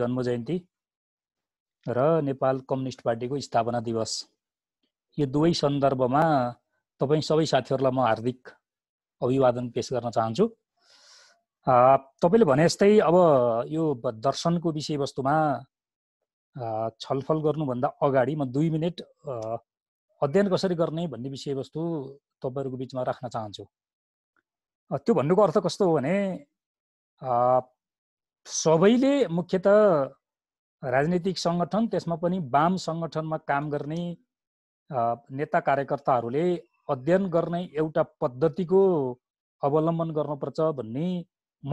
जन्म जयन्ती र नेपाल कम्युनिस्ट पार्टीको स्थापना दिवस यो दुवै सन्दर्भमा तपाईँ सबै साथीहरूलाई म हार्दिक अभिवादन पेस गर्न चाहन्छु तपाईँले भने जस्तै अब यो दर्शनको विषयवस्तुमा छलफल गर्नुभन्दा अगाडि म दुई मिनट अध्ययन कसरी गर्ने भन्ने विषयवस्तु तपाईँहरूको बिचमा राख्न चाहन्छु त्यो भन्नुको अर्थ कस्तो हो भने सबैले मुख्यत राजनीतिक सङ्गठन त्यसमा पनि वाम सङ्गठनमा काम गर्ने नेता कार्यकर्ताहरूले अध्ययन गर्ने एउटा पद्धतिको अवलम्बन गर्नुपर्छ भन्ने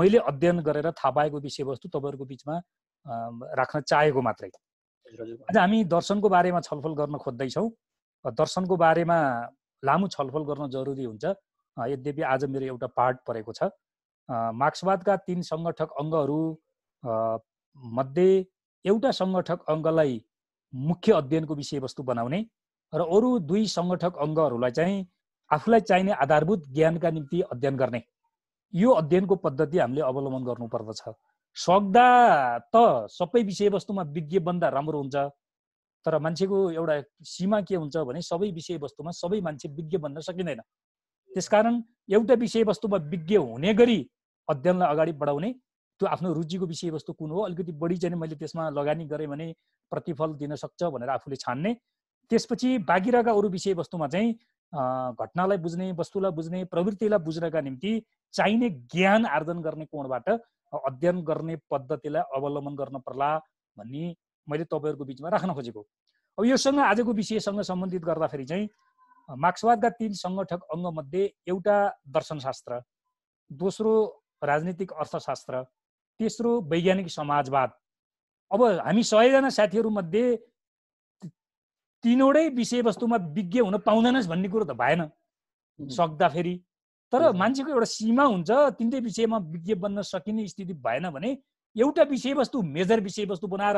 मैले अध्ययन गरेर थाहा पाएको विषयवस्तु तपाईँहरूको बिचमा राख्न चाहेको मात्रै आज हामी दर्शनको बारेमा छलफल गर्न खोज्दैछौँ दर्शनको बारेमा लामो छलफल गर्न जरुरी हुन्छ यद्यपि आज मेरो एउटा पार्ट परेको छ मार्क्सवादका तीन सङ्गठक अङ्गहरू मध्ये एउटा सङ्गठक अङ्गलाई मुख्य अध्ययनको विषयवस्तु बनाउने र अरू दुई सङ्गठक अङ्गहरूलाई चाहिँ आफूलाई चाहिने आधारभूत ज्ञानका निम्ति अध्ययन गर्ने यो अध्ययनको पद्धति हामीले अवलम्बन गर्नुपर्दछ सक्दा त सबै विषयवस्तुमा विज्ञ बन्दा राम्रो हुन्छ तर मान्छेको एउटा सीमा के हुन्छ भने सबै विषयवस्तुमा सबै मान्छे विज्ञ बन्न सकिँदैन त्यसकारण एउटा विषयवस्तुमा विज्ञ हुने गरी अध्ययनलाई अगाडि बढाउने त्यो आफ्नो रुचिको विषयवस्तु कुन हो अलिकति बढी चाहिँ मैले त्यसमा लगानी गरेँ भने प्रतिफल दिन सक्छ भनेर आफूले छान्ने त्यसपछि बाँकी रहेका अरू विषयवस्तुमा चाहिँ घटनालाई बुझ्ने वस्तुलाई बुझ्ने प्रवृत्तिलाई बुझ्नका निम्ति चाहिने ज्ञान आर्जन गर्ने कोणबाट अध्ययन गर्ने पद्धतिलाई अवलम्बन गर्न पर्ला भन्ने मैले तपाईँहरूको बिचमा राख्न खोजेको अब योसँग आजको विषयसँग सम्बन्धित गर्दाखेरि चाहिँ मार्क्सवादका तिन सङ्गठक अङ्गमध्ये एउटा दर्शनशास्त्र दोस्रो राजनीतिक अर्थशास्त्र तेस्रो वैज्ञानिक समाजवाद अब हामी सयजना साथीहरूमध्ये तिनवटै विषयवस्तुमा विज्ञ हुन पाउँदैनस् भन्ने कुरो त भएन फेरि तर मान्छेको एउटा सीमा हुन्छ तिनटै विषयमा विज्ञ बन्न सकिने स्थिति भएन भने एउटा विषयवस्तु मेजर विषयवस्तु बनाएर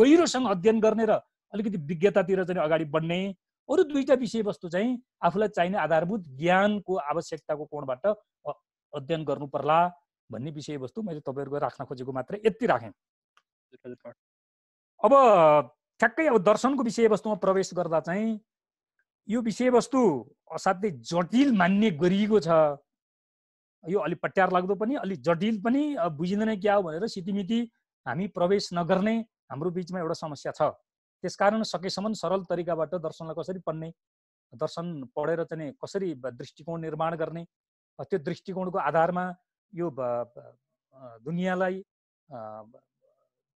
गहिरोसँग अध्ययन गर्ने र अलिकति विज्ञतातिर चाहिँ अगाडि बढ्ने अरू दुईवटा विषयवस्तु चाहिँ आफूलाई चाहिने आधारभूत ज्ञानको आवश्यकताको कोणबाट अध्ययन गर्नु पर्ला भन्ने विषयवस्तु मैले तपाईँहरूको राख्न खोजेको मात्रै यति राखेँ अब ठ्याक्कै अब दर्शनको विषयवस्तुमा प्रवेश गर्दा चाहिँ यो विषयवस्तु असाध्यै जटिल मान्ने गरिएको छ यो अलिक पट्यार लाग्दो पनि अलिक जटिल पनि बुझिँदैन क्या हो भनेर सितिमिति हामी प्रवेश नगर्ने हाम्रो बिचमा एउटा समस्या छ त्यसकारण सकेसम्म सरल तरिकाबाट दर्शनलाई कसरी पढ्ने दर्शन पढेर चाहिँ कसरी दृष्टिकोण निर्माण गर्ने त्यो दृष्टिकोणको आधारमा यो दुनियाँलाई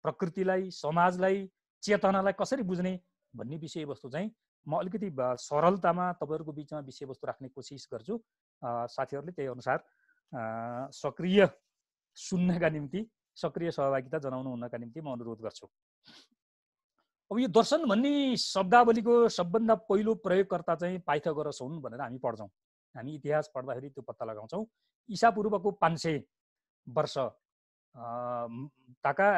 प्रकृतिलाई समाजलाई चेतनालाई कसरी बुझ्ने भन्ने विषयवस्तु चाहिँ म अलिकति सरलतामा तपाईँहरूको बिचमा विषयवस्तु राख्ने कोसिस गर्छु साथीहरूले त्यही अनुसार सक्रिय सुन्नका निम्ति सक्रिय सहभागिता जनाउनु हुनका निम्ति म अनुरोध गर्छु अब यो दर्शन भन्ने शब्दावलीको सबभन्दा पहिलो प्रयोगकर्ता चाहिँ पाइथागोरस हुन् भनेर हामी पढ्छौँ हामी इतिहास पढ्दाखेरि त्यो पत्ता लगाउँछौँ इसापूर्वको पाँच सय वर्ष ताका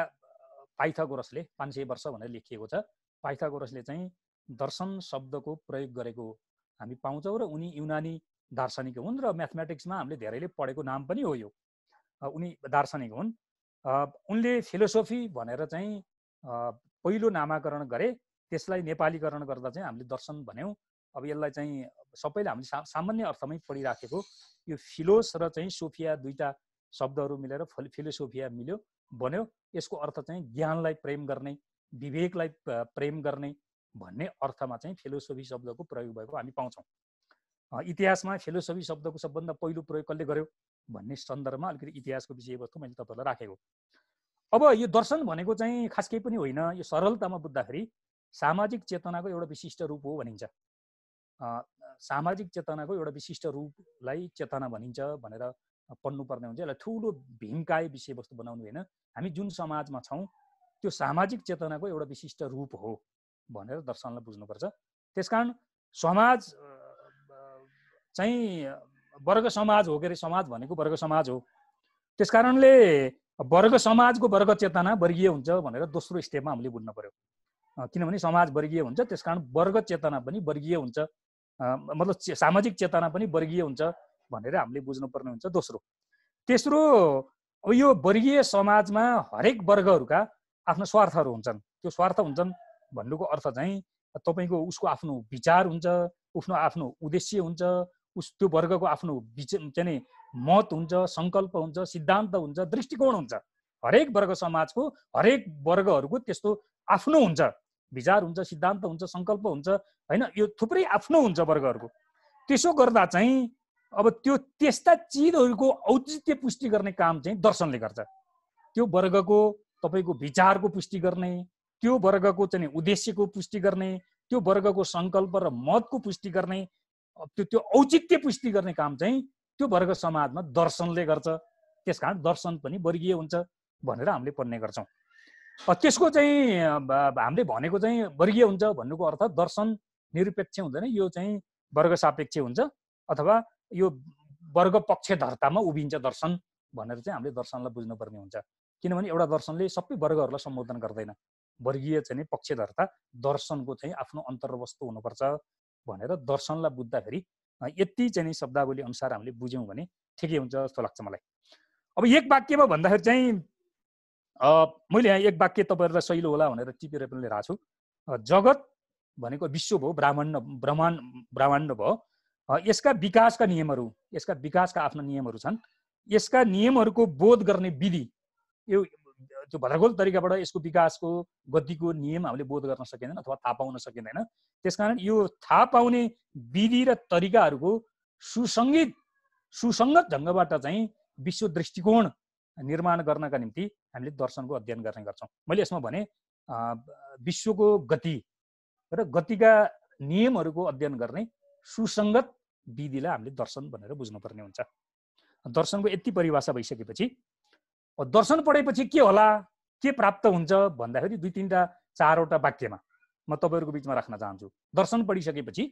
पाइथागोरसले पाँच सय वर्ष भनेर लेखिएको छ पाइथागोरसले चाहिँ दर्शन शब्दको प्रयोग गरेको हामी पाउँछौँ र उनी युनानी दार्शनिक हुन् र म्याथमेटिक्समा हामीले धेरैले पढेको नाम पनि हो यो उनी दार्शनिक हुन् उनले फिलोसोफी भनेर चाहिँ पहिलो नामाकरण गरे त्यसलाई नेपालीकरण गर्दा चाहिँ हामीले दर्शन भन्यौँ अब यसलाई चाहिँ सबैले हामीले सा सामान्य अर्थमै पढिराखेको यो फिलोस र चाहिँ सोफिया दुईवटा शब्दहरू मिलेर फल फिलोसोफिया मिल्यो बन्यो यसको अर्थ चाहिँ ज्ञानलाई प्रेम गर्ने विवेकलाई प्रेम गर्ने भन्ने अर्थमा चाहिँ फिलोसोफी शब्दको प्रयोग भएको हामी पाउँछौँ इतिहासमा फिलोसोफी शब्दको सबभन्दा पहिलो प्रयोग कसले गर्यो भन्ने सन्दर्भमा अलिकति इतिहासको विषयवस्तु मैले तपाईँलाई राखेको अब यो दर्शन भनेको चाहिँ खास केही पनि होइन यो सरलतामा बुझ्दाखेरि सामाजिक चेतनाको एउटा विशिष्ट रूप हो भनिन्छ सामाजिक चेतनाको एउटा विशिष्ट रूपलाई चेतना भनिन्छ भनेर पढ्नुपर्ने हुन्छ यसलाई ठुलो भीमकाय विषयवस्तु बनाउनु होइन हामी जुन समाजमा छौँ त्यो सामाजिक चेतनाको एउटा विशिष्ट रूप हो भनेर दर्शनलाई बुझ्नुपर्छ त्यस कारण समाज चाहिँ वर्ग समाज हो के अरे समाज भनेको वर्ग समाज हो त्यस कारणले वर्ग समाजको वर्ग चेतना वर्गीय हुन्छ भनेर दोस्रो स्टेपमा हामीले बुझ्नु पऱ्यो किनभने समाज वर्गीय हुन्छ त्यस कारण वर्ग चेतना पनि वर्गीय हुन्छ मतलब सामाजिक चेतना पनि वर्गीय हुन्छ भनेर हामीले बुझ्नुपर्ने हुन्छ दोस्रो तेस्रो अब यो वर्गीय समाजमा हरेक वर्गहरूका आफ्नो स्वार्थहरू हुन्छन् त्यो स्वार्थ हुन्छन् भन्नुको अर्थ चाहिँ तपाईँको उसको आफ्नो विचार हुन्छ उसको आफ्नो उद्देश्य हुन्छ उस त्यो वर्गको आफ्नो विच चाहिँ मत हुन्छ सङ्कल्प हुन्छ सिद्धान्त हुन्छ दृष्टिकोण हुन्छ हरेक वर्ग समाजको हरेक वर्गहरूको त्यस्तो आफ्नो हुन्छ विचार हुन्छ सिद्धान्त हुन्छ सङ्कल्प हुन्छ होइन यो थुप्रै आफ्नो हुन्छ वर्गहरूको त्यसो गर्दा चाहिँ अब त्यो त्यस्ता चिजहरूको औचित्य पुष्टि गर्ने काम चाहिँ दर्शनले गर्छ त्यो वर्गको तपाईँको विचारको पुष्टि गर्ने त्यो वर्गको चाहिँ उद्देश्यको पुष्टि गर्ने त्यो वर्गको सङ्कल्प र मतको पुष्टि गर्ने त्यो त्यो औचित्य पुष्टि गर्ने काम चाहिँ त्यो वर्ग समाजमा दर्शनले गर्छ त्यस कारण दर्शन पनि वर्गीय हुन्छ भनेर हामीले पढ्ने गर्छौँ त्यसको चाहिँ हामीले भनेको चाहिँ वर्गीय हुन्छ भन्नुको अर्थ दर्शन निरपेक्ष हुँदैन यो चाहिँ वर्ग सापेक्ष हुन्छ अथवा यो वर्ग पक्ष धर्तामा उभिन्छ दर्शन भनेर चाहिँ हामीले दर्शनलाई बुझ्नुपर्ने हुन्छ किनभने एउटा दर्शनले सबै वर्गहरूलाई सम्बोधन गर्दैन वर्गीय चाहिँ पक्षधर्ता दर्शनको चाहिँ आफ्नो अन्तर्वस्तु हुनुपर्छ भनेर दर्शनलाई बुझ्दाखेरि यति चाहिँ शब्दावली अनुसार हामीले बुझ्यौँ भने ठिकै हुन्छ जस्तो लाग्छ मलाई अब एक वाक्यमा भन्दाखेरि चाहिँ मैले यहाँ एक वाक्य तपाईँहरूलाई सहिलो होला भनेर टिपेर पनि लिएर आएको छु जगत भनेको विश्व भयो ब्राह्मण्ड ब्रह्माण्ड ब्रह्माण्ड भयो यसका विकासका नियमहरू यसका विकासका आफ्ना नियमहरू छन् यसका नियमहरूको बोध गर्ने विधि यो त्यो भद्रगोल तरिकाबाट यसको विकासको गतिको नियम हामीले बोध गर्न सकिँदैन अथवा थाहा पाउन सकिँदैन त्यसकारण यो थाहा पाउने विधि र तरिकाहरूको सुसङ्गित सुसङ्गत ढङ्गबाट चाहिँ विश्व दृष्टिकोण निर्माण गर्नका निम्ति हामीले दर्शनको अध्ययन गर्ने गर्छौँ मैले यसमा भने विश्वको गति र गतिका नियमहरूको अध्ययन गर्ने सुसङ्गत विधिलाई हामीले दर्शन भनेर बुझ्नुपर्ने हुन्छ दर्शनको यति परिभाषा भइसकेपछि दर्शन पढेपछि के होला के प्राप्त हुन्छ भन्दाखेरि दुई तिनवटा चारवटा वाक्यमा म तपाईँहरूको बिचमा राख्न चाहन्छु दर्शन पढिसकेपछि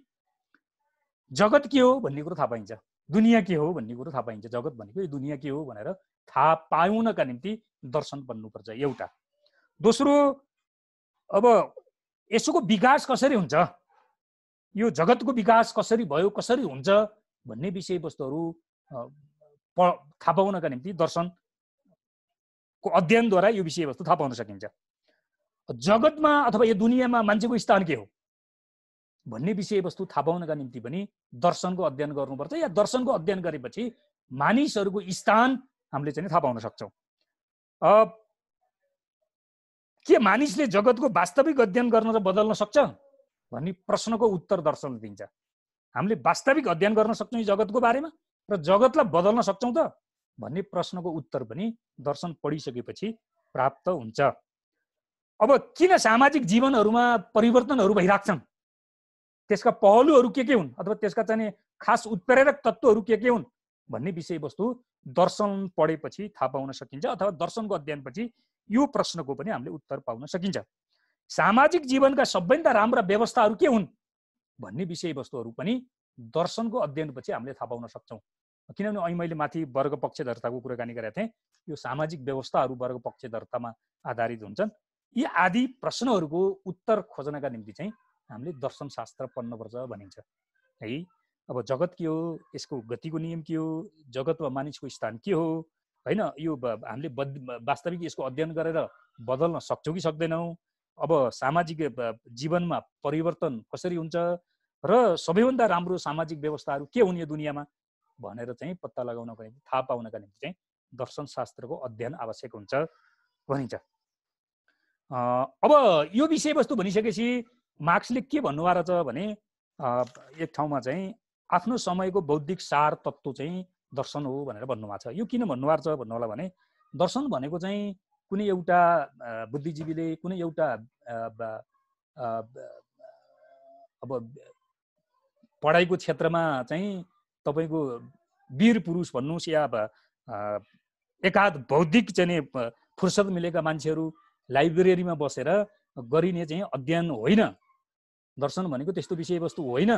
जगत के हो भन्ने कुरो थाहा पाइन्छ दुनियाँ के हो भन्ने कुरो थाहा पाइन्छ जगत भनेको यो दुनियाँ के हो भनेर थाहा पाउनका निम्ति दर्शन बन्नुपर्छ एउटा दोस्रो अब यसोको विकास कसरी हुन्छ यो जगतको विकास कसरी भयो कसरी हुन्छ भन्ने विषयवस्तुहरू प थाहा पाउनका निम्ति दर्शनको अध्ययनद्वारा यो विषयवस्तु थाहा पाउन सकिन्छ जगतमा अथवा यो दुनियाँमा मान्छेको स्थान के हो भन्ने विषयवस्तु थाहा पाउनका निम्ति पनि दर्शनको अध्ययन गर्नुपर्छ या दर्शनको अध्ययन गरेपछि मानिसहरूको स्थान हामीले चाहिँ थाहा पाउन सक्छौँ के मानिसले जगतको वास्तविक अध्ययन गर्न र बदल्न सक्छ भन्ने प्रश्नको उत्तर दर्शन दिन्छ हामीले वास्तविक अध्ययन गर्न सक्छौँ जगतको बारेमा र जगतलाई बदल्न सक्छौँ त भन्ने प्रश्नको उत्तर पनि दर्शन पढिसकेपछि प्राप्त हुन्छ अब किन सामाजिक जीवनहरूमा परिवर्तनहरू भइराख्छन् त्यसका पहलुहरू के के हुन् अथवा त्यसका चाहिँ खास उत्प्रेरक तत्त्वहरू के के हुन् भन्ने विषयवस्तु दर्शन पढेपछि थाहा पाउन सकिन्छ अथवा दर्शनको अध्ययनपछि यो प्रश्नको पनि हामीले उत्तर पाउन सकिन्छ सामाजिक जीवनका सबैभन्दा राम्रा व्यवस्थाहरू के हुन् भन्ने विषयवस्तुहरू पनि दर्शनको अध्ययनपछि हामीले थाहा पाउन सक्छौँ किनभने अहिले मैले माथि वर्ग पक्ष दर्ताको कुराकानी गरेका थिएँ यो सामाजिक व्यवस्थाहरू वर्ग पक्ष दर्तामा आधारित हुन्छन् यी आदि प्रश्नहरूको उत्तर खोज्नका निम्ति चाहिँ हामीले दर्शनशास्त्र पढ्नुपर्छ भनिन्छ है अब जगत के हो यसको गतिको नियम के हो जगत वा मानिसको स्थान के हो होइन यो हामीले बद वास्तविक यसको अध्ययन गरेर बदल्न सक्छौँ कि सक्दैनौँ अब सामाजिक जीवनमा परिवर्तन कसरी हुन्छ र सबैभन्दा राम्रो सामाजिक व्यवस्थाहरू के हुन् यो दुनियाँमा भनेर चाहिँ पत्ता लगाउनको निम्ति थाहा पाउनका निम्ति चाहिँ दर्शनशास्त्रको अध्ययन आवश्यक हुन्छ भनिन्छ अब यो विषयवस्तु भनिसकेपछि मार्क्सले के भन्नुभएको छ भने एक ठाउँमा चाहिँ आफ्नो समयको बौद्धिक सार तत्त्व चाहिँ दर्शन हो भनेर भन्नुभएको छ यो किन भन्नुभएको छ भन्नु होला भने दर्शन भनेको चाहिँ कुनै एउटा बुद्धिजीवीले कुनै एउटा अब पढाइको क्षेत्रमा चाहिँ तपाईँको वीर पुरुष भन्नुहोस् या एकाध बौद्धिक चाहिँ फुर्सद मिलेका मान्छेहरू लाइब्रेरीमा बसेर गरिने चाहिँ अध्ययन होइन दर्शन भनेको त्यस्तो विषयवस्तु होइन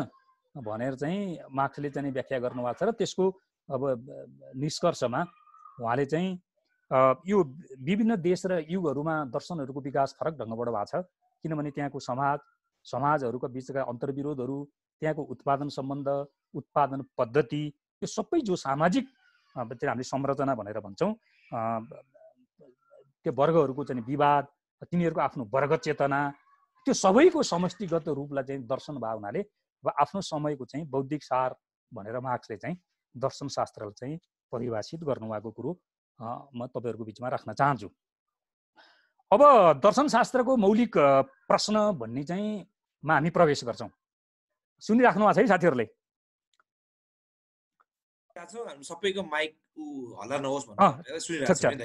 भनेर चाहिँ मार्क्सले चाहिँ व्याख्या गर्नुभएको छ र त्यसको अब निष्कर्षमा उहाँले चाहिँ यो विभिन्न देश र युगहरूमा दर्शनहरूको विकास फरक ढङ्गबाट भएको छ किनभने त्यहाँको समाज समाजहरूको बिचका अन्तर्विरोधहरू त्यहाँको उत्पादन सम्बन्ध उत्पादन पद्धति यो सबै जो सामाजिक त्यो हामीले संरचना भनेर भन्छौँ त्यो वर्गहरूको चाहिँ विवाद तिनीहरूको आफ्नो वर्ग चेतना त्यो सबैको समष्टिगत रूपलाई चाहिँ दर्शन भएको हुनाले वा आफ्नो समयको चाहिँ बौद्धिक सार भनेर मार्क्सले चाहिँ दर्शनशास्त्रलाई चाहिँ परिभाषित गर्नुभएको कुरो म तपाईँहरूको बिचमा राख्न चाहन्छु अब दर्शनशास्त्रको मौलिक प्रश्न भन्ने चाहिँ चाहिँमा हामी प्रवेश गर्छौँ सुनिराख्नु भएको छ है साथीहरूले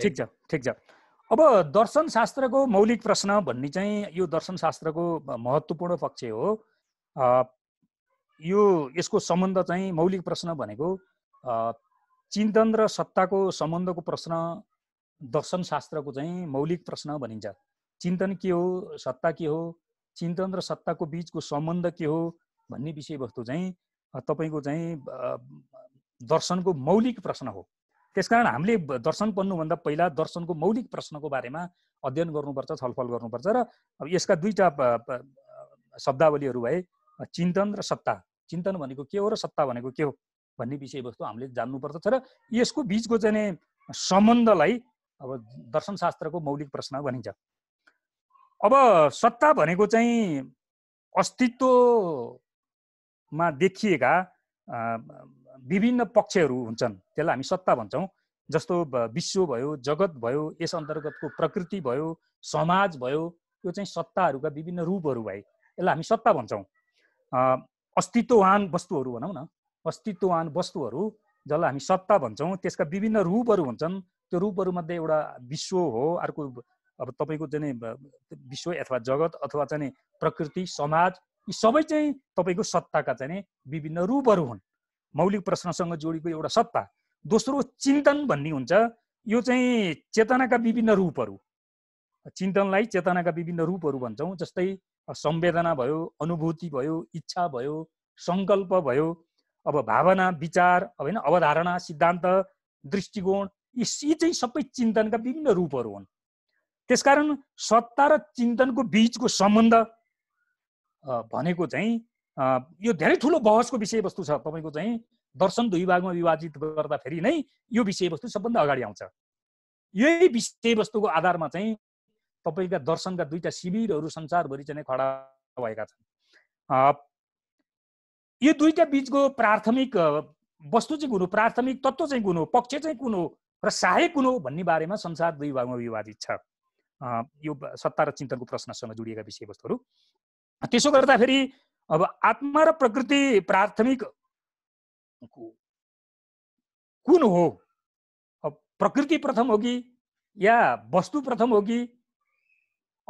ठिक छ ठिक छ अब दर्शनशास्त्रको मौलिक प्रश्न भन्ने चाहिँ यो दर्शनशास्त्रको महत्त्वपूर्ण पक्ष हो यो यसको सम्बन्ध चाहिँ मौलिक प्रश्न भनेको चिन्तन र सत्ताको सम्बन्धको प्रश्न दर्शनशास्त्रको चाहिँ मौलिक प्रश्न भनिन्छ चिन्तन के हो सत्ता के हो चिन्तन र सत्ताको बिचको सम्बन्ध के हो भन्ने विषयवस्तु चाहिँ तपाईँको चाहिँ दर्शनको मौलिक प्रश्न हो त्यसकारण हामीले दर्शन पढ्नुभन्दा पहिला दर्शनको मौलिक प्रश्नको बारेमा अध्ययन गर्नुपर्छ छलफल गर्नुपर्छ र अब यसका दुईवटा शब्दावलीहरू भए चिन्तन र सत्ता चिन्तन भनेको के हो र सत्ता भनेको के हो भन्ने विषयवस्तु हामीले जान्नुपर्दछ तर यसको बिचको चाहिँ सम्बन्धलाई अब दर्शनशास्त्रको मौलिक प्रश्न भनिन्छ अब सत्ता भनेको चाहिँ अस्तित्वमा देखिएका विभिन्न पक्षहरू हुन्छन् त्यसलाई हामी सत्ता भन्छौँ जस्तो विश्व भयो जगत भयो यस अन्तर्गतको प्रकृति भयो समाज भयो यो चाहिँ सत्ताहरूका विभिन्न रूपहरू भए यसलाई हामी सत्ता भन्छौँ अस्तित्ववान वस्तुहरू भनौँ न अस्तित्ववान वस्तुहरू जसलाई हामी सत्ता भन्छौँ त्यसका विभिन्न रूपहरू हुन्छन् त्यो रूपहरूमध्ये एउटा विश्व हो अर्को अब तपाईँको चाहिँ विश्व अथवा जगत अथवा चाहिँ प्रकृति समाज यी सबै चाहिँ तपाईँको सत्ताका चाहिँ विभिन्न रूपहरू हुन् मौलिक प्रश्नसँग जोडिएको एउटा सत्ता दोस्रो चिन्तन भन्ने हुन्छ यो चाहिँ चेतनाका विभिन्न रूपहरू चिन्तनलाई चेतनाका विभिन्न रूपहरू भन्छौँ जस्तै संवेदना भयो अनुभूति भयो इच्छा भयो सङ्कल्प भयो अब भावना विचार अब होइन अवधारणा सिद्धान्त दृष्टिकोण यी चाहिँ सबै चिन्तनका विभिन्न रूपहरू हुन् त्यसकारण सत्ता र चिन्तनको बिचको सम्बन्ध भनेको चाहिँ यो धेरै ठुलो बहसको विषयवस्तु छ तपाईँको चाहिँ दर्शन दुई भागमा विभाजित गर्दाखेरि नै यो विषयवस्तु सबभन्दा अगाडि आउँछ यही विषयवस्तुको आधारमा चाहिँ तपाईँका दर्शनका दुईवटा शिविरहरू संसारभरि चाहिँ खडा भएका छन् यो दुईटा बिचको प्राथमिक वस्तु चाहिँ कुन हो प्राथमिक तत्त्व चाहिँ कुन हो पक्ष चाहिँ कुन हो र सहायक कुन हो भन्ने बारेमा संसार दुई भागमा विवादित छ यो सत्ता र चिन्तनको प्रश्नसँग जोडिएका विषयवस्तुहरू त्यसो गर्दाखेरि अब आत्मा र प्रकृति प्राथमिक कुन हो प्रकृति प्रथम हो कि या वस्तु प्रथम हो कि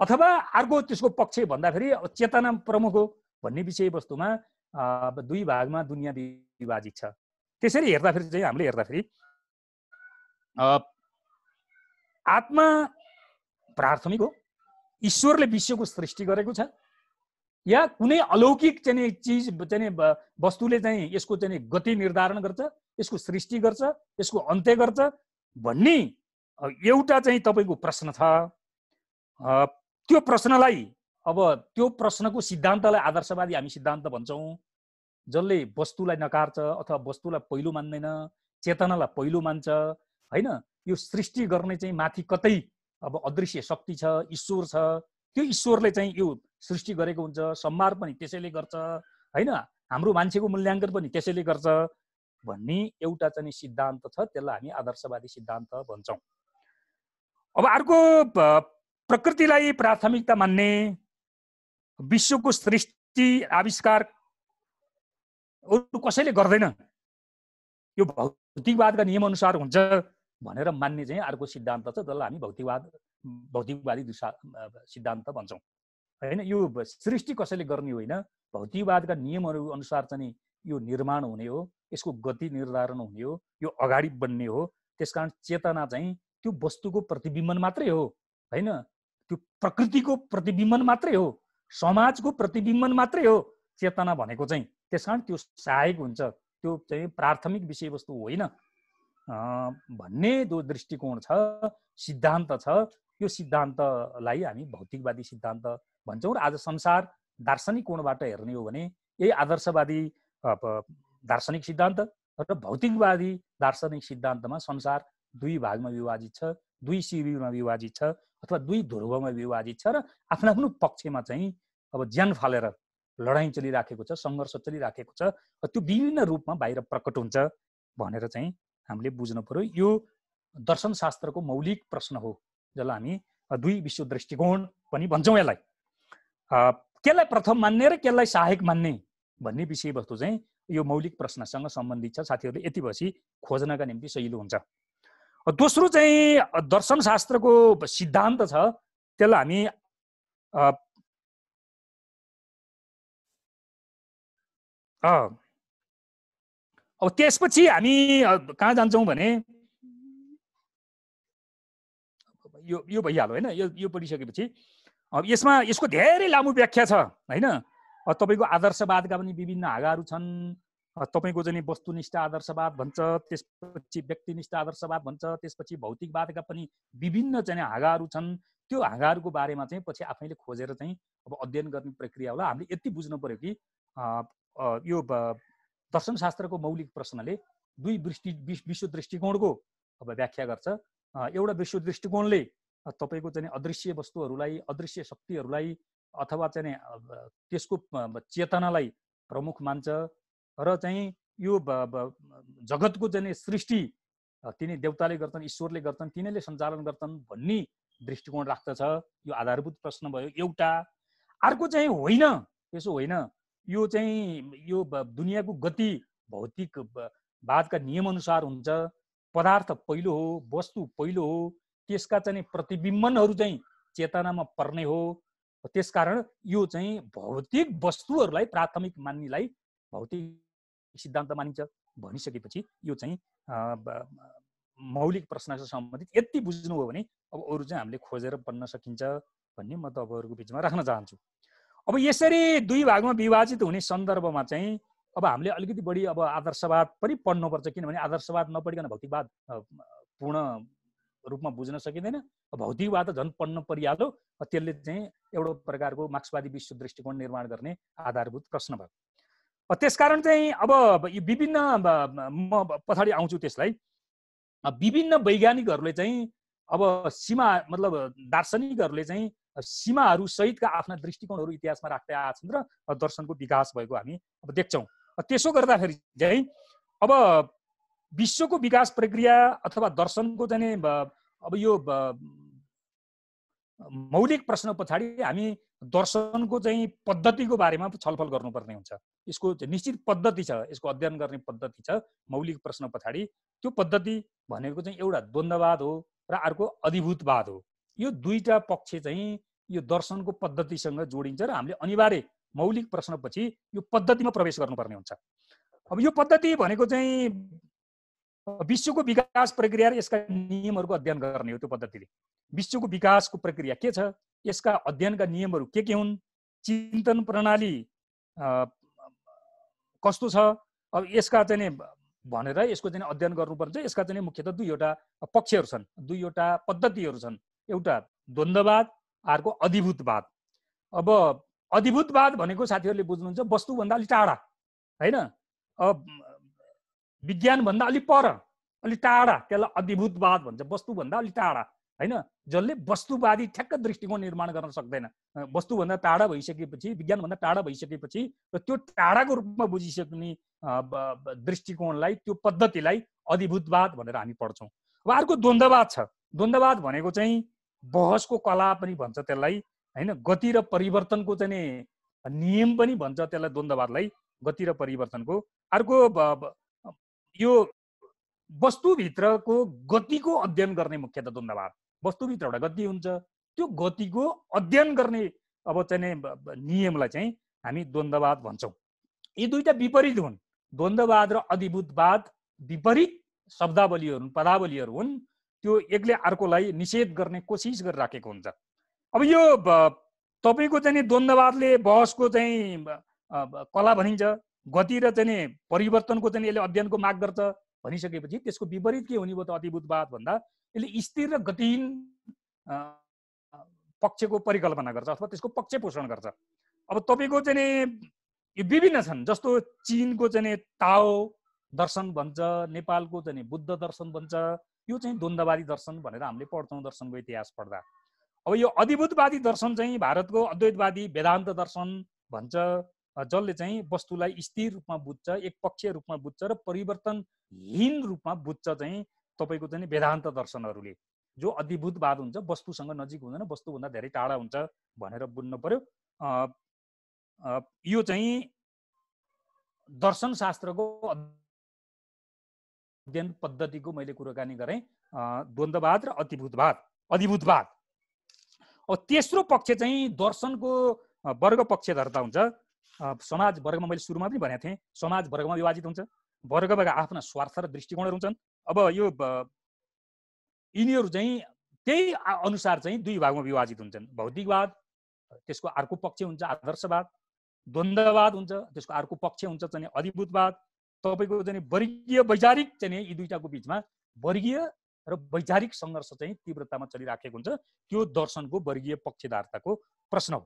अथवा अर्को त्यसको पक्ष भन्दाखेरि चेतना प्रमुख हो भन्ने विषयवस्तुमा दुई भागमा दुनियाँ विभाजित छ त्यसरी हेर्दाखेरि चाहिँ हामीले हेर्दाखेरि आत्मा प्राथमिक हो ईश्वरले विश्वको सृष्टि गरेको छ या कुनै अलौकिक चाहिँ चिज चाहिँ वस्तुले चाहिँ यसको चाहिँ गति निर्धारण गर्छ यसको सृष्टि गर्छ यसको अन्त्य गर्छ भन्ने एउटा चाहिँ तपाईँको प्रश्न छ त्यो प्रश्नलाई अब त्यो प्रश्नको सिद्धान्तलाई आदर्शवादी हामी सिद्धान्त भन्छौँ जसले वस्तुलाई नकार्छ अथवा वस्तुलाई पहिलो मान्दैन चेतनालाई पहिलो मान्छ होइन यो सृष्टि गर्ने चाहिँ माथि कतै अब अदृश्य शक्ति छ ईश्वर छ त्यो ईश्वरले चाहिँ यो सृष्टि गरेको हुन्छ सम्हार पनि त्यसैले गर्छ होइन हाम्रो मान्छेको मूल्याङ्कन पनि त्यसैले गर्छ भन्ने एउटा चाहिँ सिद्धान्त छ त्यसलाई हामी आदर्शवादी सिद्धान्त भन्छौँ अब अर्को प्रकृतिलाई प्राथमिकता मान्ने विश्वको सृष्टि आविष्कार अरू कसैले गर्दैन यो भौतिकवादका नियमअनुसार हुन्छ भनेर मान्ने चाहिँ अर्को सिद्धान्त छ जसलाई हामी भौतिकवाद भौतिकवादी दिशा सिद्धान्त भन्छौँ होइन यो सृष्टि कसैले गर्ने होइन भौतिकवादका नियमहरू अनुसार चाहिँ यो निर्माण हुने हो यसको गति निर्धारण हुने हो यो अगाडि बढ्ने हो त्यसकारण चेतना चाहिँ त्यो वस्तुको प्रतिबिम्बन मात्रै हो होइन त्यो प्रकृतिको प्रतिबिम्बन मात्रै हो समाजको प्रतिबिम्बन मात्रै हो चेतना भनेको चाहिँ त्यस कारण त्यो सहायक हुन्छ त्यो चाहिँ प्राथमिक विषयवस्तु होइन भन्ने जो दृष्टिकोण छ सिद्धान्त छ त्यो सिद्धान्तलाई हामी भौतिकवादी सिद्धान्त भन्छौँ र आज संसार दार्शनिक कोणबाट हेर्ने हो भने यही आदर्शवादी दार्शनिक सिद्धान्त र भौतिकवादी दार्शनिक सिद्धान्तमा संसार दुई भागमा विभाजित छ दुई शिविरमा विभाजित छ अथवा दुई ध्रुवमा विवादित छ र आफ्नो आफ्नो पक्षमा चाहिँ अब ज्यान फालेर लडाइँ चलिराखेको छ सङ्घर्ष चलिराखेको छ त्यो विभिन्न रूपमा बाहिर प्रकट हुन्छ भनेर चाहिँ हामीले बुझ्नु पऱ्यो यो दर्शनशास्त्रको मौलिक प्रश्न हो जसलाई हामी दुई विश्व दृष्टिकोण पनि भन्छौँ यसलाई केलाई प्रथम मान्ने र केलाई सहायक मान्ने भन्ने विषयवस्तु चाहिँ यो मौलिक प्रश्नसँग सम्बन्धित छ साथीहरूले यति भएपछि खोज्नका निम्ति सहिलो हुन्छ दोस्रो चाहिँ दर्शनशास्त्रको सिद्धान्त छ त्यसलाई हामी अब त्यसपछि हामी कहाँ जान्छौँ भने यो यो भइहाल्यो होइन यो यो पढिसकेपछि अब यसमा यसको धेरै लामो व्याख्या छ होइन तपाईँको आदर्शवादका पनि विभिन्न हागाहरू छन् तपाईँको चाहिँ वस्तुनिष्ठ आदर्शवाद भन्छ त्यसपछि व्यक्तिनिष्ठ आदर्शवाद भन्छ त्यसपछि भौतिकवादका पनि विभिन्न चाहिँ हाँगाहरू छन् त्यो हाँगाहरूको बारेमा चाहिँ पछि आफैले खोजेर चाहिँ अब अध्ययन गर्ने प्रक्रिया होला हामीले यति बुझ्नु पऱ्यो कि यो दर्शनशास्त्रको मौलिक प्रश्नले दुई दृष्टि विश्व दृष्टिकोणको अब व्याख्या गर्छ एउटा विश्व दृष्टिकोणले तपाईँको चाहिँ अदृश्य वस्तुहरूलाई अदृश्य शक्तिहरूलाई अथवा चाहिँ त्यसको चेतनालाई प्रमुख मान्छ र चाहिँ यो जगतको चाहिँ सृष्टि तिनी देवताले गर्छन् ईश्वरले गर्छन् तिनीहरूले सञ्चालन गर्छन् भन्ने दृष्टिकोण राख्दछ यो आधारभूत प्रश्न भयो एउटा अर्को चाहिँ होइन यसो होइन यो चाहिँ यो दुनियाँको गति भौतिक बादका नियमअनुसार हुन्छ पदार्थ पहिलो हो वस्तु पहिलो हो त्यसका चाहिँ प्रतिबिम्बनहरू चाहिँ चेतनामा पर्ने हो त्यसकारण यो चाहिँ भौतिक वस्तुहरूलाई प्राथमिक मान्नेलाई भौतिक सिद्धान्त मानिन्छ भनिसकेपछि यो चाहिँ मौलिक प्रश्नसँग सम्बन्धित यति बुझ्नु हो भने अब अरू चाहिँ हामीले खोजेर बन्न सकिन्छ भन्ने म तपाईँहरूको बिचमा राख्न चाहन्छु अब यसरी दुई भागमा विभाजित हुने सन्दर्भमा चाहिँ अब हामीले अलिकति बढी अब आदर्शवाद पनि पढ्नुपर्छ किनभने आदर्शवाद नपढिकन भौतिकवाद पूर्ण रूपमा बुझ्न सकिँदैन भौतिकवाद त झन् पढ्न परिहाल्यो त्यसले चाहिँ एउटा प्रकारको मार्क्सवादी विश्व दृष्टिकोण निर्माण गर्ने आधारभूत प्रश्न भयो त्यसकारण चाहिँ अब यो विभिन्न म पछाडि आउँछु त्यसलाई विभिन्न वैज्ञानिकहरूले चाहिँ अब सीमा मतलब दार्शनिकहरूले चाहिँ सीमाहरू सहितका आफ्ना दृष्टिकोणहरू इतिहासमा राख्दै आएका छन् र दर्शनको विकास भएको हामी अब देख्छौँ त्यसो गर्दाखेरि चाहिँ अब विश्वको विकास प्रक्रिया अथवा दर्शनको चाहिँ अब यो मौलिक प्रश्न पछाडि हामी दर्शनको चाहिँ पद्धतिको बारेमा छलफल गर्नुपर्ने हुन्छ यसको निश्चित पद्धति छ यसको अध्ययन गर्ने पद्धति छ मौलिक प्रश्न पछाडि त्यो पद्धति भनेको चाहिँ एउटा द्वन्द्ववाद हो र अर्को अधिभूतवाद हो यो दुईवटा पक्ष चाहिँ यो दर्शनको पद्धतिसँग जोडिन्छ र हामीले अनिवार्य मौलिक प्रश्नपछि यो पद्धतिमा प्रवेश गर्नुपर्ने हुन्छ अब यो पद्धति भनेको चाहिँ विश्वको विकास प्रक्रिया र यसका नियमहरूको अध्ययन गर्ने हो त्यो पद्धतिले विश्वको विकासको प्रक्रिया के छ यसका अध्ययनका नियमहरू के के हुन् चिन्तन प्रणाली कस्तो छ अब यसका चाहिँ भनेर यसको चाहिँ अध्ययन गर्नुपर्छ यसका चाहिँ मुख्यतः दुईवटा पक्षहरू छन् दुईवटा पद्धतिहरू छन् एउटा द्वन्द्ववाद अर्को अधिभूतवाद अब अधिभूतवाद भनेको साथीहरूले बुझ्नुहुन्छ वस्तुभन्दा अलिक टाढा होइन अब विज्ञानभन्दा अलिक पर अलिक टाढा त्यसलाई अधिभूतवाद भन्छ वस्तुभन्दा अलिक टाढा होइन जसले वस्तुवादी ठ्याक्क दृष्टिकोण निर्माण गर्न सक्दैन वस्तुभन्दा टाढा भइसकेपछि विज्ञानभन्दा टाढा भइसकेपछि र त्यो टाढाको रूपमा बुझिसक्ने दृष्टिकोणलाई त्यो पद्धतिलाई अधिभूतवाद भनेर हामी पढ्छौँ अब अर्को द्वन्द्ववाद छ द्वन्द्ववाद भनेको चाहिँ बहसको कला पनि भन्छ त्यसलाई होइन गति र परिवर्तनको चाहिँ नियम पनि भन्छ त्यसलाई द्वन्द्ववादलाई गति र परिवर्तनको अर्को यो वस्तुभित्रको गतिको अध्ययन गर्ने मुख्यत द्वन्द्ववाद वस्तुभित्र एउटा गति हुन्छ त्यो गतिको अध्ययन गर्ने अब चाहिँ नियमलाई चाहिँ हामी द्वन्द्ववाद भन्छौँ यी दुईवटा विपरीत हुन् द्वन्द्ववाद र अधिभूतवाद विपरीत शब्दावलीहरू हुन् पदावलीहरू हुन् त्यो एकले अर्कोलाई निषेध गर्ने कोसिस गरिराखेको हुन्छ अब यो तपाईँको चाहिँ द्वन्द्ववादले बहसको चाहिँ कला भनिन्छ गति र चाहिँ परिवर्तनको चाहिँ यसले अध्ययनको माग गर्छ भनिसकेपछि त्यसको विपरीत के हुने भयो त अतिभूतवाद भन्दा यसले स्थिर र गतिहीन पक्षको परिकल्पना गर्छ अथवा त्यसको पक्ष पोषण गर्छ अब तपाईँको चाहिँ नि यो विभिन्न छन् जस्तो चिनको चाहिँ नि ताओ दर्शन भन्छ नेपालको चाहिँ बुद्ध दर्शन भन्छ यो चाहिँ द्वन्द्ववादी दर्शन भनेर हामीले पढ्छौँ दर्शनको इतिहास पढ्दा अब यो अधिभूतवादी दर्शन चाहिँ भारतको अद्वैतवादी वेदान्त दर्शन भन्छ जसले चाहिँ वस्तुलाई स्थिर रूपमा बुझ्छ एक एकपक्षीय रूपमा बुझ्छ र परिवर्तनहीन रूपमा बुझ्छ चाहिँ तपाईँको चाहिँ वेदान्त दर्शनहरूले जो अधिभूतवाद हुन्छ वस्तुसँग नजिक हुँदैन वस्तुभन्दा धेरै टाढा हुन्छ भनेर बुझ्नु पर्यो यो चाहिँ दर्शनशास्त्रको अध्ययन पद्धतिको मैले कुराकानी गरेँ द्वन्द्ववाद र अधिभूतवाद अधिभूतवाद अब तेस्रो पक्ष चाहिँ दर्शनको वर्ग पक्षधरता हुन्छ समाज वर्गमा मैले सुरुमा पनि भनेको थिएँ समाज वर्गमा विभाजित हुन्छ वर्गबाट आफ्ना स्वार्थ र दृष्टिकोणहरू हुन्छन् अब यो यिनीहरू चाहिँ त्यही अनुसार चाहिँ दुई भागमा विभाजित हुन्छन् भौतिकवाद त्यसको अर्को पक्ष हुन्छ आदर्शवाद द्वन्द्ववाद हुन्छ त्यसको अर्को पक्ष हुन्छ चाहिँ अधिभूतवाद तपाईँको चाहिँ वर्गीय वैचारिक चाहिँ यी दुईटाको बिचमा वर्गीय र वैचारिक सङ्घर्ष चाहिँ तीव्रतामा चलिराखेको हुन्छ त्यो दर्शनको वर्गीय पक्षधारताको प्रश्न हो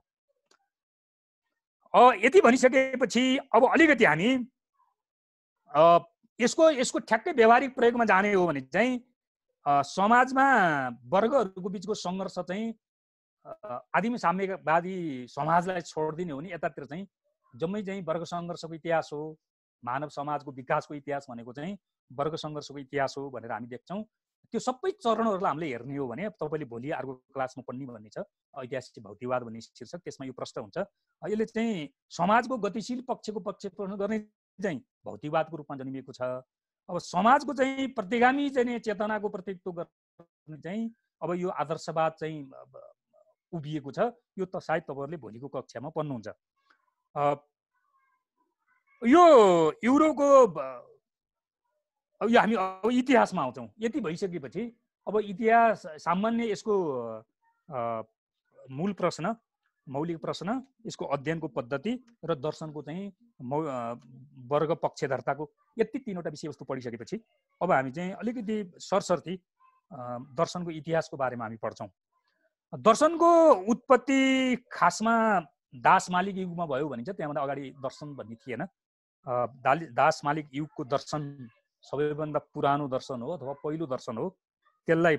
यति भनिसकेपछि अब अलिकति हामी यसको यसको ठ्याक्कै व्यवहारिक प्रयोगमा जाने हो भने चाहिँ समाजमा वर्गहरूको बिचको सङ्घर्ष चाहिँ आदिम साम्यवादी समाजलाई छोडिदिने हो नि यतातिर चाहिँ जम्मै चाहिँ वर्ग सङ्घर्षको इतिहास हो मानव समाजको विकासको इतिहास भनेको चाहिँ वर्ग सङ्घर्षको इतिहास हो भनेर हामी देख्छौँ त्यो सबै चरणहरूलाई हामीले हेर्ने हो भने तपाईँले भोलि अर्को क्लासमा पढ्ने भन्ने छ ऐतिहासिक भौतिवाद भन्ने शीर्षक त्यसमा यो प्रश्न हुन्छ यसले चाहिँ समाजको गतिशील पक्षको पक्ष प्रश्न गर्ने चाहिँ भौतिकवादको रूपमा जन्मिएको छ अब समाजको चाहिँ प्रतिगामी चाहिँ चेतनाको प्रतित्व गर्ने चाहिँ अब यो आदर्शवाद चाहिँ उभिएको छ यो त सायद तपाईँहरूले भोलिको कक्षामा पढ्नुहुन्छ यो युरोको यो हामी अब इतिहासमा आउँछौँ यति भइसकेपछि अब इतिहास सामान्य यसको मूल प्रश्न मौलिक प्रश्न यसको अध्ययनको पद्धति र दर्शनको चाहिँ मौ वर्ग पक्षधर्ताको यति तिनवटा विषयवस्तु पढिसकेपछि अब हामी चाहिँ अलिकति सरसर्ती दर्शनको इतिहासको बारेमा हामी पढ्छौँ दर्शनको उत्पत्ति खासमा दास मालिक युगमा भयो भनिन्छ त्यहाँभन्दा अगाडि दर्शन भन्ने थिएन दालि दास मालिक युगको दर्शन सबैभन्दा पुरानो दर्शन हो अथवा पहिलो दर्शन हो त्यसलाई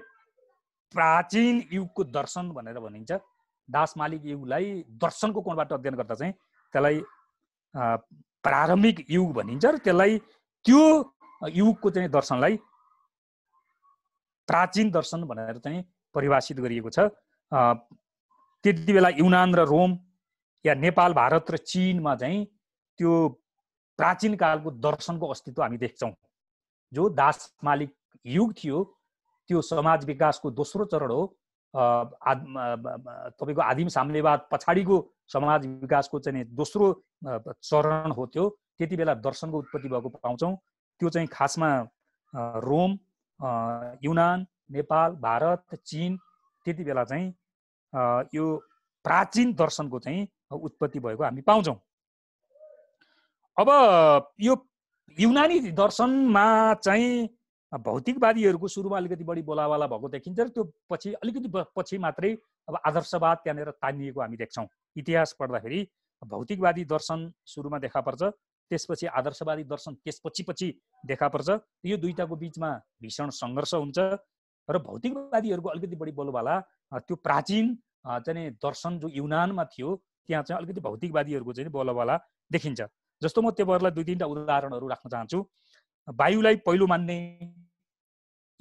प्राचीन युगको दर्शन भनेर भनिन्छ दास मालिक युगलाई दर्शनको कोणबाट अध्ययन गर्दा चाहिँ त्यसलाई प्रारम्भिक युग भनिन्छ र त्यसलाई त्यो युगको चाहिँ दर्शनलाई प्राचीन दर्शन भनेर चाहिँ परिभाषित गरिएको छ त्यति बेला युनान र रोम या नेपाल भारत र चिनमा चाहिँ त्यो प्राचीन कालको दर्शनको अस्तित्व हामी देख्छौँ जो दास मालिक युग थियो त्यो समाज विकासको दोस्रो चरण हो तपाईँको आदिम साम्यवाद पछाडिको समाज विकासको चाहिँ दोस्रो चरण हो त्यो त्यति बेला दर्शनको उत्पत्ति भएको पाउँछौँ त्यो चाहिँ खासमा रोम युनान नेपाल भारत चिन त्यति बेला चाहिँ यो प्राचीन दर्शनको चाहिँ उत्पत्ति भएको हामी पाउँछौँ अब यो युनानी दर्शनमा चाहिँ भौतिकवादीहरूको सुरुमा अलिकति बढी बोलावाला भएको देखिन्छ र त्यो पछि अलिकति पछि मात्रै अब आदर्शवाद त्यहाँनिर तानिएको हामी देख्छौँ इतिहास पढ्दाखेरि भौतिकवादी दर्शन सुरुमा देखा पर्छ त्यसपछि आदर्शवादी दर्शन त्यसपछि पछि देखा पर्छ यो दुईटाको बिचमा भीषण सङ्घर्ष हुन्छ र भौतिकवादीहरूको अलिकति बढी बोलवाला त्यो प्राचीन चाहिँ दर्शन जो युनानमा थियो त्यहाँ चाहिँ अलिकति भौतिकवादीहरूको चाहिँ बोलवाला देखिन्छ जस्तो म तपाईँहरूलाई दुई तिनवटा उदाहरणहरू राख्न चाहन्छु वायुलाई पहिलो मान्ने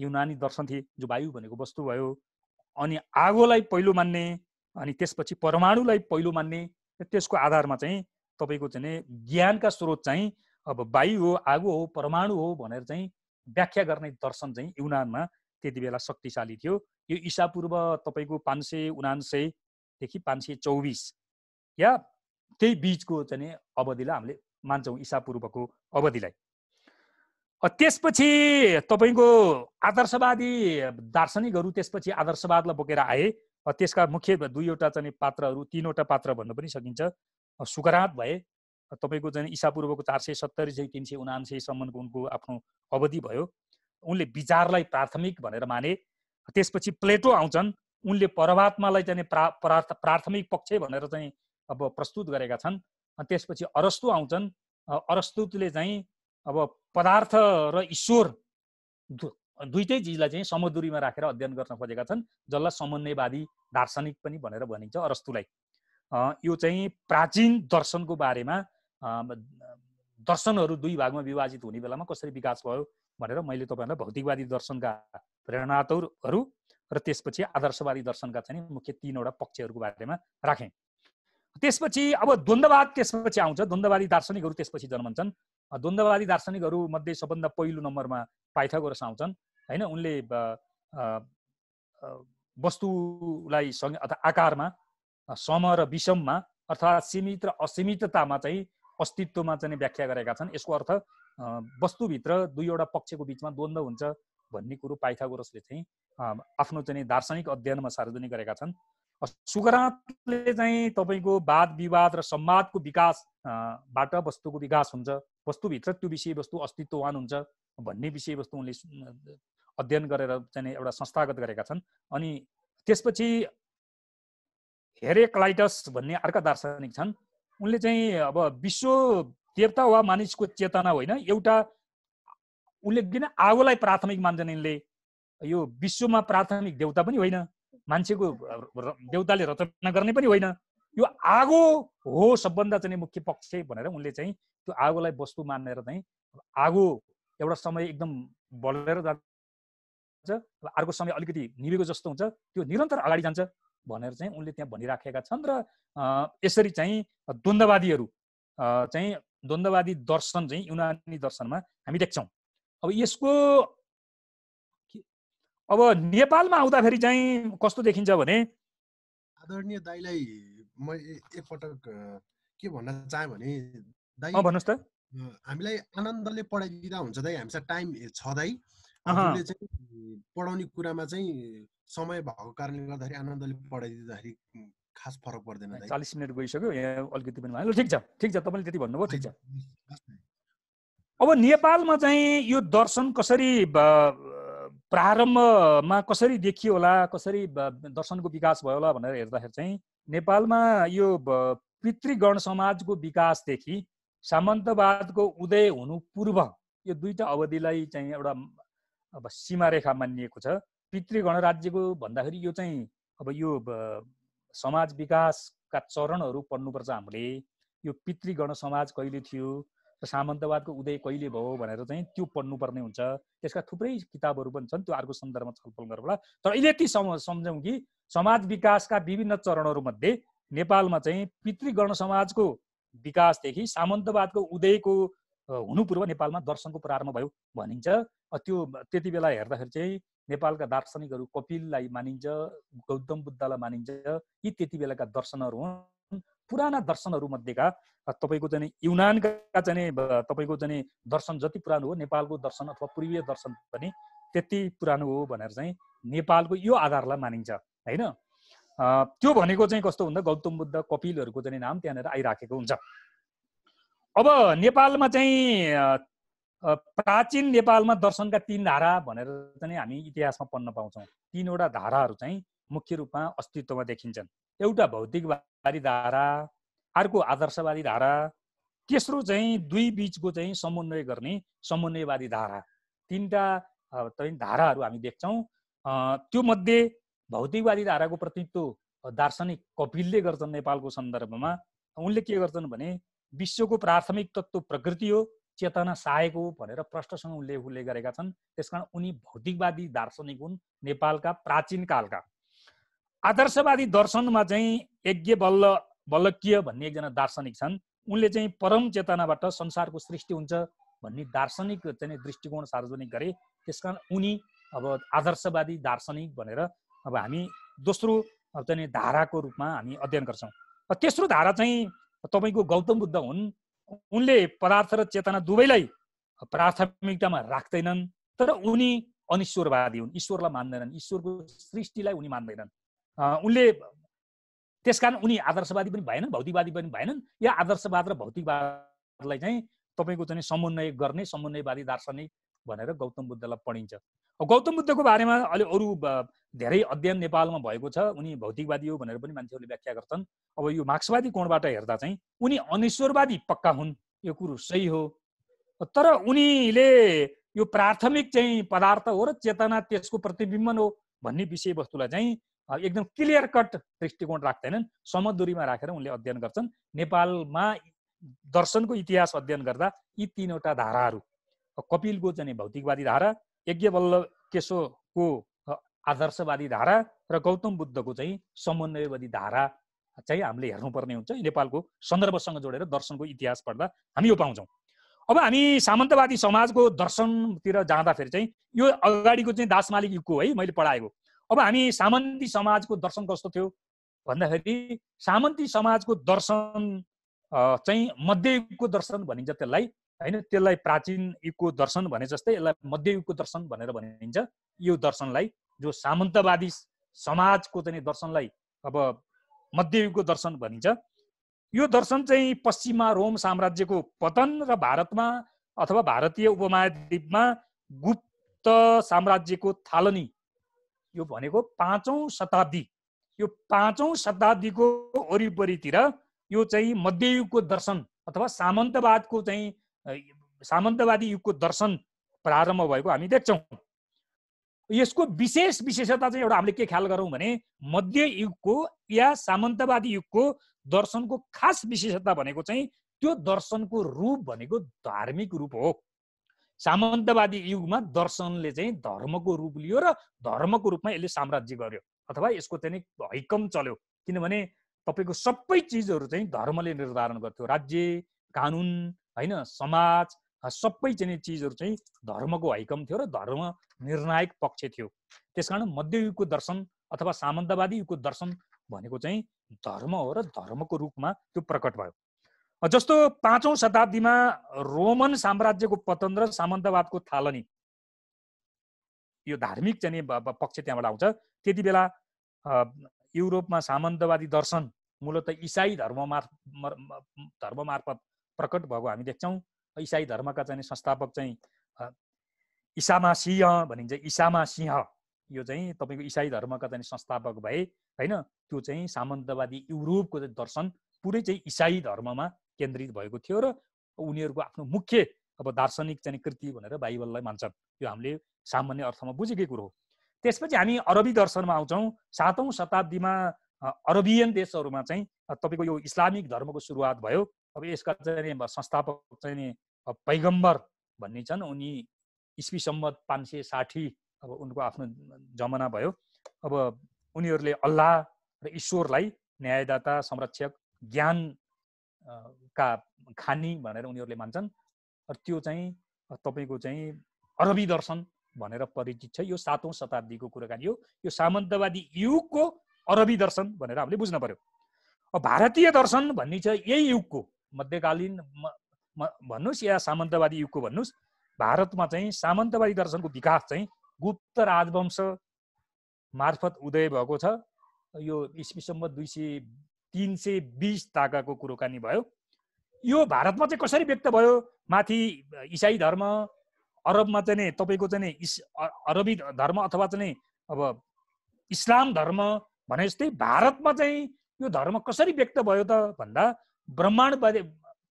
युनानी दर्शन थिए जो वायु भनेको वस्तु भयो अनि आगोलाई पहिलो मान्ने अनि त्यसपछि परमाणुलाई पहिलो मान्ने त्यसको आधारमा चाहिँ तपाईँको चाहिँ ज्ञानका स्रोत चाहिँ अब वायु हो आगो हो परमाणु हो भनेर चाहिँ व्याख्या गर्ने दर्शन चाहिँ युनानमा त्यति बेला शक्तिशाली थियो यो ईसापूर्व तपाईँको पाँच सय उनान्सयदेखि पाँच सय चौबिस या त्यही बिचको चाहिँ अवधिलाई हामीले मान्छौँ ईसापूर्वको अवधिलाई त्यसपछि तपाईँको आदर्शवादी दार्शनिकहरू त्यसपछि आदर्शवादलाई बोकेर आए त्यसका मुख्य दुईवटा चाहिँ पात्रहरू तिनवटा पात्र भन्न पनि सकिन्छ सुकरात भए तपाईँको चाहिँ इसापूर्वको चार सय सत्तरी सय तिन सय उनान्सयसम्मको उनको आफ्नो अवधि भयो उनले विचारलाई प्राथमिक भनेर माने त्यसपछि प्लेटो आउँछन् उनले परमात्मालाई चाहिँ प्रा प्राथमिक पक्ष भनेर चाहिँ अब प्रस्तुत गरेका छन् त्यसपछि अरस्तु आउँछन् अरस्तुतले चाहिँ अब पदार्थ र ईश्वर दुइटै चिजलाई चाहिँ समदुरीमा राखेर अध्ययन गर्न खोजेका छन् जसलाई समन्वयवादी दार्शनिक पनि भनेर भनिन्छ अरस्तुलाई यो चाहिँ प्राचीन दर्शनको बारेमा दर्शनहरू दुई भागमा विभाजित हुने बेलामा कसरी विकास भयो भनेर मैले तपाईँहरूलाई भौतिकवादी दर्शनका प्रेरणाहरू र त्यसपछि आदर्शवादी दर्शनका चाहिँ मुख्य तिनवटा पक्षहरूको बारेमा राखेँ त्यसपछि अब द्वन्द्ववाद त्यसपछि आउँछ द्वन्द्ववादी दार्शनिकहरू त्यसपछि जन्मन्छन् द्वन्द्ववादी दार्शनिकहरू मध्ये सबभन्दा पहिलो नम्बरमा पाइथागोरस आउँछन् होइन उनले वस्तुलाई सँग अथवा आकारमा सम र विषममा अर्थात् सीमित र असीमिततामा चाहिँ अस्तित्वमा चाहिँ व्याख्या गरेका छन् यसको अर्थ वस्तुभित्र दुईवटा पक्षको बिचमा द्वन्द्व हुन्छ भन्ने कुरो पाइथागोरसले चाहिँ आफ्नो चाहिँ दार्शनिक अध्ययनमा सार्वजनिक गरेका छन् सुकरातले चाहिँ तपाईँको वाद विवाद र संवादको विकासबाट वस्तुको विकास हुन्छ वस्तुभित्र त्यो विषयवस्तु अस्तित्ववान हुन्छ भन्ने विषयवस्तु उनले अध्ययन गरेर चाहिँ एउटा संस्थागत गरेका छन् अनि त्यसपछि हेरेक्लाइटस भन्ने अर्का दार्शनिक छन् उनले चाहिँ अब विश्व देवता वा मानिसको चेतना होइन एउटा उल्लेख किन आगोलाई प्राथमिक मान्छन् यिनले यो विश्वमा प्राथमिक देवता पनि होइन मान्छेको देउताले रचना गर्ने पनि होइन यो आगो हो सबभन्दा चाहिँ मुख्य पक्ष भनेर उनले चाहिँ त्यो आगोलाई वस्तु मानेर चाहिँ आगो एउटा समय एकदम बढेर जान्छ अर्को समय अलिकति निभेको जस्तो हुन्छ त्यो निरन्तर अगाडि जान्छ भनेर चाहिँ उनले त्यहाँ भनिराखेका छन् र यसरी चाहिँ द्वन्द्ववादीहरू चाहिँ द्वन्द्ववादी दर्शन चाहिँ युनानी दर्शनमा हामी देख्छौँ अब यसको अब नेपालमा आउँदाखेरि चाहिँ कस्तो देखिन्छ भने आदरणीय दाईलाई म एकपटक के भन्न चाहे भने दाई भन्नुहोस् त हामीलाई आनन्दले पढाइदिँदा हुन्छ दाई हामीसँग टाइम छ दाई चाहिँ पढाउने कुरामा चाहिँ समय भएको कारणले गर्दाखेरि आनन्दले पढाइदिँदाखेरि खास फरक पर्दैन चालिस मिनट गइसक्यो यहाँ अलिकति पनि भयो ठिक छ ठिक छ तपाईँले त्यति भन्नुभयो ठिक छ अब नेपालमा चाहिँ यो दर्शन कसरी प्रारम्भमा कसरी देखियो होला कसरी दर्शनको विकास भयो होला भनेर हेर्दाखेरि चाहिँ नेपालमा यो पितृगण समाजको विकासदेखि सामन्तवादको उदय हुनु पूर्व यो दुईवटा अवधिलाई चाहिँ एउटा अब रेखा मानिएको छ पितृगण राज्यको भन्दाखेरि यो चाहिँ अब यो समाज विकासका चरणहरू पढ्नुपर्छ हामीले यो पितृगण समाज कहिले थियो सामन्तवादको उदय कहिले भयो भनेर चाहिँ त्यो पढ्नुपर्ने हुन्छ त्यसका थुप्रै किताबहरू पनि छन् त्यो अर्को सन्दर्भमा छलफल होला तर अहिले यति सम्झौँ कि समाज विकासका विभिन्न चरणहरूमध्ये नेपालमा चाहिँ पितृगण समाजको विकासदेखि सामन्तवादको उदयको हुनुपूर्व नेपालमा दर्शनको प्रारम्भ भयो भनिन्छ त्यो त्यति बेला हेर्दाखेरि चाहिँ नेपालका दार्शनिकहरू कपिललाई मानिन्छ गौतम बुद्धलाई मानिन्छ यी त्यति बेलाका दर्शनहरू हुन् पुराना मध्येका तपाईँको चाहिँ युनानका चाहिँ तपाईँको चाहिँ दर्शन जति पुरानो हो नेपालको दर्शन अथवा पूर्वीय दर्शन पनि त्यति पुरानो हो भनेर चाहिँ नेपालको यो आधारलाई मानिन्छ होइन त्यो भनेको चाहिँ कस्तो हुन्छ गौतम बुद्ध कपिलहरूको चाहिँ नाम त्यहाँनिर आइराखेको हुन्छ अब नेपालमा चाहिँ प्राचीन नेपालमा दर्शनका तिन धारा भनेर चाहिँ हामी इतिहासमा पढ्न पाउँछौँ तिनवटा धाराहरू चाहिँ मुख्य रूपमा अस्तित्वमा देखिन्छन् एउटा भौतिकवाद धारा अर्को आदर्शवादी धारा तेस्रो चाहिँ दुई बिचको चाहिँ समन्वय गर्ने समन्वयवादी धारा तिनवटा चाहिँ धाराहरू हामी देख्छौँ त्यो मध्ये भौतिकवादी धाराको प्रतिनिधित्व दार्शनिक कपिलले गर्छन् नेपालको सन्दर्भमा उनले के गर्छन् भने विश्वको प्राथमिक तत्त्व प्रकृति हो चेतना सहायक हो भनेर प्रश्नसँग उनले उल्लेख गरेका छन् त्यसकारण उनी भौतिकवादी दार्शनिक हुन् नेपालका प्राचीन कालका आदर्शवादी दर्शनमा चाहिँ यज्ञ बल्ल बल्लकीय भन्ने एकजना दार्शनिक छन् उनले चाहिँ परम चेतनाबाट संसारको सृष्टि हुन्छ भन्ने दार्शनिक चाहिँ दृष्टिकोण सार्वजनिक गरे त्यसकारण उनी अब आदर्शवादी दार्शनिक भनेर अब हामी दोस्रो चाहिँ धाराको रूपमा हामी अध्ययन गर्छौँ तेस्रो धारा चाहिँ तपाईँको गौतम बुद्ध हुन् उनले पदार्थ र चेतना दुवैलाई प्राथमिकतामा राख्दैनन् तर उनी अनिश्वरवादी हुन् ईश्वरलाई मान्दैनन् ईश्वरको सृष्टिलाई उनी मान्दैनन् उनले त्यसकारण उनी आदर्शवादी पनि भएनन् भौतिकवादी पनि भएनन् या आदर्शवाद र भौतिकवादलाई चाहिँ तपाईँको चाहिँ समन्वय गर्ने समन्वयवादी दार्शनिक भनेर गौतम बुद्धलाई पढिन्छ गौतम बुद्धको बारेमा अहिले अरू धेरै अध्ययन नेपालमा भएको छ उनी भौतिकवादी हो भनेर पनि मान्छेहरूले व्याख्या गर्छन् अब यो मार्क्सवादी कोणबाट हेर्दा चाहिँ उनी अनिश्वरवादी पक्का हुन् यो कुरो सही हो तर उनीले यो प्राथमिक चाहिँ पदार्थ हो र चेतना त्यसको प्रतिबिम्बन हो भन्ने विषयवस्तुलाई चाहिँ एकदम क्लियर कट दृष्टिकोण राख्दैनन् दुरीमा राखेर उनले अध्ययन गर्छन् नेपालमा दर्शनको इतिहास अध्ययन गर्दा यी तिनवटा धाराहरू कपिलको चाहिँ भौतिकवादी धारा यज्ञ केशोको आदर्शवादी धारा र गौतम बुद्धको चाहिँ समन्वयवादी धारा चाहिँ हामीले हेर्नुपर्ने हुन्छ नेपालको सन्दर्भसँग जोडेर दर्शनको इतिहास पढ्दा हामी यो पाउँछौँ अब हामी सामन्तवादी समाजको दर्शनतिर जाँदाखेरि चाहिँ यो अगाडिको चाहिँ दासमालिक युगको है मैले पढाएको अब हामी सामन्ती समाजको दर्शन कस्तो थियो भन्दाखेरि सामन्ती समाजको दर्शन चाहिँ मध्ययुगको दर्शन भनिन्छ त्यसलाई होइन त्यसलाई प्राचीन युगको दर्शन भने जस्तै यसलाई मध्ययुगको दर्शन भनेर भनिन्छ यो दर्शनलाई जो सामन्तवादी समाजको चाहिँ दर्शनलाई अब मध्ययुगको दर्शन भनिन्छ यो दर्शन चाहिँ पश्चिममा रोम साम्राज्यको पतन र भारतमा अथवा भारतीय उपमहाद्वीपमा गुप्त साम्राज्यको थालनी यो भनेको पाँचौँ शताब्दी यो पाँचौँ शताब्दीको वरिपरितिर यो चाहिँ मध्ययुगको दर्शन अथवा सामन्तवादको चाहिँ सामन्तवादी युगको दर्शन प्रारम्भ भएको हामी देख्छौँ यसको विशेष विशेषता चाहिँ एउटा हामीले के ख्याल गरौँ भने मध्ययुगको या सामन्तवादी युगको दर्शनको खास विशेषता भनेको चाहिँ त्यो दर्शनको रूप भनेको धार्मिक रूप हो सामन्तवादी युगमा दर्शनले चाहिँ धर्मको रूप लियो र धर्मको रूपमा यसले साम्राज्य गर्यो अथवा यसको चाहिँ हैकम चल्यो किनभने तपाईँको सबै चिजहरू चाहिँ धर्मले निर्धारण गर्थ्यो राज्य कानुन होइन समाज सबै चाहिँ चिजहरू चाहिँ धर्मको हैकम थियो र धर्म निर्णायक पक्ष थियो त्यस कारण मध्ययुगको दर्शन अथवा सामन्तवादी युगको दर्शन भनेको चाहिँ धर्म हो र धर्मको रूपमा त्यो प्रकट भयो जस्तो पाँचौँ शताब्दीमा रोमन साम्राज्यको पतन र सामन्तवादको थालनी यो धार्मिक चाहिँ पक्ष त्यहाँबाट आउँछ त्यति बेला युरोपमा सामन्तवादी दर्शन मूलत इसाई धर्ममार्फ धर्म मार्फत प्रकट भएको हामी देख्छौँ इसाई धर्मका चाहिँ संस्थापक चाहिँ इसामा सिंह भनिन्छ इसामा सिंह यो चाहिँ तपाईँको इसाई धर्मका चाहिँ संस्थापक भए होइन त्यो चाहिँ सामन्तवादी युरोपको दर्शन पुरै चाहिँ इसाई धर्ममा केन्द्रित भएको थियो र उनीहरूको आफ्नो मुख्य अब दार्शनिक चाहिँ कृति भनेर बाइबललाई मान्छन् यो हामीले सामान्य अर्थमा बुझेकै कुरो हो त्यसपछि हामी अरबी दर्शनमा आउँछौँ सातौँ शताब्दीमा अरबियन देशहरूमा चाहिँ तपाईँको यो इस्लामिक धर्मको सुरुवात भयो अब यसका चाहिँ संस्थापक चाहिँ पैगम्बर भन्ने छन् उनी इस्वी सम्मत पाँच सय साठी अब उनको आफ्नो जमाना भयो अब उनीहरूले अल्लाह र ईश्वरलाई न्यायदाता संरक्षक ज्ञान का खानी भनेर उनीहरूले मान्छन् र त्यो चाहिँ तपाईँको चाहिँ अरबी दर्शन भनेर परिचित छ यो सातौँ शताब्दीको कुराकानी हो यो सामन्तवादी युगको अरबी दर्शन भनेर हामीले बुझ्न पर्यो भारतीय दर्शन भन्ने छ यही युगको मध्यकालीन भन्नुहोस् या सामन्तवादी युगको भन्नुहोस् भारतमा चाहिँ सामन्तवादी दर्शनको विकास चाहिँ गुप्त राजवंश मार्फत उदय भएको छ यो इस्वी सम्म दुई सय तिन सय बिस ताकाको कुरोकानी भयो यो भारतमा चाहिँ कसरी व्यक्त भयो माथि इसाई धर्म अरबमा चाहिँ तपाईँको चाहिँ इस अरबी धर्म अथवा चाहिँ अब इस्लाम धर्म भने जस्तै भारतमा चाहिँ यो धर्म कसरी व्यक्त भयो त भन्दा ब्रह्माण्डवादी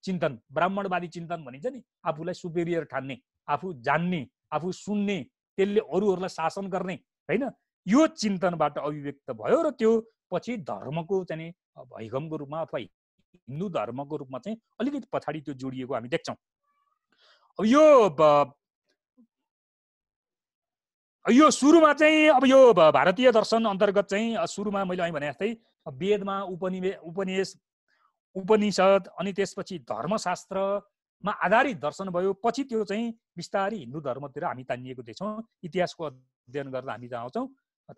चिन्तन ब्राह्मणवादी चिन्तन भनिन्छ नि आफूलाई सुपेरियर ठान्ने आफू जान्ने आफू सुन्ने त्यसले अरूहरूलाई शासन गर्ने होइन यो चिन्तनबाट अभिव्यक्त भयो र त्यो पछि धर्मको चाहिँ भैगमको रूपमा अथवा हिन्दू धर्मको रूपमा चाहिँ अलिकति पछाडि त्यो जोडिएको हामी देख्छौँ अब यो यो सुरुमा चाहिँ अब यो भारतीय दर्शन अन्तर्गत चाहिँ सुरुमा मैले अहिले भने जस्तै वेदमा उपनिवे उपनिवेश उपनिषद अनि त्यसपछि धर्मशास्त्रमा आधारित दर्शन भयो पछि त्यो चाहिँ बिस्तारै हिन्दू धर्मतिर हामी तानिएको देख्छौँ इतिहासको अध्ययन गर्दा हामी जहाँ आउँछौँ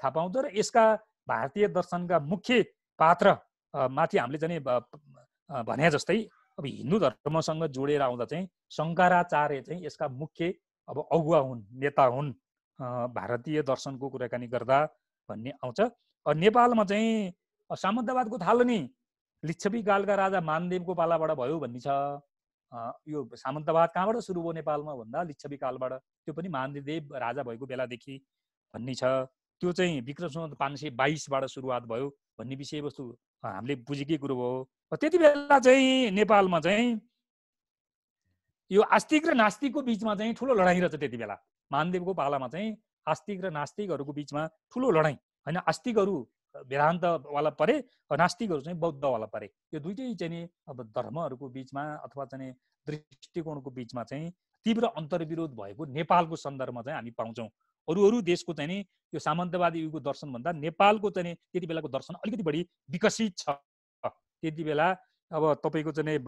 थाहा पाउँछौँ र यसका भारतीय दर्शनका मुख्य पात्र माथि हामीले जाने भने जस्तै अब हिन्दू धर्मसँग जोडेर आउँदा चाहिँ शङ्कराचार्य चाहिँ यसका मुख्य अब अगुवा हुन् नेता हुन् भारतीय दर्शनको कुराकानी गर्दा भन्ने आउँछ नेपालमा चाहिँ सामन्तवादको थालनी लिच्छवी कालका राजा मानदेवको पालाबाट भयो भन्ने छ यो सामन्तवाद कहाँबाट सुरु भयो नेपालमा भन्दा लिच्छवी कालबाट त्यो पनि मानदेव राजा भएको बेलादेखि भन्ने छ त्यो चाहिँ विक्रमसम्म पाँच सय बाइसबाट सुरुवात भयो भन्ने विषयवस्तु हामीले बुझेकै कुरो भयो त्यति बेला चाहिँ नेपालमा चाहिँ यो आस्तिक र नास्तिकको बिचमा चाहिँ ठुलो लडाइँ रहेछ त्यति बेला महादेवको पालामा चाहिँ आस्तिक र नास्तिकहरूको बिचमा ठुलो लडाइँ होइन आस्तिकहरू वेदान्तवाला परे नास्तिकहरू चाहिँ बौद्धवाला परे यो दुइटै चाहिँ अब धर्महरूको बिचमा अथवा चाहिँ दृष्टिकोणको बिचमा चाहिँ तीव्र अन्तर्विरोध भएको नेपालको सन्दर्भमा चाहिँ हामी पाउँछौँ अरू अरू देशको चाहिँ नि यो सामन्तवादी युगको दर्शनभन्दा नेपालको चाहिँ त्यति बेलाको दर्शन अलिकति बढी विकसित छ त्यति बेला अब तपाईँको चाहिँ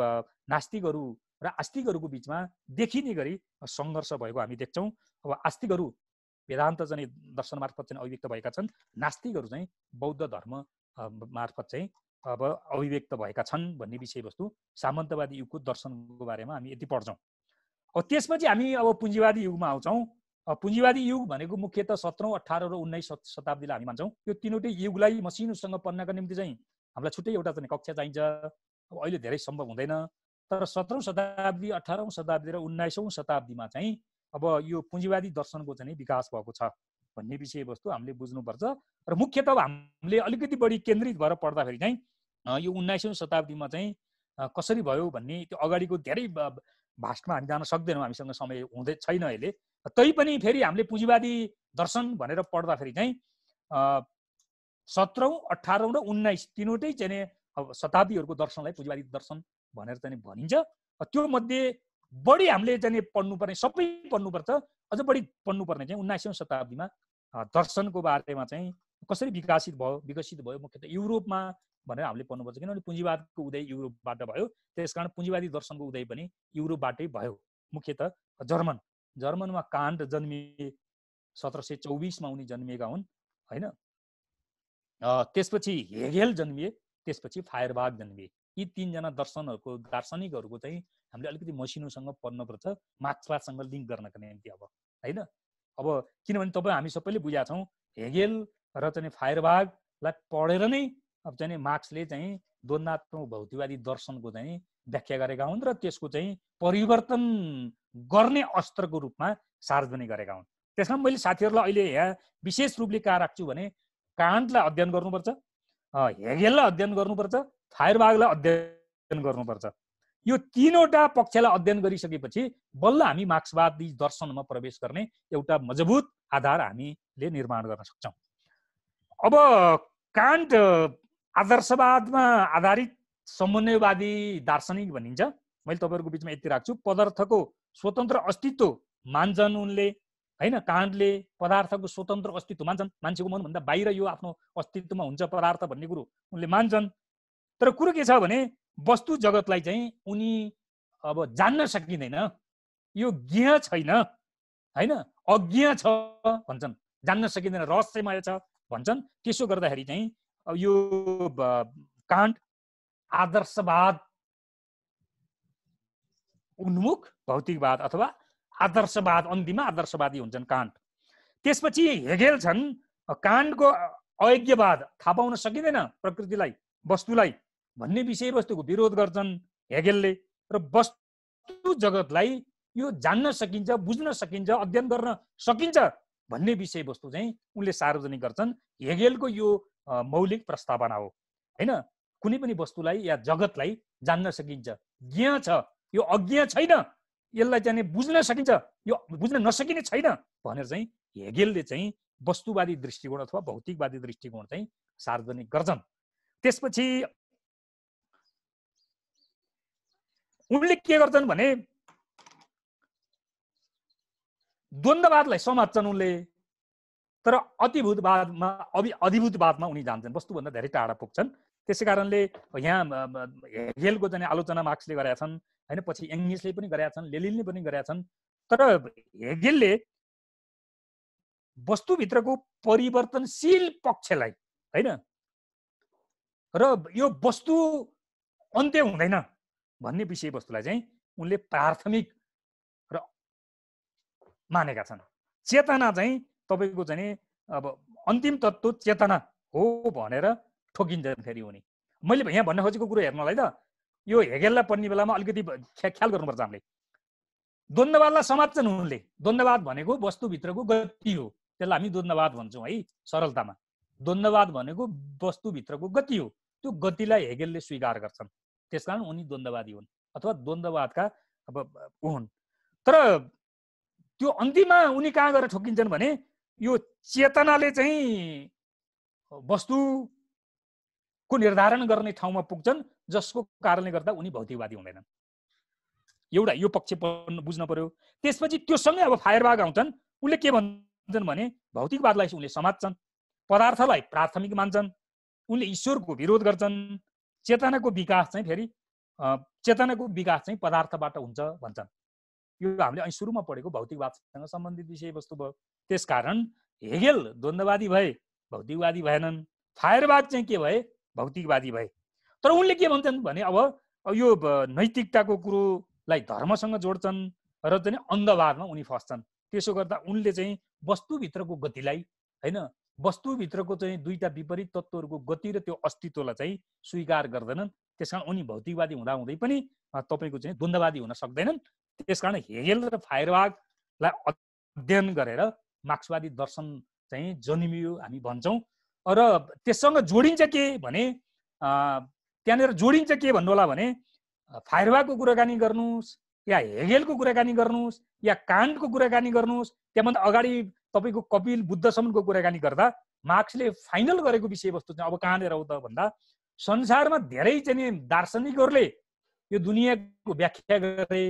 नास्तिकहरू र आस्तिकहरूको बिचमा देखिने गरी सङ्घर्ष भएको हामी देख्छौँ अब आस्तिकहरू वेदान्त चाहिँ दर्शन मार्फत चाहिँ अभिव्यक्त भएका छन् नास्तिकहरू चाहिँ बौद्ध धर्म मार्फत चाहिँ अब अभिव्यक्त भएका छन् भन्ने विषयवस्तु सामन्तवादी युगको दर्शनको बारेमा हामी यति पढ्छौँ अब त्यसपछि हामी अब पुँजीवादी युगमा आउँछौँ पुँजीवादी युग भनेको मुख्यतः सत्रौँ अठार र उन्नाइस शताब्दीलाई हामी मान्छौँ यो तिनवटै युगलाई मसिनोसँग पढ्नका निम्ति चाहिँ हामीलाई छुट्टै एउटा चाहिँ कक्षा चाहिन्छ अब अहिले धेरै सम्भव हुँदैन तर सत्रौँ शताब्दी अठारौँ शताब्दी र उन्नाइसौँ शताब्दीमा चाहिँ अब यो पुँजीवादी दर्शनको चाहिँ विकास भएको छ भन्ने विषयवस्तु हामीले बुझ्नुपर्छ र मुख्यतः हामीले अलिकति बढी केन्द्रित भएर पढ्दाखेरि चाहिँ यो उन्नाइसौँ शताब्दीमा चाहिँ कसरी भयो भन्ने त्यो अगाडिको धेरै भाषमा हामी जान सक्दैनौँ हामीसँग समय हुँदै छैन अहिले पनि फेरि हामीले पुँजीवादी दर्शन भनेर पढ्दाखेरि चाहिँ सत्रौँ अठारौँ र उन्नाइस तिनवटै चाहिँ अब शताब्दीहरूको दर्शनलाई पुँजीवादी दर्शन भनेर चाहिँ भनिन्छ त्यो मध्ये बढी हामीले चाहिँ पढ्नुपर्ने सबै पढ्नुपर्छ अझ बढी पढ्नुपर्ने चाहिँ उन्नाइसौँ शताब्दीमा दर्शनको बारेमा चाहिँ कसरी विकसित भयो विकसित भयो मुख्यतः युरोपमा भनेर हामीले पढ्नुपर्छ किनभने पुँजीवादको उदय युरोपबाट भयो त्यस कारण पुँजीवादी दर्शनको उदय पनि युरोपबाटै भयो मुख्यतः जर्मन जर्मनमा काण्ड जन्मिए सत्र सय चौबिसमा उनी जन्मिएका हुन् होइन त्यसपछि हेगेल जन्मिए त्यसपछि फायरबाग जन्मिए यी तिनजना दर्शनहरूको दार्शनिकहरूको चाहिँ हामीले अलिकति मसिनोसँग पढ्नुपर्छ मार्क्सवादसँग लिङ्क गर्नका निम्ति अब होइन अब किनभने तपाईँ हामी सबैले बुझाएको छौँ हेगेल र चाहिँ फायरबागलाई पढेर नै अब चाहिँ मार्क्सले चाहिँ द्वन्दात्मक भौतिकवादी दर्शनको चाहिँ व्याख्या गरेका हुन् र त्यसको चाहिँ परिवर्तन गर्ने अस्त्रको रूपमा सार्वजनिक गरेका हुन् त्यसमा मैले साथीहरूलाई अहिले यहाँ विशेष रूपले कहाँ राख्छु भने कान्डलाई अध्ययन गर्नुपर्छ हेगेललाई अध्ययन गर्नुपर्छ फायरबागलाई अध्ययन गर्नुपर्छ यो तिनवटा पक्षलाई अध्ययन गरिसकेपछि बल्ल हामी मार्क्सवादी दर्शनमा प्रवेश गर्ने एउटा मजबुत आधार हामीले निर्माण गर्न सक्छौँ अब कान्ट आदर्शवादमा आधारित समन्वयवादी दार्शनिक भनिन्छ मैले तपाईँहरूको बिचमा यति राख्छु पदार्थको स्वतन्त्र अस्तित्व मान्छन् उनले होइन काण्डले पदार्थको स्वतन्त्र अस्तित्व मान्छन् मान्छेको मनभन्दा बाहिर यो आफ्नो अस्तित्वमा हुन्छ पदार्थ भन्ने कुरो उनले मान्छन् तर कुरो के छ भने वस्तु जगतलाई चाहिँ उनी अब जान्न सकिँदैन यो ज्ञ छैन होइन अज्ञ छ भन्छन् जान्न सकिँदैन रहस्यमय छ भन्छन् त्यसो गर्दाखेरि चाहिँ यो काण्ड आदर्शवाद उन्मुख भौतिकवाद अथवा आदर्शवाद अन्तिममा आदर्शवादी हुन्छन् काण्ड त्यसपछि हेगेल छन् काण्डको अयज्ञवाद थाहा पाउन सकिँदैन प्रकृतिलाई वस्तुलाई भन्ने विषयवस्तुको विरोध गर्छन् हेगेलले र वस्तु जगतलाई यो जान्न सकिन्छ बुझ्न सकिन्छ अध्ययन गर्न सकिन्छ भन्ने विषयवस्तु चाहिँ उनले सार्वजनिक गर्छन् हेगेलको यो मौलिक प्रस्तावना हो होइन कुनै पनि वस्तुलाई या जगतलाई जान्न सकिन्छ ज्ञ छ यो अज्ञ छैन यसलाई चाहिँ बुझ्न सकिन्छ यो बुझ्न नसकिने छैन भनेर चाहिँ हेगेलले चाहिँ वस्तुवादी दृष्टिकोण अथवा भौतिकवादी दृष्टिकोण चाहिँ सार्वजनिक गर्छन् त्यसपछि उनले के गर्छन् भने द्वन्द्ववादलाई समात्छन् उनले तर अतिभूतवादमा अभि अधिभूतवादमा उनी जान्छन् वस्तुभन्दा धेरै टाढा पुग्छन् त्यसै कारणले यहाँ हेगेलको जाने आलोचना मार्क्सले गरेका छन् होइन पछि एङ्गिसले पनि गरेका छन् लेलिनले पनि गरेका छन् तर हेगेलले वस्तुभित्रको परिवर्तनशील पक्षलाई होइन र यो वस्तु अन्त्य हुँदैन भन्ने विषयवस्तुलाई चाहिँ उनले प्राथमिक र मानेका छन् चेतना चाहिँ तपाईँको चाहिँ अब अन्तिम तत्त्व चेतना हो भनेर ठोकिन्छन् फेरि उनी मैले यहाँ भन्न खोजेको कुरो हेर्नलाई त यो हेगेललाई पढ्ने बेलामा अलिकति ख्याल गर्नुपर्छ हामीले द्वन्द्ववादलाई समात्छन् उनले द्वन्द्ववाद भनेको वस्तुभित्रको गति हो त्यसलाई हामी द्वन्द्ववाद भन्छौँ है सरलतामा द्वन्द्ववाद भनेको वस्तुभित्रको गति हो त्यो गतिलाई हेगेलले स्वीकार गर्छन् त्यसकारण उनी द्वन्द्ववादी हुन् अथवा द्वन्द्ववादका अब ऊ हुन् तर त्यो अन्तिममा उनी कहाँ गएर ठोकिन्छन् भने यो चेतनाले चाहिँ वस्तु को निर्धारण गर्ने ठाउँमा पुग्छन् जसको कारणले गर्दा उनी भौतिकवादी हुँदैनन् एउटा यो पक्ष बुझ्न पर्यो त्यसपछि त्योसँगै अब फायरबाग आउँछन् उनले के भन्छन् भने भौतिकवादलाई उनले समात्छन् पदार्थलाई प्राथमिक मान्छन् उनले ईश्वरको विरोध गर्छन् चेतनाको विकास चाहिँ फेरि चेतनाको विकास चाहिँ पदार्थबाट हुन्छ भन्छन् यो हामीले अहिले सुरुमा पढेको भौतिकवादसँग सम्बन्धित विषयवस्तु भयो त्यसकारण हेगेल द्वन्द्ववादी भए भौतिकवादी भएनन् फायरवाद चाहिँ के भए भौतिकवादी भए तर उनले के भन्छन् भने अब यो नैतिकताको कुरोलाई धर्मसँग जोड्छन् र चाहिँ अन्धवादमा उनी फस्छन् त्यसो गर्दा उनले चाहिँ वस्तुभित्रको गतिलाई होइन वस्तुभित्रको चाहिँ दुईवटा विपरीत तत्त्वहरूको गति र त्यो अस्तित्वलाई चाहिँ स्वीकार गर्दैनन् त्यस कारण उनी भौतिकवादी हुँदाहुँदै पनि तपाईँको चाहिँ द्वन्द्ववादी हुन सक्दैनन् त्यस कारण हेगेल र फायरवागलाई अध्ययन गरेर मार्क्सवादी दर्शन चाहिँ जन्मियो हामी भन्छौँ र त्यससँग जोडिन्छ के भने त्यहाँनिर जोडिन्छ के भन्नु होला भने फायरवाको कुराकानी गर्नुहोस् या हेगेलको कुराकानी गर्नुहोस् या काण्डको कुराकानी गर्नुहोस् त्यहाँभन्दा अगाडि तपाईँको कपिल बुद्धसम्मको कुराकानी गर्दा मार्क्सले फाइनल गरेको विषयवस्तु चाहिँ अब कहाँनिर हो त भन्दा संसारमा धेरै चाहिँ दार्शनिकहरूले यो दुनियाँको व्याख्या गरे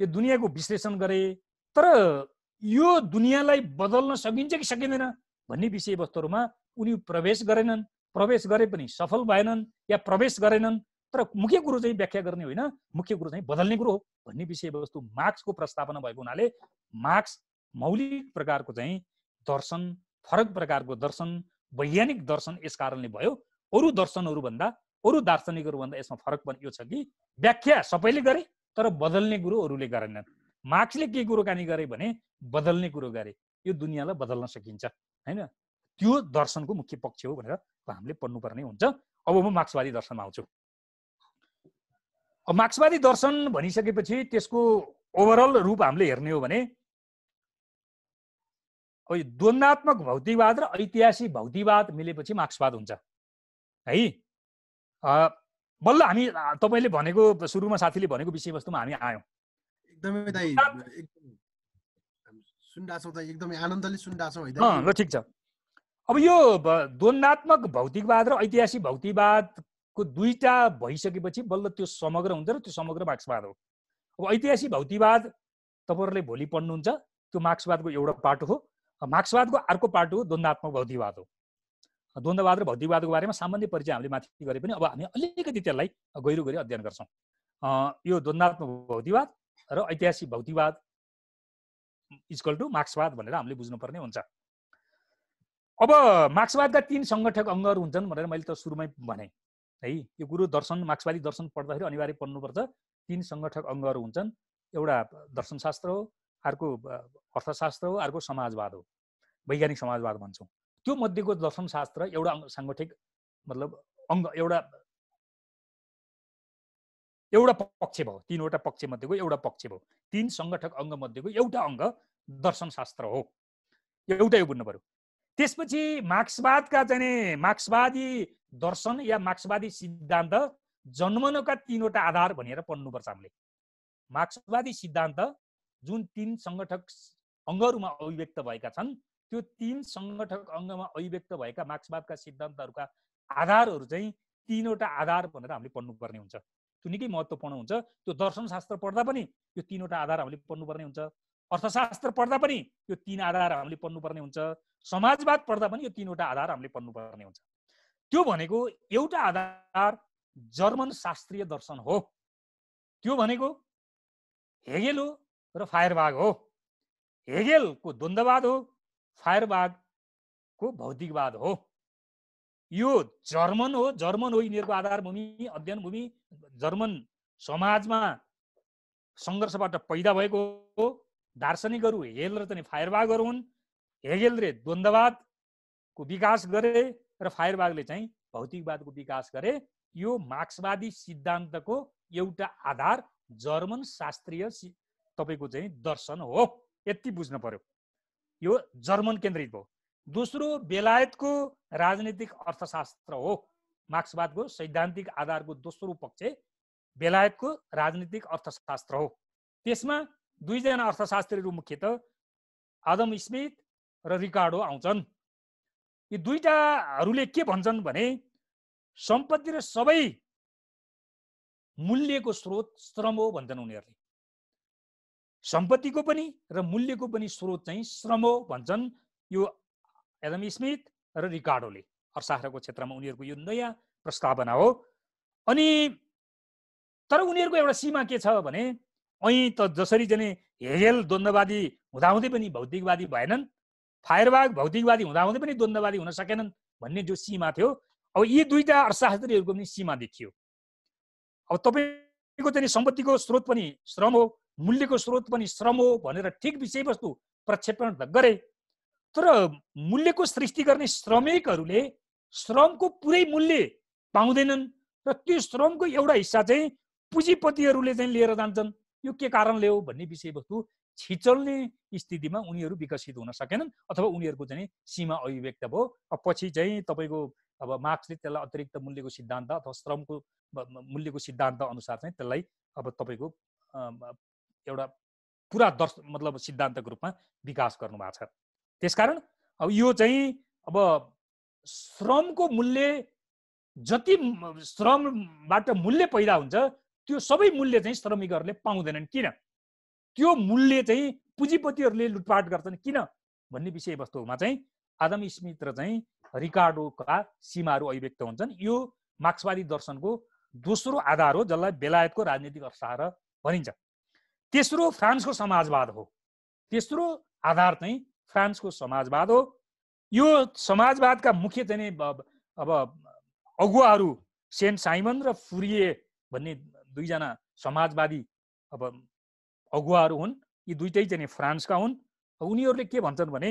यो दुनियाँको विश्लेषण गरे तर यो दुनियाँलाई बदल्न सकिन्छ कि सकिँदैन भन्ने विषयवस्तुहरूमा उनी प्रवेश गरेनन् प्रवेश गरे पनि सफल भएनन् या प्रवेश गरेनन् तर मुख्य कुरो चाहिँ व्याख्या गर्ने होइन मुख्य कुरो चाहिँ बदल्ने कुरो हो भन्ने विषयवस्तु मार्क्सको प्रस्तावना भएको हुनाले मार्क्स मौलिक प्रकारको चाहिँ दर्शन फरक प्रकारको दर्शन वैज्ञानिक दर्शन यस कारणले भयो अरू दर्शनहरूभन्दा अरू दार्शनिकहरूभन्दा यसमा फरक पनि यो छ कि व्याख्या सबैले गरे तर बदल्ने कुरो अरूले गरेनन् मार्क्सले के कुरोकानी गरे भने बदल्ने कुरो गरे यो दुनियाँलाई बदल्न सकिन्छ होइन त्यो दर्शनको मुख्य पक्ष हो भनेर हामीले पढ्नुपर्ने हुन्छ अब म मार्क्सवादी दर्शनमा आउँछु मार्क्सवादी दर्शन भनिसकेपछि त्यसको ओभरअल रूप हामीले हेर्ने हो भने द्वन्दात्मक भौतिकवाद र ऐतिहासिक भौतिकवाद मिलेपछि मार्क्सवाद हुन्छ है बल्ल हामी तपाईँले भनेको सुरुमा साथीले भनेको विषयवस्तुमा हामी आयौँ एकदमै एकदमै आनन्दले ठिक छ अब यो द्वन्दात्मक भौतिकवाद र ऐतिहासिक भौतिकवादको दुईवटा भइसकेपछि बल्ल त्यो समग्र हुन्छ र त्यो समग्र मार्क्सवाद हो अब ऐतिहासिक भौतिकवाद तपाईँहरूले भोलि पढ्नुहुन्छ त्यो मार्क्सवादको एउटा पाटो हो मार्क्सवादको अर्को पाटो हो द्वन्दात्मक भौतिकवाद हो द्वन्दवाद र भौतिकवादको बारेमा सामान्य परिचय हामीले माथि गरे पनि अब हामी अलिकति त्यसलाई गहिरो गरी अध्ययन गर्छौँ यो द्वन्दात्मक भौतिकवाद र ऐतिहासिक भौतिकवाद इजकल टु मार्क्सवाद भनेर हामीले बुझ्नुपर्ने हुन्छ अब मार्क्सवादका तिन सङ्गठक अङ्गहरू हुन्छन् भनेर मैले त सुरुमै भने है यो कुरो दर्शन मार्क्सवादी दर्शन पढ्दाखेरि अनिवार्य पढ्नुपर्छ तिन सङ्गठक अङ्गहरू हुन्छन् एउटा दर्शनशास्त्र हो अर्को अर्थशास्त्र हो अर्को समाजवाद हो वैज्ञानिक समाजवाद भन्छौँ त्यो मध्येको दर्शनशास्त्र एउटा साङ्गठिक मतलब अङ्ग एउटा एउटा पक्ष भयो तिनवटा पक्ष मध्येको एउटा पक्ष भयो तिन सङ्गठक अङ्ग मध्येको एउटा अङ्ग दर्शनशास्त्र हो एउटा यो बुझ्नु पऱ्यो त्यसपछि मार्क्सवादका चाहिँ मार्क्सवादी दर्शन या मार्क्सवादी सिद्धान्त जन्मनका तिनवटा आधार भनेर पढ्नुपर्छ हामीले मार्क्सवादी सिद्धान्त जुन तिन सङ्गठक अङ्गहरूमा अभिव्यक्त भएका छन् त्यो तिन सङ्गठक अङ्गमा अभिव्यक्त भएका मार्क्सवादका सिद्धान्तहरूका आधारहरू चाहिँ तिनवटा आधार भनेर हामीले पढ्नुपर्ने हुन्छ त्यो निकै महत्त्वपूर्ण हुन्छ त्यो दर्शनशास्त्र पढ्दा पनि त्यो तिनवटा आधार हामीले पढ्नुपर्ने हुन्छ अर्थशास्त्र पढ्दा पनि यो तिन आधार हामीले पढ्नुपर्ने हुन्छ समाजवाद पढ्दा पनि यो तिनवटा आधार हामीले पढ्नुपर्ने हुन्छ त्यो भनेको एउटा आधार जर्मन शास्त्रीय दर्शन हो त्यो भनेको हेगेल हो र फायरबाग हो हेगेलको द्वन्द्ववाद हो फायरबागको भौतिकवाद हो यो जर्मन हो जर्मन हो यिनीहरूको आधारभूमि अध्ययन भूमि जर्मन समाजमा सङ्घर्षबाट पैदा भएको हो दार्शनिकहरू हेल र चाहिँ फायरबागहरू हुन् हेगेलले द्वन्द्ववादको विकास गरे र फायरबागले चाहिँ भौतिकवादको विकास गरे यो मार्क्सवादी सिद्धान्तको एउटा आधार जर्मन शास्त्रीय तपाईँको चाहिँ दर्शन हो यति बुझ्न पर्यो यो जर्मन केन्द्रित हो दोस्रो बेलायतको राजनीतिक अर्थशास्त्र हो मार्क्सवादको सैद्धान्तिक आधारको दोस्रो पक्ष बेलायतको राजनीतिक अर्थशास्त्र हो त्यसमा दुईजना अर्थशास्त्रीहरू मुख्य त आदम स्मिथ र रिकार्डो आउँछन् यी दुईटाहरूले के भन्छन् भने सम्पत्ति र सबै मूल्यको स्रोत श्रम हो भन्छन् उनीहरूले सम्पत्तिको पनि र मूल्यको पनि स्रोत चाहिँ श्रम हो भन्छन् यो एडम स्मिथ र रिकार्डोले अर्थशास्त्रको क्षेत्रमा उनीहरूको यो नयाँ प्रस्तावना हो अनि तर उनीहरूको एउटा सीमा के छ भने ऐ त जसरी जाने हेगेल द्वन्द्ववादी हुँदाहुँदै पनि भौतिकवादी भएनन् फायरबाग भौतिकवादी हुँदाहुँदै पनि द्वन्द्ववादी हुन सकेनन् भन्ने जो सीमा थियो अब यी दुईवटा अर्थशास्त्रीहरूको पनि सीमा देखियो अब तपाईँको चाहिँ सम्पत्तिको स्रोत पनि श्रम हो मूल्यको स्रोत पनि श्रम हो भनेर ठिक विषयवस्तु प्रक्षेपण त गरे तर मूल्यको सृष्टि गर्ने श्रमिकहरूले श्रमको पुरै मूल्य पाउँदैनन् र त्यो श्रमको एउटा हिस्सा चाहिँ पुँजीपतिहरूले चाहिँ लिएर जान्छन् यो के कारणले हो भन्ने विषयवस्तु छिचल्ने स्थितिमा उनीहरू विकसित हुन सकेनन् अथवा उनीहरूको चाहिँ सीमा अभिव्यक्त भयो पछि चाहिँ तपाईँको अब मार्क्सले त्यसलाई अतिरिक्त मूल्यको सिद्धान्त अथवा श्रमको मूल्यको सिद्धान्त अनुसार चाहिँ त्यसलाई अब तपाईँको एउटा पुरा दर्श मतलब सिद्धान्तको रूपमा विकास गर्नुभएको छ त्यसकारण अब यो चाहिँ अब श्रमको मूल्य जति श्रमबाट मूल्य पैदा हुन्छ त्यो सबै मूल्य चाहिँ श्रमिकहरूले पाउँदैनन् किन त्यो मूल्य चाहिँ पुँजीपतिहरूले लुटपाट गर्छन् किन भन्ने विषयवस्तुमा चाहिँ आदम स्मिथ र चाहिँ रिकार्डोका सीमाहरू अभिव्यक्त हुन्छन् यो मार्क्सवादी दर्शनको दोस्रो आधार हो जसलाई बेलायतको राजनीतिक अर्थशास्त्र भनिन्छ तेस्रो फ्रान्सको समाजवाद हो तेस्रो आधार चाहिँ फ्रान्सको समाजवाद हो यो समाजवादका मुख्य चाहिँ अब अगुवाहरू सेन्ट साइमन र फुरिए भन्ने दुईजना समाजवादी अब अगुवाहरू हुन् यी दुइटै चाहिँ फ्रान्सका हुन् उनीहरूले के भन्छन् भने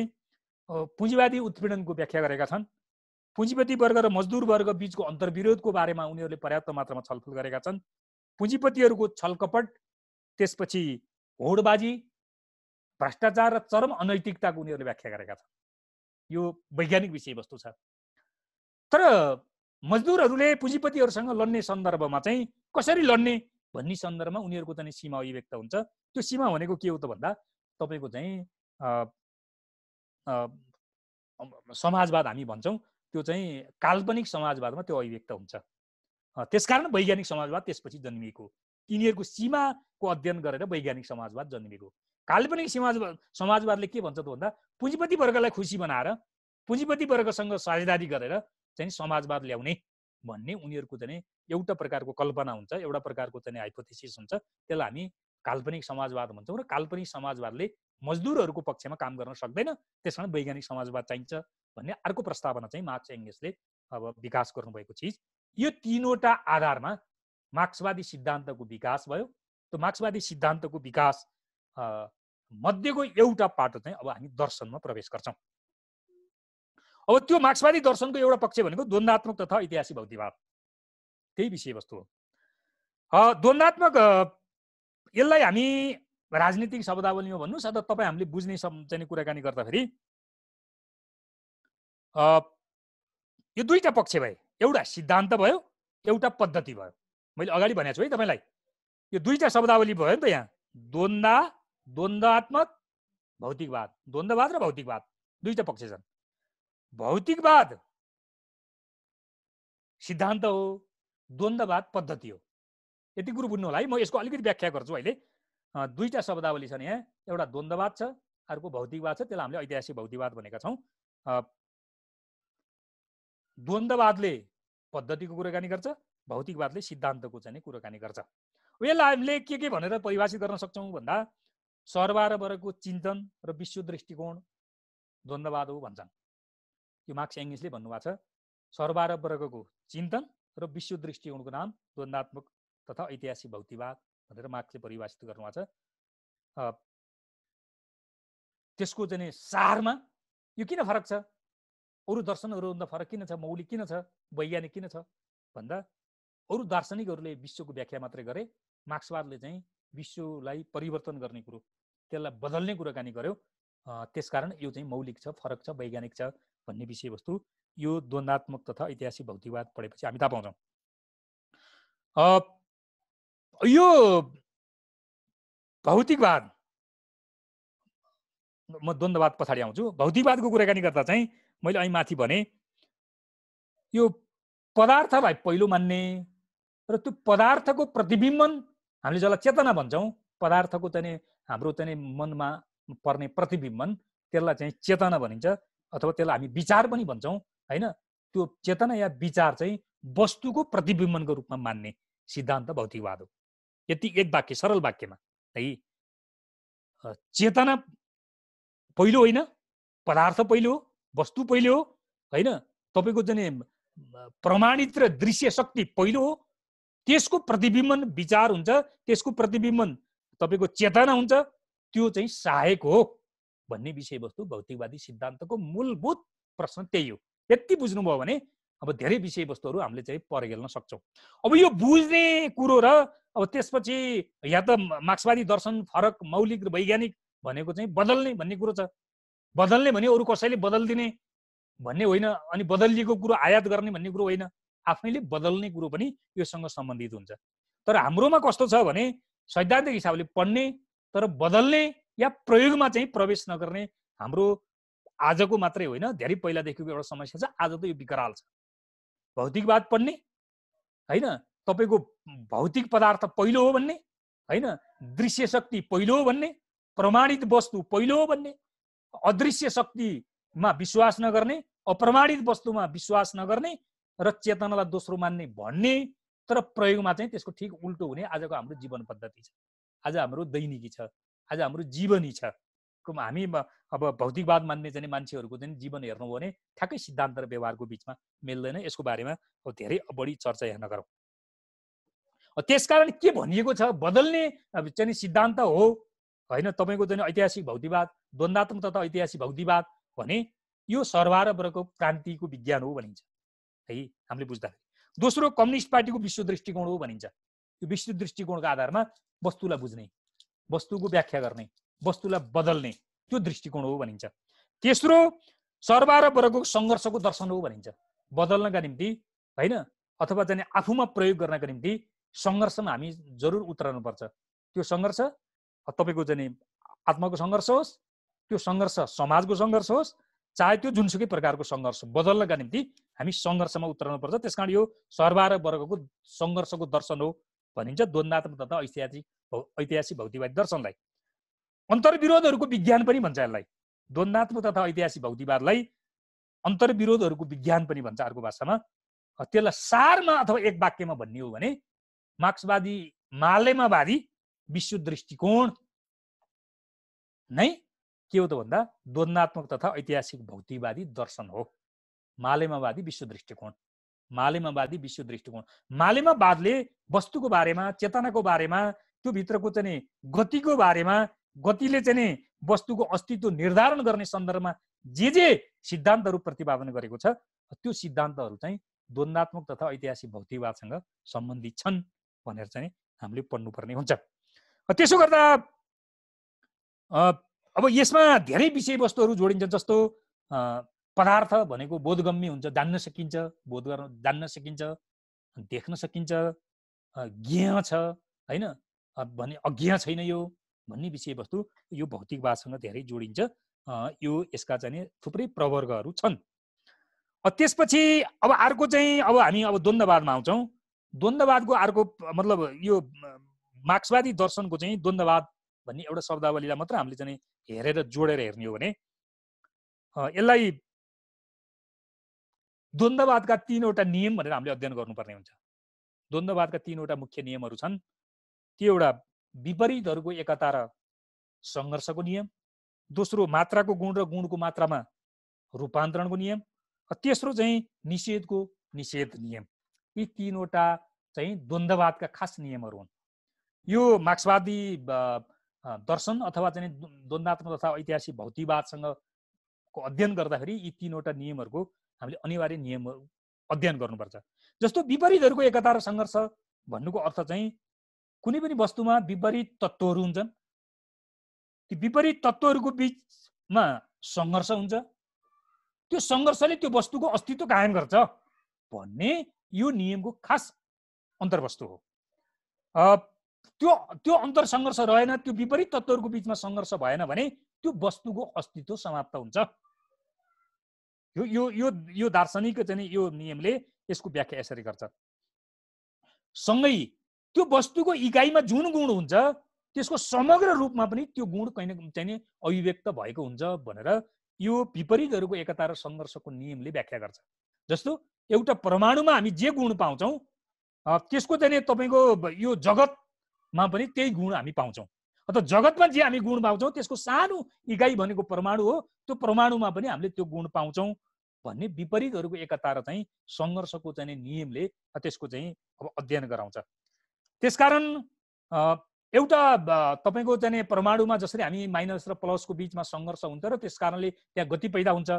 पुँजीवादी उत्पीडनको व्याख्या गरेका छन् पुँजीपति वर्ग र मजदुर वर्ग बिचको अन्तर्विरोधको बारेमा उनीहरूले पर्याप्त मात्रामा छलफल गरेका छन् पुँजीपतिहरूको छलकपट त्यसपछि होडबाजी भ्रष्टाचार र चरम अनैतिकताको उनीहरूले व्याख्या गरेका छन् यो वैज्ञानिक विषयवस्तु छ तर मजदुरहरूले पुँजीपतिहरूसँग लड्ने सन्दर्भमा चाहिँ कसरी लड्ने भन्ने सन्दर्भमा उनीहरूको चाहिँ सीमा अभिव्यक्त हुन्छ त्यो सीमा भनेको के हो त भन्दा तपाईँको चाहिँ समाजवाद हामी भन्छौँ त्यो चाहिँ काल्पनिक समाजवादमा त्यो अभिव्यक्त हुन्छ त्यसकारण वैज्ञानिक समाजवाद त्यसपछि जन्मिएको यिनीहरूको सीमाको अध्ययन गरेर वैज्ञानिक समाजवाद जन्मिएको काल्पनिक समाजवाद समाजवादले के भन्छ त भन्दा पुँजीपति वर्गलाई खुसी बनाएर पुँजीपति वर्गसँग साझेदारी गरेर चाहिँ समाजवाद ल्याउने भन्ने उनीहरूको चाहिँ एउटा प्रकारको कल्पना हुन्छ एउटा प्रकारको चाहिँ हाइपोथेसिस हुन्छ त्यसलाई हामी काल्पनिक समाजवाद भन्छौँ र काल्पनिक समाजवादले मजदुरहरूको पक्षमा काम गर्न सक्दैन त्यस कारण वैज्ञानिक समाजवाद चाहिन्छ भन्ने अर्को प्रस्तावना चाहिँ मार्क्स एङ्गेसले अब विकास गर्नुभएको चिज यो तिनवटा आधारमा मार्क्सवादी सिद्धान्तको विकास भयो त्यो मार्क्सवादी सिद्धान्तको विकास मध्येको एउटा पाटो चाहिँ अब हामी दर्शनमा प्रवेश गर्छौँ अब त्यो मार्क्सवादी दर्शनको एउटा पक्ष भनेको द्वन्दात्मक तथा ऐतिहासिक भौतिकवाद त्यही विषयवस्तु हो द्वन्दात्मक यसलाई हामी राजनीतिक शब्दावलीमा भन्नुहोस् अथवा तपाईँ हामीले बुझ्ने चाहिँ कुराकानी गर्दाखेरि यो दुईवटा पक्ष भए एउटा सिद्धान्त भयो एउटा पद्धति भयो मैले अगाडि भनेको छु है तपाईँलाई यो दुईवटा शब्दावली भयो नि त यहाँ द्वन्दा द्वन्दात्मक भौतिकवाद द्वन्दवाद र भौतिकवाद दुईवटा पक्ष छन् भौतिकवाद सिद्धान्त हो द्वन्द्ववाद पद्धति हो यति कुरो बुझ्नु होला है म यसको अलिकति व्याख्या गर्छु अहिले दुईवटा शब्दावली छन् यहाँ एउटा द्वन्द्ववाद छ अर्को भौतिकवाद छ त्यसलाई हामीले ऐतिहासिक भौतिकवाद भनेका छौँ द्वन्द्ववादले पद्धतिको कुराकानी गर्छ भौतिकवादले सिद्धान्तको चाहिँ कुराकानी गर्छ यसलाई हामीले के के भनेर परिभाषित गर्न सक्छौँ भन्दा सर्वारवरको चिन्तन र विश्व दृष्टिकोण द्वन्द्ववाद हो भन्छन् यो मार्क्स एङ्गिसले भन्नुभएको छ वर्गको चिन्तन र विश्व दृष्टिकोणको नाम द्वन्दात्मक तथा ऐतिहासिक भौतिवाद भनेर मार्क्सले परिभाषित गर्नुभएको छ त्यसको चाहिँ सारमा यो किन फरक छ अरू दर्शनहरूभन्दा फरक किन छ मौलिक किन छ वैज्ञानिक किन छ भन्दा अरू दार्शनिकहरूले विश्वको व्याख्या मात्रै गरे मार्क्सवादले चाहिँ विश्वलाई परिवर्तन गर्ने कुरो त्यसलाई बदल्ने कुराकानी गर्यो त्यसकारण यो चाहिँ मौलिक छ फरक छ वैज्ञानिक छ भन्ने विषयवस्तु यो द्वन्दात्मक तथा ऐतिहासिक भौतिकवाद पढेपछि हामी थाहा पाउँछौँ यो भौतिकवाद म द्वन्दवाद पछाडि आउँछु भौतिकवादको कुराकानी गर्दा चाहिँ मैले अहिले माथि भने यो पदार्थलाई पहिलो मान्ने र त्यो पदार्थको प्रतिबिम्बन हामीले जसलाई चेतना भन्छौँ पदार्थको चाहिँ हाम्रो चाहिँ मनमा पर्ने प्रतिबिम्बन त्यसलाई चाहिँ चेतना भनिन्छ अथवा त्यसलाई हामी विचार पनि भन्छौँ होइन त्यो चेतना या विचार चाहिँ वस्तुको प्रतिबिम्बनको रूपमा मान्ने सिद्धान्त भौतिकवाद हो यति एक वाक्य सरल वाक्यमा है चेतना पहिलो होइन पदार्थ पहिलो हो वस्तु पहिलो हो होइन तपाईँको जाने प्रमाणित र दृश्य शक्ति पहिलो हो त्यसको प्रतिबिम्बन विचार हुन्छ त्यसको प्रतिबिम्बन तपाईँको चेतना हुन्छ त्यो चाहिँ सहायक हो भन्ने विषयवस्तु भौतिकवादी सिद्धान्तको मूलभूत प्रश्न त्यही हो यति बुझ्नुभयो भने अब धेरै विषयवस्तुहरू हामीले चाहिँ परगेल्न सक्छौँ अब यो बुझ्ने कुरो र अब त्यसपछि या त मार्क्सवादी दर्शन फरक मौलिक र वैज्ञानिक भनेको चाहिँ बदल्ने भन्ने कुरो छ बदल्ने भने अरू कसैले बदलिदिने भन्ने होइन अनि बदलिएको कुरो आयात गर्ने भन्ने कुरो होइन आफैले बदल्ने कुरो पनि योसँग सम्बन्धित हुन्छ तर हाम्रोमा कस्तो छ भने सैद्धान्तिक हिसाबले पढ्ने तर बदल्ने या प्रयोगमा चाहिँ प्रवेश नगर्ने हाम्रो आजको मात्रै होइन धेरै पहिलादेखिको एउटा समस्या छ आज त यो विकराल छ भौतिकवाद पढ्ने होइन तपाईँको भौतिक पदार्थ पहिलो हो भन्ने होइन दृश्य शक्ति पहिलो हो भन्ने प्रमाणित वस्तु पहिलो हो भन्ने अदृश्य शक्तिमा विश्वास नगर्ने अप्रमाणित वस्तुमा विश्वास नगर्ने र चेतनालाई दोस्रो मान्ने भन्ने तर प्रयोगमा चाहिँ त्यसको ठिक उल्टो हुने आजको हाम्रो जीवन पद्धति छ आज हाम्रो दैनिकी छ आज हाम्रो जीवनी छ हामी अब भौतिकवाद मान्ने चाहिँ मान्छेहरूको चाहिँ जीवन हेर्नु हो भने ठ्याक्कै सिद्धान्त र व्यवहारको बिचमा मिल्दैन यसको बारेमा अब धेरै बढी चर्चा यहाँ त्यस त्यसकारण के भनिएको छ बदल्ने चाहिँ सिद्धान्त हो होइन तपाईँको चाहिँ ऐतिहासिक भौतिकवाद द्वन्दात्मक तथा ऐतिहासिक भौतिकवाद भने यो वर्गको क्रान्तिको विज्ञान हो भनिन्छ है हामीले बुझ्दाखेरि दोस्रो कम्युनिस्ट पार्टीको विश्व दृष्टिकोण हो भनिन्छ यो विश्व दृष्टिकोणको आधारमा वस्तुलाई बुझ्ने वस्तुको व्याख्या गर्ने वस्तुलाई बदल्ने त्यो दृष्टिकोण हो भनिन्छ तेस्रो सर्वा वर्गको सङ्घर्षको दर्शन हो भनिन्छ बदल्नका निम्ति होइन अथवा जाने आफूमा प्रयोग गर्नका निम्ति सङ्घर्षमा हामी जरुर उत्रनुपर्छ त्यो सङ्घर्ष तपाईँको जाने आत्माको सङ्घर्ष होस् त्यो सङ्घर्ष समाजको सङ्घर्ष होस् चाहे त्यो जुनसुकै प्रकारको सङ्घर्ष बदल्नका निम्ति हामी सङ्घर्षमा उत्रनुपर्छ त्यस कारण यो सर्वा वर्गको सङ्घर्षको दर्शन हो भनिन्छ द्वन्दात्मक तथा ऐतिहासिक ऐतिहासिक भौतिकवादी दर्शनलाई अन्तर्विरोधहरूको विज्ञान पनि भन्छ यसलाई द्वन्दात्मक तथा ऐतिहासिक भौतिकवादलाई अन्तर्विरोधहरूको विज्ञान पनि भन्छ अर्को भाषामा त्यसलाई सारमा अथवा एक वाक्यमा भन्ने हो भने मार्क्सवादी मालेमावादी विश्व दृष्टिकोण नै के हो त भन्दा द्वन्दात्मक तथा ऐतिहासिक भौतिकवादी दर्शन हो मालेमावादी विश्व दृष्टिकोण मालेमावादी विश्व दृष्टिकोण मालेमावादले वस्तुको बारेमा चेतनाको बारेमा त्यो भित्रको चाहिँ गतिको बारेमा गतिले चाहिँ वस्तुको अस्तित्व निर्धारण गर्ने सन्दर्भमा जे जे सिद्धान्तहरू प्रतिपादन गरेको छ त्यो सिद्धान्तहरू चाहिँ द्वन्दात्मक तथा ऐतिहासिक भौतिकवादसँग सम्बन्धित छन् भनेर चाहिँ हामीले पढ्नुपर्ने हुन्छ त्यसो गर्दा अब यसमा धेरै विषयवस्तुहरू जोडिन्छ जस्तो पदार्थ भनेको बोधगम्य हुन्छ जान्न सकिन्छ बोध गर्न जान्न सकिन्छ देख्न सकिन्छ ज्ञ छ होइन भने अज्ञ छैन यो भन्ने विषयवस्तु यो भौतिकवादसँग धेरै जोडिन्छ यो यसका चाहिँ थुप्रै प्रवर्गहरू छन् त्यसपछि अब अर्को चाहिँ अब हामी अब द्वन्द्ववादमा आउँछौँ द्वन्द्ववादको अर्को मतलब यो मार्क्सवादी दर्शनको चाहिँ द्वन्द्ववाद भन्ने एउटा शब्दावलीलाई मात्र हामीले चाहिँ हेरेर जोडेर हेर्ने हो भने यसलाई द्वन्द्ववादका तिनवटा नियम भनेर हामीले अध्ययन गर्नुपर्ने हुन्छ द्वन्द्ववादका तिनवटा मुख्य नियमहरू छन् त्यो एउटा विपरीतहरूको एकता र सङ्घर्षको नियम दोस्रो मात्राको गुण र गुणको मात्रामा रूपान्तरणको नियम र तेस्रो चाहिँ निषेधको निषेध नियम यी तिनवटा चाहिँ द्वन्द्ववादका खास नियमहरू हुन् यो मार्क्सवादी दर्शन अथवा चाहिँ द्वन्द्वात्मक तथा ऐतिहासिक भौतिकवादसँगको अध्ययन गर्दाखेरि यी तिनवटा नियमहरूको हामीले अनिवार्य नियम अध्ययन गर्नुपर्छ जस्तो विपरीतहरूको एकता र सङ्घर्ष भन्नुको अर्थ चाहिँ कुनै पनि वस्तुमा विपरीत तत्त्वहरू हुन्छन् ती विपरीत तत्त्वहरूको बिचमा सङ्घर्ष हुन्छ त्यो सङ्घर्षले त्यो वस्तुको अस्तित्व कायम गर्छ भन्ने यो नियमको खास अन्तर्वस्तु हो त्यो त्यो अन्तर सङ्घर्ष रहेन त्यो विपरीत तत्त्वहरूको बिचमा सङ्घर्ष भएन भने त्यो वस्तुको अस्तित्व समाप्त हुन्छ यो यो यो यो दार्शनिक चाहिँ यो नियमले यसको व्याख्या यसरी गर्छ सँगै त्यो वस्तुको इकाइमा जुन गुण हुन्छ त्यसको समग्र रूपमा पनि त्यो गुण कहीँ न चाहिँ अभिव्यक्त भएको हुन्छ भनेर यो विपरीतहरूको एकता र सङ्घर्षको नियमले व्याख्या गर्छ जस्तो एउटा परमाणुमा हामी जे गुण पाउँछौँ त्यसको चाहिँ तपाईँको यो जगतमा पनि त्यही गुण हामी पाउँछौँ अथवा जगतमा जे हामी गुण पाउँछौँ त्यसको सानो इकाइ भनेको परमाणु हो त्यो परमाणुमा पनि हामीले त्यो गुण पाउँछौँ भन्ने विपरीतहरूको एकता र चाहिँ सङ्घर्षको चाहिँ नियमले त्यसको चाहिँ अब अध्ययन गराउँछ त्यसकारण एउटा तपाईँको चाहिँ परमाणुमा जसरी हामी माइनस र प्लसको बिचमा सङ्घर्ष हुन्छ र त्यस कारणले त्यहाँ गति पैदा हुन्छ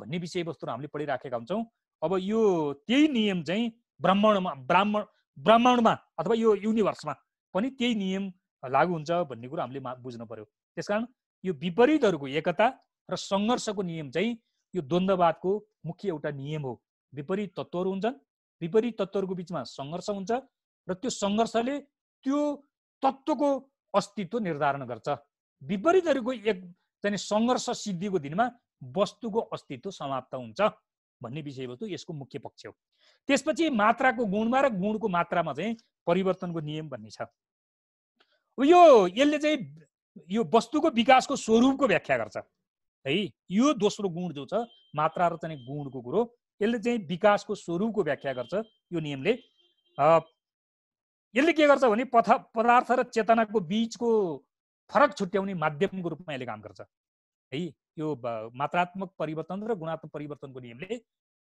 भन्ने विषयवस्तुहरू हामीले पढिराखेका हुन्छौँ अब यो त्यही नियम चाहिँ ब्राह्मणमा ब्राह्मण ब्राह्मणमा अथवा यो युनिभर्समा पनि त्यही नियम लागू हुन्छ भन्ने कुरो हामीले बुझ्नु पर्यो त्यसकारण यो विपरीतहरूको एकता र सङ्घर्षको नियम चाहिँ यो द्वन्द्ववादको मुख्य एउटा नियम हो विपरीत तत्त्वहरू हुन्छन् विपरीत तत्त्वहरूको बिचमा सङ्घर्ष हुन्छ र त्यो सङ्घर्षले त्यो तत्त्वको अस्तित्व निर्धारण गर्छ विपरीतहरूको एक चाहिँ सङ्घर्ष सिद्धिको दिनमा वस्तुको अस्तित्व समाप्त हुन्छ भन्ने विषयवस्तु यसको मुख्य पक्ष हो त्यसपछि मात्राको गुणमा र गुणको मात्रामा चाहिँ परिवर्तनको नियम भन्ने छ यो यसले चाहिँ यो वस्तुको विकासको स्वरूपको व्याख्या गर्छ है यो दोस्रो गुण जो छ मात्रा र चाहिँ गुणको कुरो यसले चाहिँ विकासको स्वरूपको व्याख्या गर्छ यो नियमले यसले के गर्छ भने पथ पदार्थ र चेतनाको बिचको फरक छुट्याउने माध्यमको रूपमा यसले काम गर्छ है यो मात्रात्मक परिवर्तन र गुणात्मक परिवर्तनको नियमले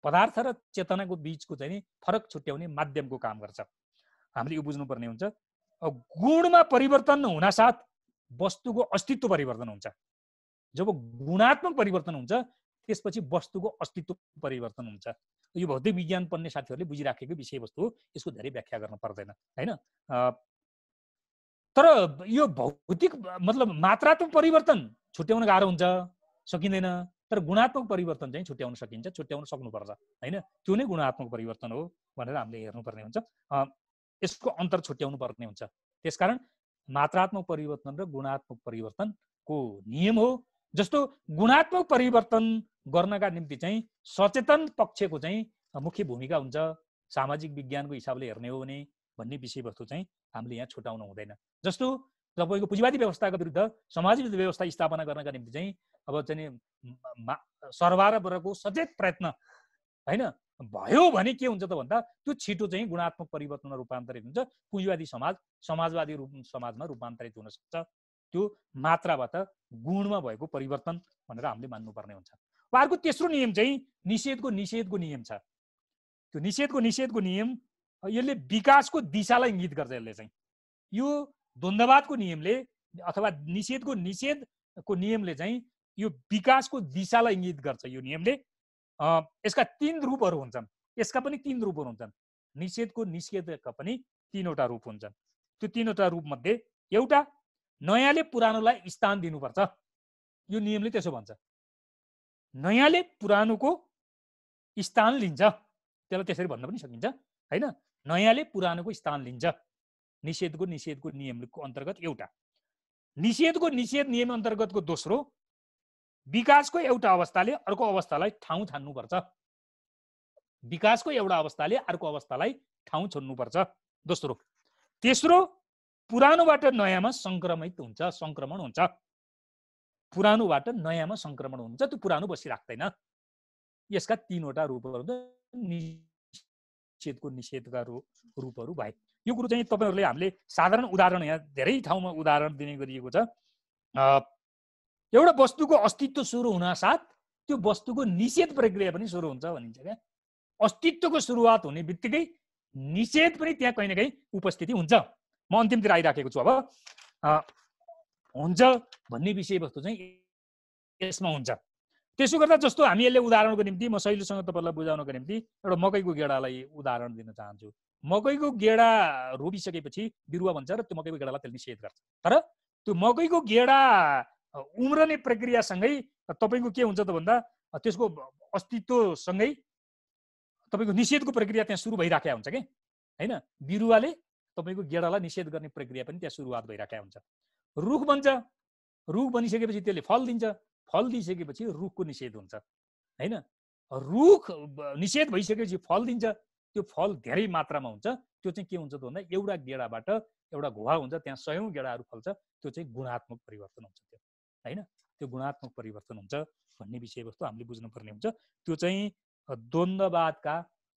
पदार्थ र चेतनाको बिचको चाहिँ फरक छुट्याउने माध्यमको काम गर्छ हामीले यो बुझ्नुपर्ने हुन्छ गुणमा परिवर्तन हुनासाथ वस्तुको अस्तित्व परिवर्तन हुन्छ जब गुणात्मक परिवर्तन हुन्छ त्यसपछि वस्तुको अस्तित्व परिवर्तन हुन्छ यो भौतिक विज्ञान पढ्ने साथीहरूले बुझिराखेको विषयवस्तु हो यसको धेरै व्याख्या गर्न पर्दैन होइन तर यो भौतिक मतलब मात्रात्मक परिवर्तन छुट्याउन गाह्रो हुन्छ सकिँदैन तर गुणात्मक परिवर्तन चाहिँ छुट्याउन सकिन्छ छुट्याउन सक्नुपर्छ होइन त्यो नै गुणात्मक परिवर्तन हो भनेर हामीले हेर्नुपर्ने हुन्छ यसको अन्तर छुट्याउनु पर्ने हुन्छ त्यसकारण मात्रात्मक परिवर्तन र गुणात्मक परिवर्तनको नियम हो जस्तो गुणात्मक परिवर्तन गर्नका निम्ति चाहिँ सचेतन पक्षको चाहिँ मुख्य भूमिका हुन्छ सामाजिक विज्ञानको हिसाबले हेर्ने हो भने भन्ने विषयवस्तु चाहिँ हामीले यहाँ छुटाउनु हुँदैन जस्तो तपाईँको पुँजीवादी व्यवस्थाको विरुद्ध सामाजिक व्यवस्था स्थापना गर्नका निम्ति चाहिँ अब चाहिँ सर्वारको सचेत प्रयत्न होइन भयो भने के हुन्छ त भन्दा त्यो छिटो चाहिँ गुणात्मक परिवर्तनमा रूपान्तरित हुन्छ पुँजीवादी समाज समाजवादी रूप समाजमा रूपान्तरित हुनसक्छ त्यो मात्राबाट गुणमा भएको परिवर्तन भनेर हामीले मान्नुपर्ने हुन्छ वा अर्को तेस्रो नियम चाहिँ निषेधको निषेधको नियम छ त्यो निषेधको निषेधको नियम यसले विकासको दिशालाई इङ्गित गर्छ यसले चाहिँ यो द्वन्द्ववादको नियमले अथवा निषेधको निषेधको नियमले चाहिँ यो विकासको दिशालाई इङ्गित गर्छ यो नियमले यसका तिन रूपहरू हुन्छन् यसका पनि तिन रूपहरू हुन्छन् निषेधको निषेधका पनि तिनवटा रूप हुन्छन् त्यो तिनवटा रूपमध्ये एउटा नयाँले पुरानोलाई स्थान दिनुपर्छ यो नियमले त्यसो भन्छ नयाँले पुरानोको स्थान लिन्छ त्यसलाई त्यसरी भन्न पनि सकिन्छ होइन नयाँले पुरानोको स्थान लिन्छ निषेधको निषेधको नियमको अन्तर्गत एउटा निषेधको निषेध नियम अन्तर्गतको दोस्रो विकासको एउटा अवस्थाले अर्को अवस्थालाई ठाउँ छान्नुपर्छ विकासको एउटा अवस्थाले अर्को अवस्थालाई ठाउँ छोड्नुपर्छ दोस्रो तेस्रो पुरानोबाट नयाँमा सङ्क्रमित हुन्छ सङ्क्रमण हुन्छ पुरानोबाट नयाँमा सङ्क्रमण हुन्छ त्यो पुरानो बसिराख्दैन यसका तिनवटा रूपहरू निषेधको निषेधका रू रूपहरू भए यो कुरो चाहिँ तपाईँहरूले हामीले साधारण उदाहरण यहाँ धेरै ठाउँमा उदाहरण दिने गरिएको छ एउटा वस्तुको अस्तित्व सुरु हुनासाथ त्यो वस्तुको निषेध प्रक्रिया पनि सुरु हुन्छ भनिन्छ क्या अस्तित्वको सुरुवात हुने बित्तिकै निषेध पनि त्यहाँ कहीँ न कहीँ उपस्थिति हुन्छ म अन्तिमतिर आइराखेको छु अब हुन्छ भन्ने विषयवस्तु चाहिँ यसमा हुन्छ त्यसो गर्दा जस्तो हामी यसले उदाहरणको निम्ति म सहिलोसँग तपाईँलाई बुझाउनको निम्ति एउटा मकैको गेडालाई उदाहरण दिन चाहन्छु मकैको गेडा रोपिसकेपछि बिरुवा भन्छ र त्यो मकैको गेडालाई त्यसले निषेध गर्छ तर त्यो मकैको गेडा उम्रने प्रक्रियासँगै तपाईँको के हुन्छ त भन्दा त्यसको अस्तित्वसँगै तपाईँको निषेधको प्रक्रिया त्यहाँ सुरु भइराखेका हुन्छ कि होइन बिरुवाले तपाईँको गेडालाई निषेध गर्ने प्रक्रिया पनि त्यहाँ सुरुवात भइराखेका हुन्छ रुख बन्छ रुख बनिसकेपछि त्यसले फल दिन्छ फल दिइसकेपछि रुखको निषेध हुन्छ होइन रुख निषेध भइसकेपछि फल दिन्छ त्यो फल धेरै मात्रामा हुन्छ त्यो चाहिँ के हुन्छ त भन्दा एउटा गेडाबाट एउटा घुवा हुन्छ त्यहाँ सयौँ गेडाहरू फल्छ त्यो चाहिँ गुणात्मक परिवर्तन हुन्छ त्यो होइन त्यो गुणात्मक परिवर्तन हुन्छ भन्ने विषयवस्तु हामीले बुझ्नुपर्ने हुन्छ त्यो चाहिँ द्वन्द्ववादका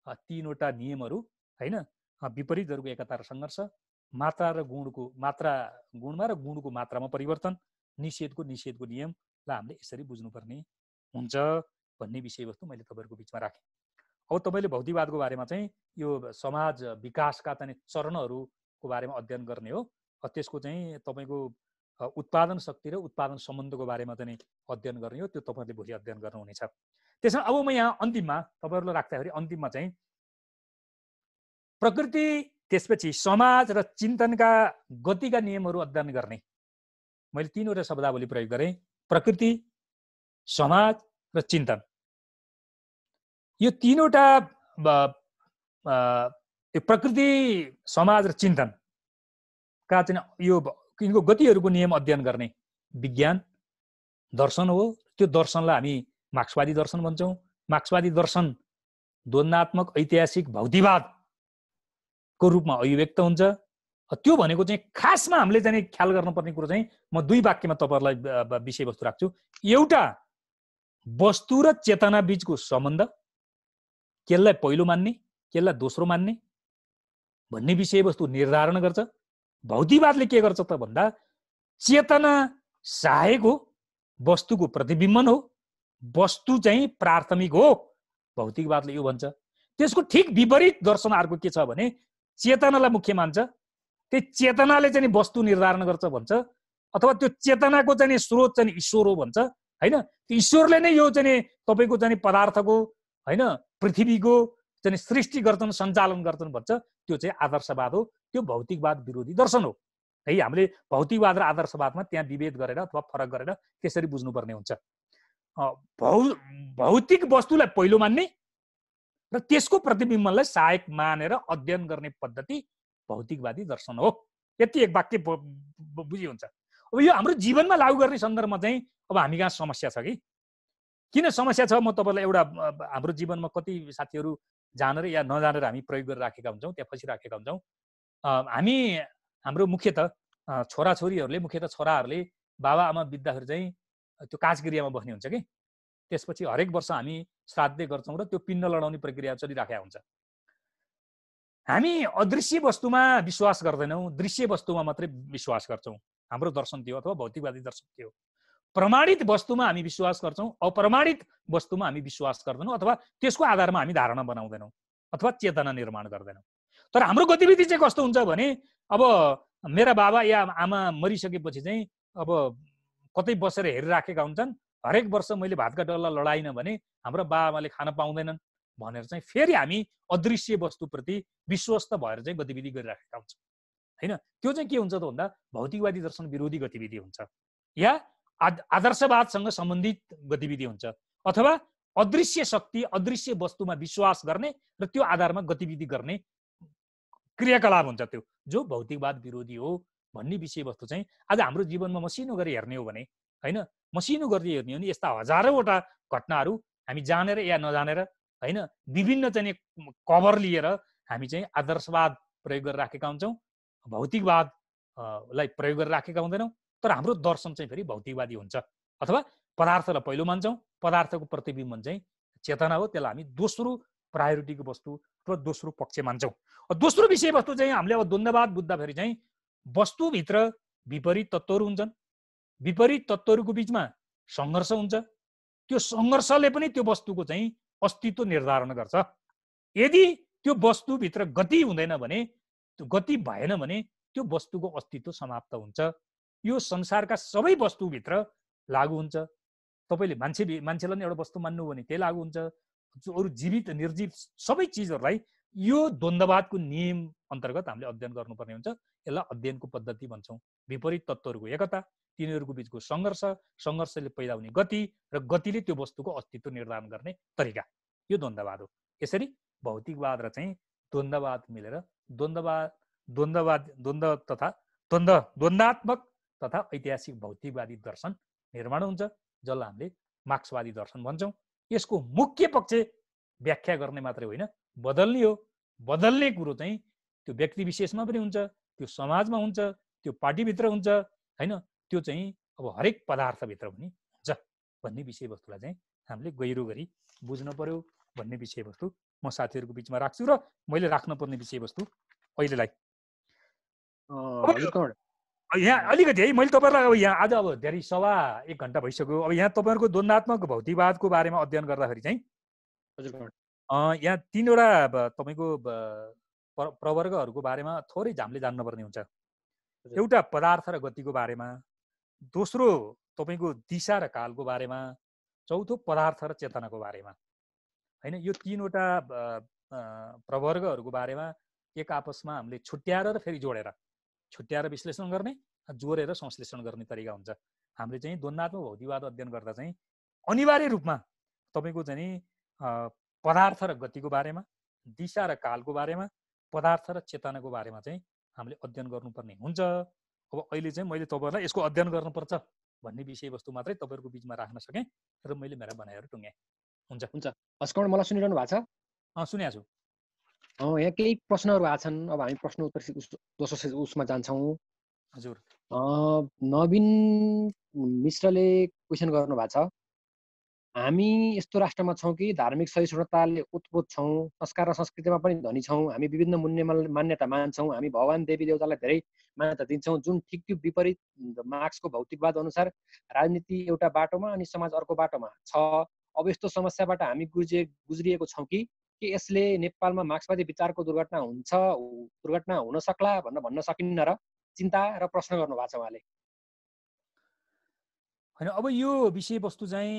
तिनवटा नियमहरू होइन विपरीतहरूको एकता र सङ्घर्ष मात्रा र गुणको मात्रा गुणमा र गुणको मात्रामा परिवर्तन निषेधको निषेधको नियमलाई हामीले यसरी बुझ्नुपर्ने हुन्छ भन्ने विषयवस्तु मैले तपाईँहरूको बिचमा राखेँ अब तपाईँले भौतिकवादको बारेमा चाहिँ यो समाज विकासका चाहिँ चरणहरूको बारेमा अध्ययन गर्ने हो त्यसको चाहिँ तपाईँको उत्पादन शक्ति र उत्पादन सम्बन्धको बारेमा चाहिँ अध्ययन गर्ने हो त्यो तपाईँहरूले भोलि अध्ययन गर्नुहुनेछ त्यसमा अब म यहाँ अन्तिममा तपाईँहरूलाई राख्दाखेरि अन्तिममा चाहिँ प्रकृति त्यसपछि समाज र चिन्तनका गतिका नियमहरू अध्ययन गर्ने मैले तिनवटा शब्दावली प्रयोग गरेँ प्रकृति समाज र चिन्तन यो तिनवटा प्रकृति समाज र चिन्तनका चाहिँ यो यिनको गतिहरूको नियम अध्ययन गर्ने विज्ञान दर्शन हो त्यो दर्शनलाई हामी मार्क्सवादी दर्शन भन्छौँ मार्क्सवादी दर्शन द्वन्दात्मक ऐतिहासिक भौतिवादको रूपमा अभिव्यक्त हुन्छ त्यो भनेको चाहिँ खासमा हामीले जाने ख्याल गर्नुपर्ने कुरो चाहिँ म दुई वाक्यमा तपाईँहरूलाई विषयवस्तु राख्छु एउटा वस्तु र चेतना बिचको सम्बन्ध केलाई पहिलो मान्ने केलाई दोस्रो मान्ने भन्ने विषयवस्तु निर्धारण गर्छ भौतिकवादले के गर्छ त भन्दा चेतना सहायक हो वस्तुको प्रतिबिम्बन हो वस्तु चाहिँ प्राथमिक हो भौतिकवादले यो भन्छ त्यसको ठिक विपरीत दर्शन अर्को के छ भने चेतनालाई मुख्य मान्छ त्यो चेतनाले चाहिँ वस्तु निर्धारण गर्छ भन्छ अथवा त्यो चेतनाको चाहिँ स्रोत चाहिँ ईश्वर हो भन्छ होइन त्यो ईश्वरले नै यो चाहिँ तपाईँको चाहिँ पदार्थको होइन पृथ्वीको चाहिँ सृष्टि गर्छन् सञ्चालन गर्छन् भन्छ त्यो चाहिँ आदर्शवाद हो त्यो भौतिकवाद विरोधी दर्शन हो है हामीले भौतिकवाद र आदर्शवादमा त्यहाँ विभेद गरेर अथवा फरक गरेर त्यसरी बुझ्नुपर्ने हुन्छ भौ भौतिक वस्तुलाई पहिलो मान्ने र त्यसको प्रतिबिम्बनलाई सहायक मानेर अध्ययन गर्ने पद्धति भौतिकवादी दर्शन हो यति एक वाक्य बुझी हुन्छ अब यो हाम्रो जीवनमा लागू गर्ने सन्दर्भमा चाहिँ अब हामी कहाँ समस्या छ कि किन समस्या छ म तपाईँलाई एउटा हाम्रो जीवनमा कति साथीहरू जानेर या नजानेर हामी प्रयोग गरिराखेका हुन्छौँ त्यहाँ फसिराखेका हुन्छौँ हामी हाम्रो मुख्यत छोराछोरीहरूले मुख्यत छोराहरूले आमा बित्दाखेरि चाहिँ त्यो काँचगिरियामा बस्ने हुन्छ कि त्यसपछि हरेक वर्ष हामी श्राद्ध गर्छौँ र त्यो पिण्ड लडाउने प्रक्रिया चलिराखेका हुन्छ हामी अदृश्य वस्तुमा विश्वास गर्दैनौँ दृश्य वस्तुमा मात्रै विश्वास गर्छौँ हाम्रो दर्शन थियो अथवा भौतिकवादी दर्शन थियो प्रमाणित वस्तुमा हामी विश्वास गर्छौँ अप्रमाणित वस्तुमा हामी विश्वास गर्दैनौँ अथवा त्यसको आधारमा हामी धारणा बनाउँदैनौँ अथवा चेतना निर्माण गर्दैनौँ तर हाम्रो गतिविधि चाहिँ कस्तो हुन्छ भने अब मेरा बाबा या आमा मरिसकेपछि चाहिँ अब कतै बसेर हेरिराखेका हुन्छन् हरेक वर्ष मैले भातका डल्ला लडाइनँ भने हाम्रो बाबाआमाले खान पाउँदैनन् भनेर चाहिँ फेरि हामी अदृश्य वस्तुप्रति विश्वस्त भएर चाहिँ गतिविधि गरिराखेका हुन्छौँ होइन त्यो चाहिँ के हुन्छ त भन्दा भौतिकवादी दर्शन विरोधी गतिविधि हुन्छ या आदर्शवादसँग सम्बन्धित गतिविधि हुन्छ अथवा अदृश्य शक्ति अदृश्य वस्तुमा विश्वास गर्ने र त्यो आधारमा गतिविधि गर्ने क्रियाकलाप हुन्छ त्यो जो भौतिकवाद विरोधी हो भन्ने विषयवस्तु चाहिँ आज हाम्रो जीवनमा मसिनो गरी हेर्ने हो भने होइन मसिनो गरी हेर्ने हो भने यस्ता हजारौँवटा घटनाहरू हामी जानेर या नजानेर होइन विभिन्न चाहिँ कभर लिएर हामी चाहिँ आदर्शवाद प्रयोग गरेर राखेका हुन्छौँ भौतिकवाद लाई प्रयोग गरेर राखेका हुँदैनौँ तर हाम्रो दर्शन चाहिँ फेरि भौतिकवादी हुन्छ अथवा पदार्थलाई पहिलो मान्छौँ पदार्थको प्रतिबिम्बन चाहिँ चेतना हो त्यसलाई हामी दोस्रो प्रायोरिटीको वस्तु र दोस्रो पक्ष मान्छौँ दोस्रो विषयवस्तु चाहिँ हामीले अब द्वन्द्ववाद बुझ्दाखेरि चाहिँ वस्तुभित्र विपरीत तत्त्वहरू हुन्छन् विपरीत तत्त्वहरूको बिचमा सङ्घर्ष हुन्छ त्यो सङ्घर्षले पनि त्यो वस्तुको चाहिँ अस्तित्व निर्धारण गर्छ यदि त्यो वस्तुभित्र गति हुँदैन भने त्यो गति भएन भने त्यो वस्तुको अस्तित्व समाप्त हुन्छ यो संसारका सबै वस्तुभित्र लागु हुन्छ तपाईँले मान्छे मान्छेलाई नै एउटा वस्तु मान्नु भने त्यही लागु हुन्छ अरू जीवित निर्जीव सबै चिजहरूलाई यो द्वन्द्ववादको नियम अन्तर्गत हामीले अध्ययन गर्नुपर्ने हुन्छ यसलाई अध्ययनको पद्धति भन्छौँ विपरीत तत्त्वहरूको एकता तिनीहरूको बिचको सङ्घर्ष सङ्घर्षले पैदा हुने गति र गतिले त्यो वस्तुको अस्तित्व निर्धारण गर्ने तरिका यो द्वन्द्ववाद हो यसरी भौतिकवाद र चाहिँ द्वन्द्ववाद मिलेर द्वन्द्ववाद द्वन्द्ववाद द्वन्द्व तथा द्वन्द द्वन्दात्मक तथा ऐतिहासिक भौतिकवादी दर्शन निर्माण हुन्छ जसलाई हामीले मार्क्सवादी दर्शन भन्छौँ यसको मुख्य पक्ष व्याख्या गर्ने मात्रै होइन बदल्ने हो बदल्ने कुरो चाहिँ त्यो व्यक्ति विशेषमा पनि हुन्छ त्यो समाजमा हुन्छ त्यो पार्टीभित्र हुन्छ होइन त्यो चाहिँ अब हरेक पदार्थभित्र पनि हुन्छ भन्ने विषयवस्तुलाई चाहिँ हामीले गहिरो गरी बुझ्न पर्यो भन्ने विषयवस्तु म साथीहरूको बिचमा राख्छु र मैले राख्नुपर्ने विषयवस्तु अहिलेलाई यहाँ अलिकति है मैले तपाईँलाई अब यहाँ आज अब धेरै सवा एक घन्टा भइसक्यो अब यहाँ तपाईँहरूको द्वन्दात्मक भौतिकवादको बारेमा अध्ययन गर्दाखेरि चाहिँ यहाँ तिनवटा तपाईँको प्रवर्गहरूको बारेमा थोरै हामीले जान्नुपर्ने हुन्छ एउटा पदार्थ र गतिको बारेमा दोस्रो तपाईँको दिशा र कालको बारेमा चौथो पदार्थ र चेतनाको बारेमा होइन यो तिनवटा प्रवर्गहरूको बारेमा एक आपसमा हामीले छुट्याएर र फेरि जोडेर छुट्याएर विश्लेषण गर्ने जोडेर संश्लेषण गर्ने तरिका हुन्छ हामीले चाहिँ द्वन्दात्मक भौतिवाद अध्ययन गर्दा चाहिँ अनिवार्य रूपमा तपाईँको चाहिँ पदार्थ र गतिको बारेमा दिशा र कालको बारेमा पदार्थ र चेतनाको बारेमा चाहिँ हामीले अध्ययन गर्नुपर्ने हुन्छ अब अहिले चाहिँ मैले तपाईँहरूलाई यसको अध्ययन गर्नुपर्छ भन्ने विषयवस्तु मात्रै तपाईँहरूको बिचमा राख्न सकेँ र मैले मेरा बनाएर टुङ्गेँ हुन्छ हुन्छ हस् मलाई सुनिरहनु भएको छ सुनेको छु यहाँ केही प्रश्नहरू आएको छन् अब हामी प्रश्न उत्तर दोस्रो उसमा जान्छौँ हजुर नवीन मिश्रले क्वेसन गर्नु भएको छ हामी यस्तो राष्ट्रमा छौँ कि धार्मिक सहिष्णुताले उत्पोत छौँ संस्कार र संस्कृतिमा पनि धनी छौँ हामी विभिन्न मूल्य मान्यता मान्छौँ हामी भगवान् देवी देवतालाई धेरै मान्यता दिन्छौँ जुन ठिक त्यो विपरीत मार्क्सको भौतिकवाद अनुसार राजनीति एउटा बाटोमा अनि समाज अर्को बाटोमा छ अब यस्तो समस्याबाट हामी गुज्रिए गुज्रिएको छौँ कि कि यसले नेपालमा मार्क्सवादी विचारको दुर्घटना हुन्छ दुर्घटना हुन सक्ला भनेर भन्न सकिन्न र चिन्ता र प्रश्न गर्नुभएको छ उहाँले होइन अब यो विषयवस्तु चाहिँ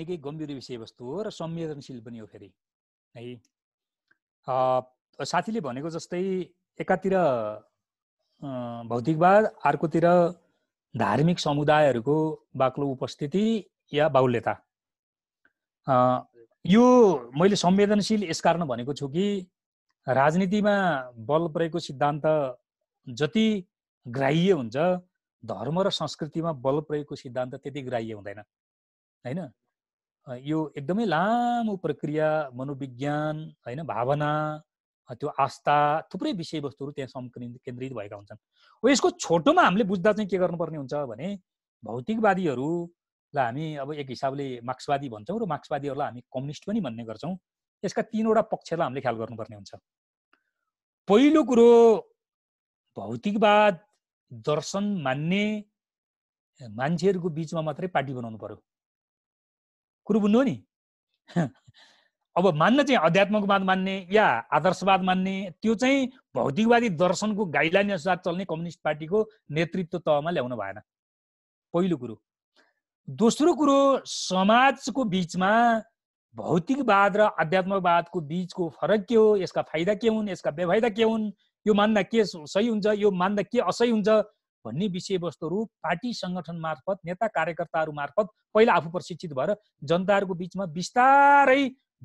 निकै गम्भीर विषयवस्तु हो र संवेदनशील पनि हो फेरि है साथीले भनेको जस्तै एकातिर भौतिकवाद अर्कोतिर धार्मिक समुदायहरूको बाक्लो उपस्थिति या बाहुल्यता यो मैले संवेदनशील यसकारण भनेको छु कि राजनीतिमा बल प्रयोगको सिद्धान्त जति ग्राह्य हुन्छ धर्म र संस्कृतिमा बल प्रयोगको सिद्धान्त त्यति ग्राह्य हुँदैन होइन यो एकदमै लामो प्रक्रिया मनोविज्ञान होइन भावना त्यो आस्था थुप्रै विषयवस्तुहरू त्यहाँ सङ्क्रित केन्द्रित भएका हुन्छन् हो यसको छोटोमा हामीले बुझ्दा चाहिँ के गर्नुपर्ने हुन्छ भने भौतिकवादीहरू लाई हामी अब एक हिसाबले मार्क्सवादी भन्छौँ र मार्क्सवादीहरूलाई हामी कम्युनिस्ट पनि भन्ने गर्छौँ यसका तिनवटा पक्षलाई हामीले ख्याल गर्नुपर्ने हुन्छ पहिलो कुरो भौतिकवाद दर्शन मान्ने मान्छेहरूको बिचमा मात्रै पार्टी बनाउनु पर्यो कुरो बुझ्नु नि अब मान्न चाहिँ अध्यात्मकवाद मान्ने या आदर्शवाद मान्ने त्यो चाहिँ भौतिकवादी दर्शनको गाइडलाइन अनुसार चल्ने कम्युनिस्ट पार्टीको नेतृत्व तहमा ल्याउनु भएन पहिलो कुरो दोस्रो कुरो समाजको बिचमा भौतिकवाद र आध्यात्मवादको बिचको फरक के हो यसका फाइदा के हुन् यसका बेफाइदा के हुन् यो मान्दा के सही हुन्छ यो मान्दा के असही हुन्छ भन्ने विषयवस्तुहरू पार्टी सङ्गठन मार्फत नेता कार्यकर्ताहरू मार्फत पहिला आफू प्रशिक्षित भएर जनताहरूको बिचमा बिस्तारै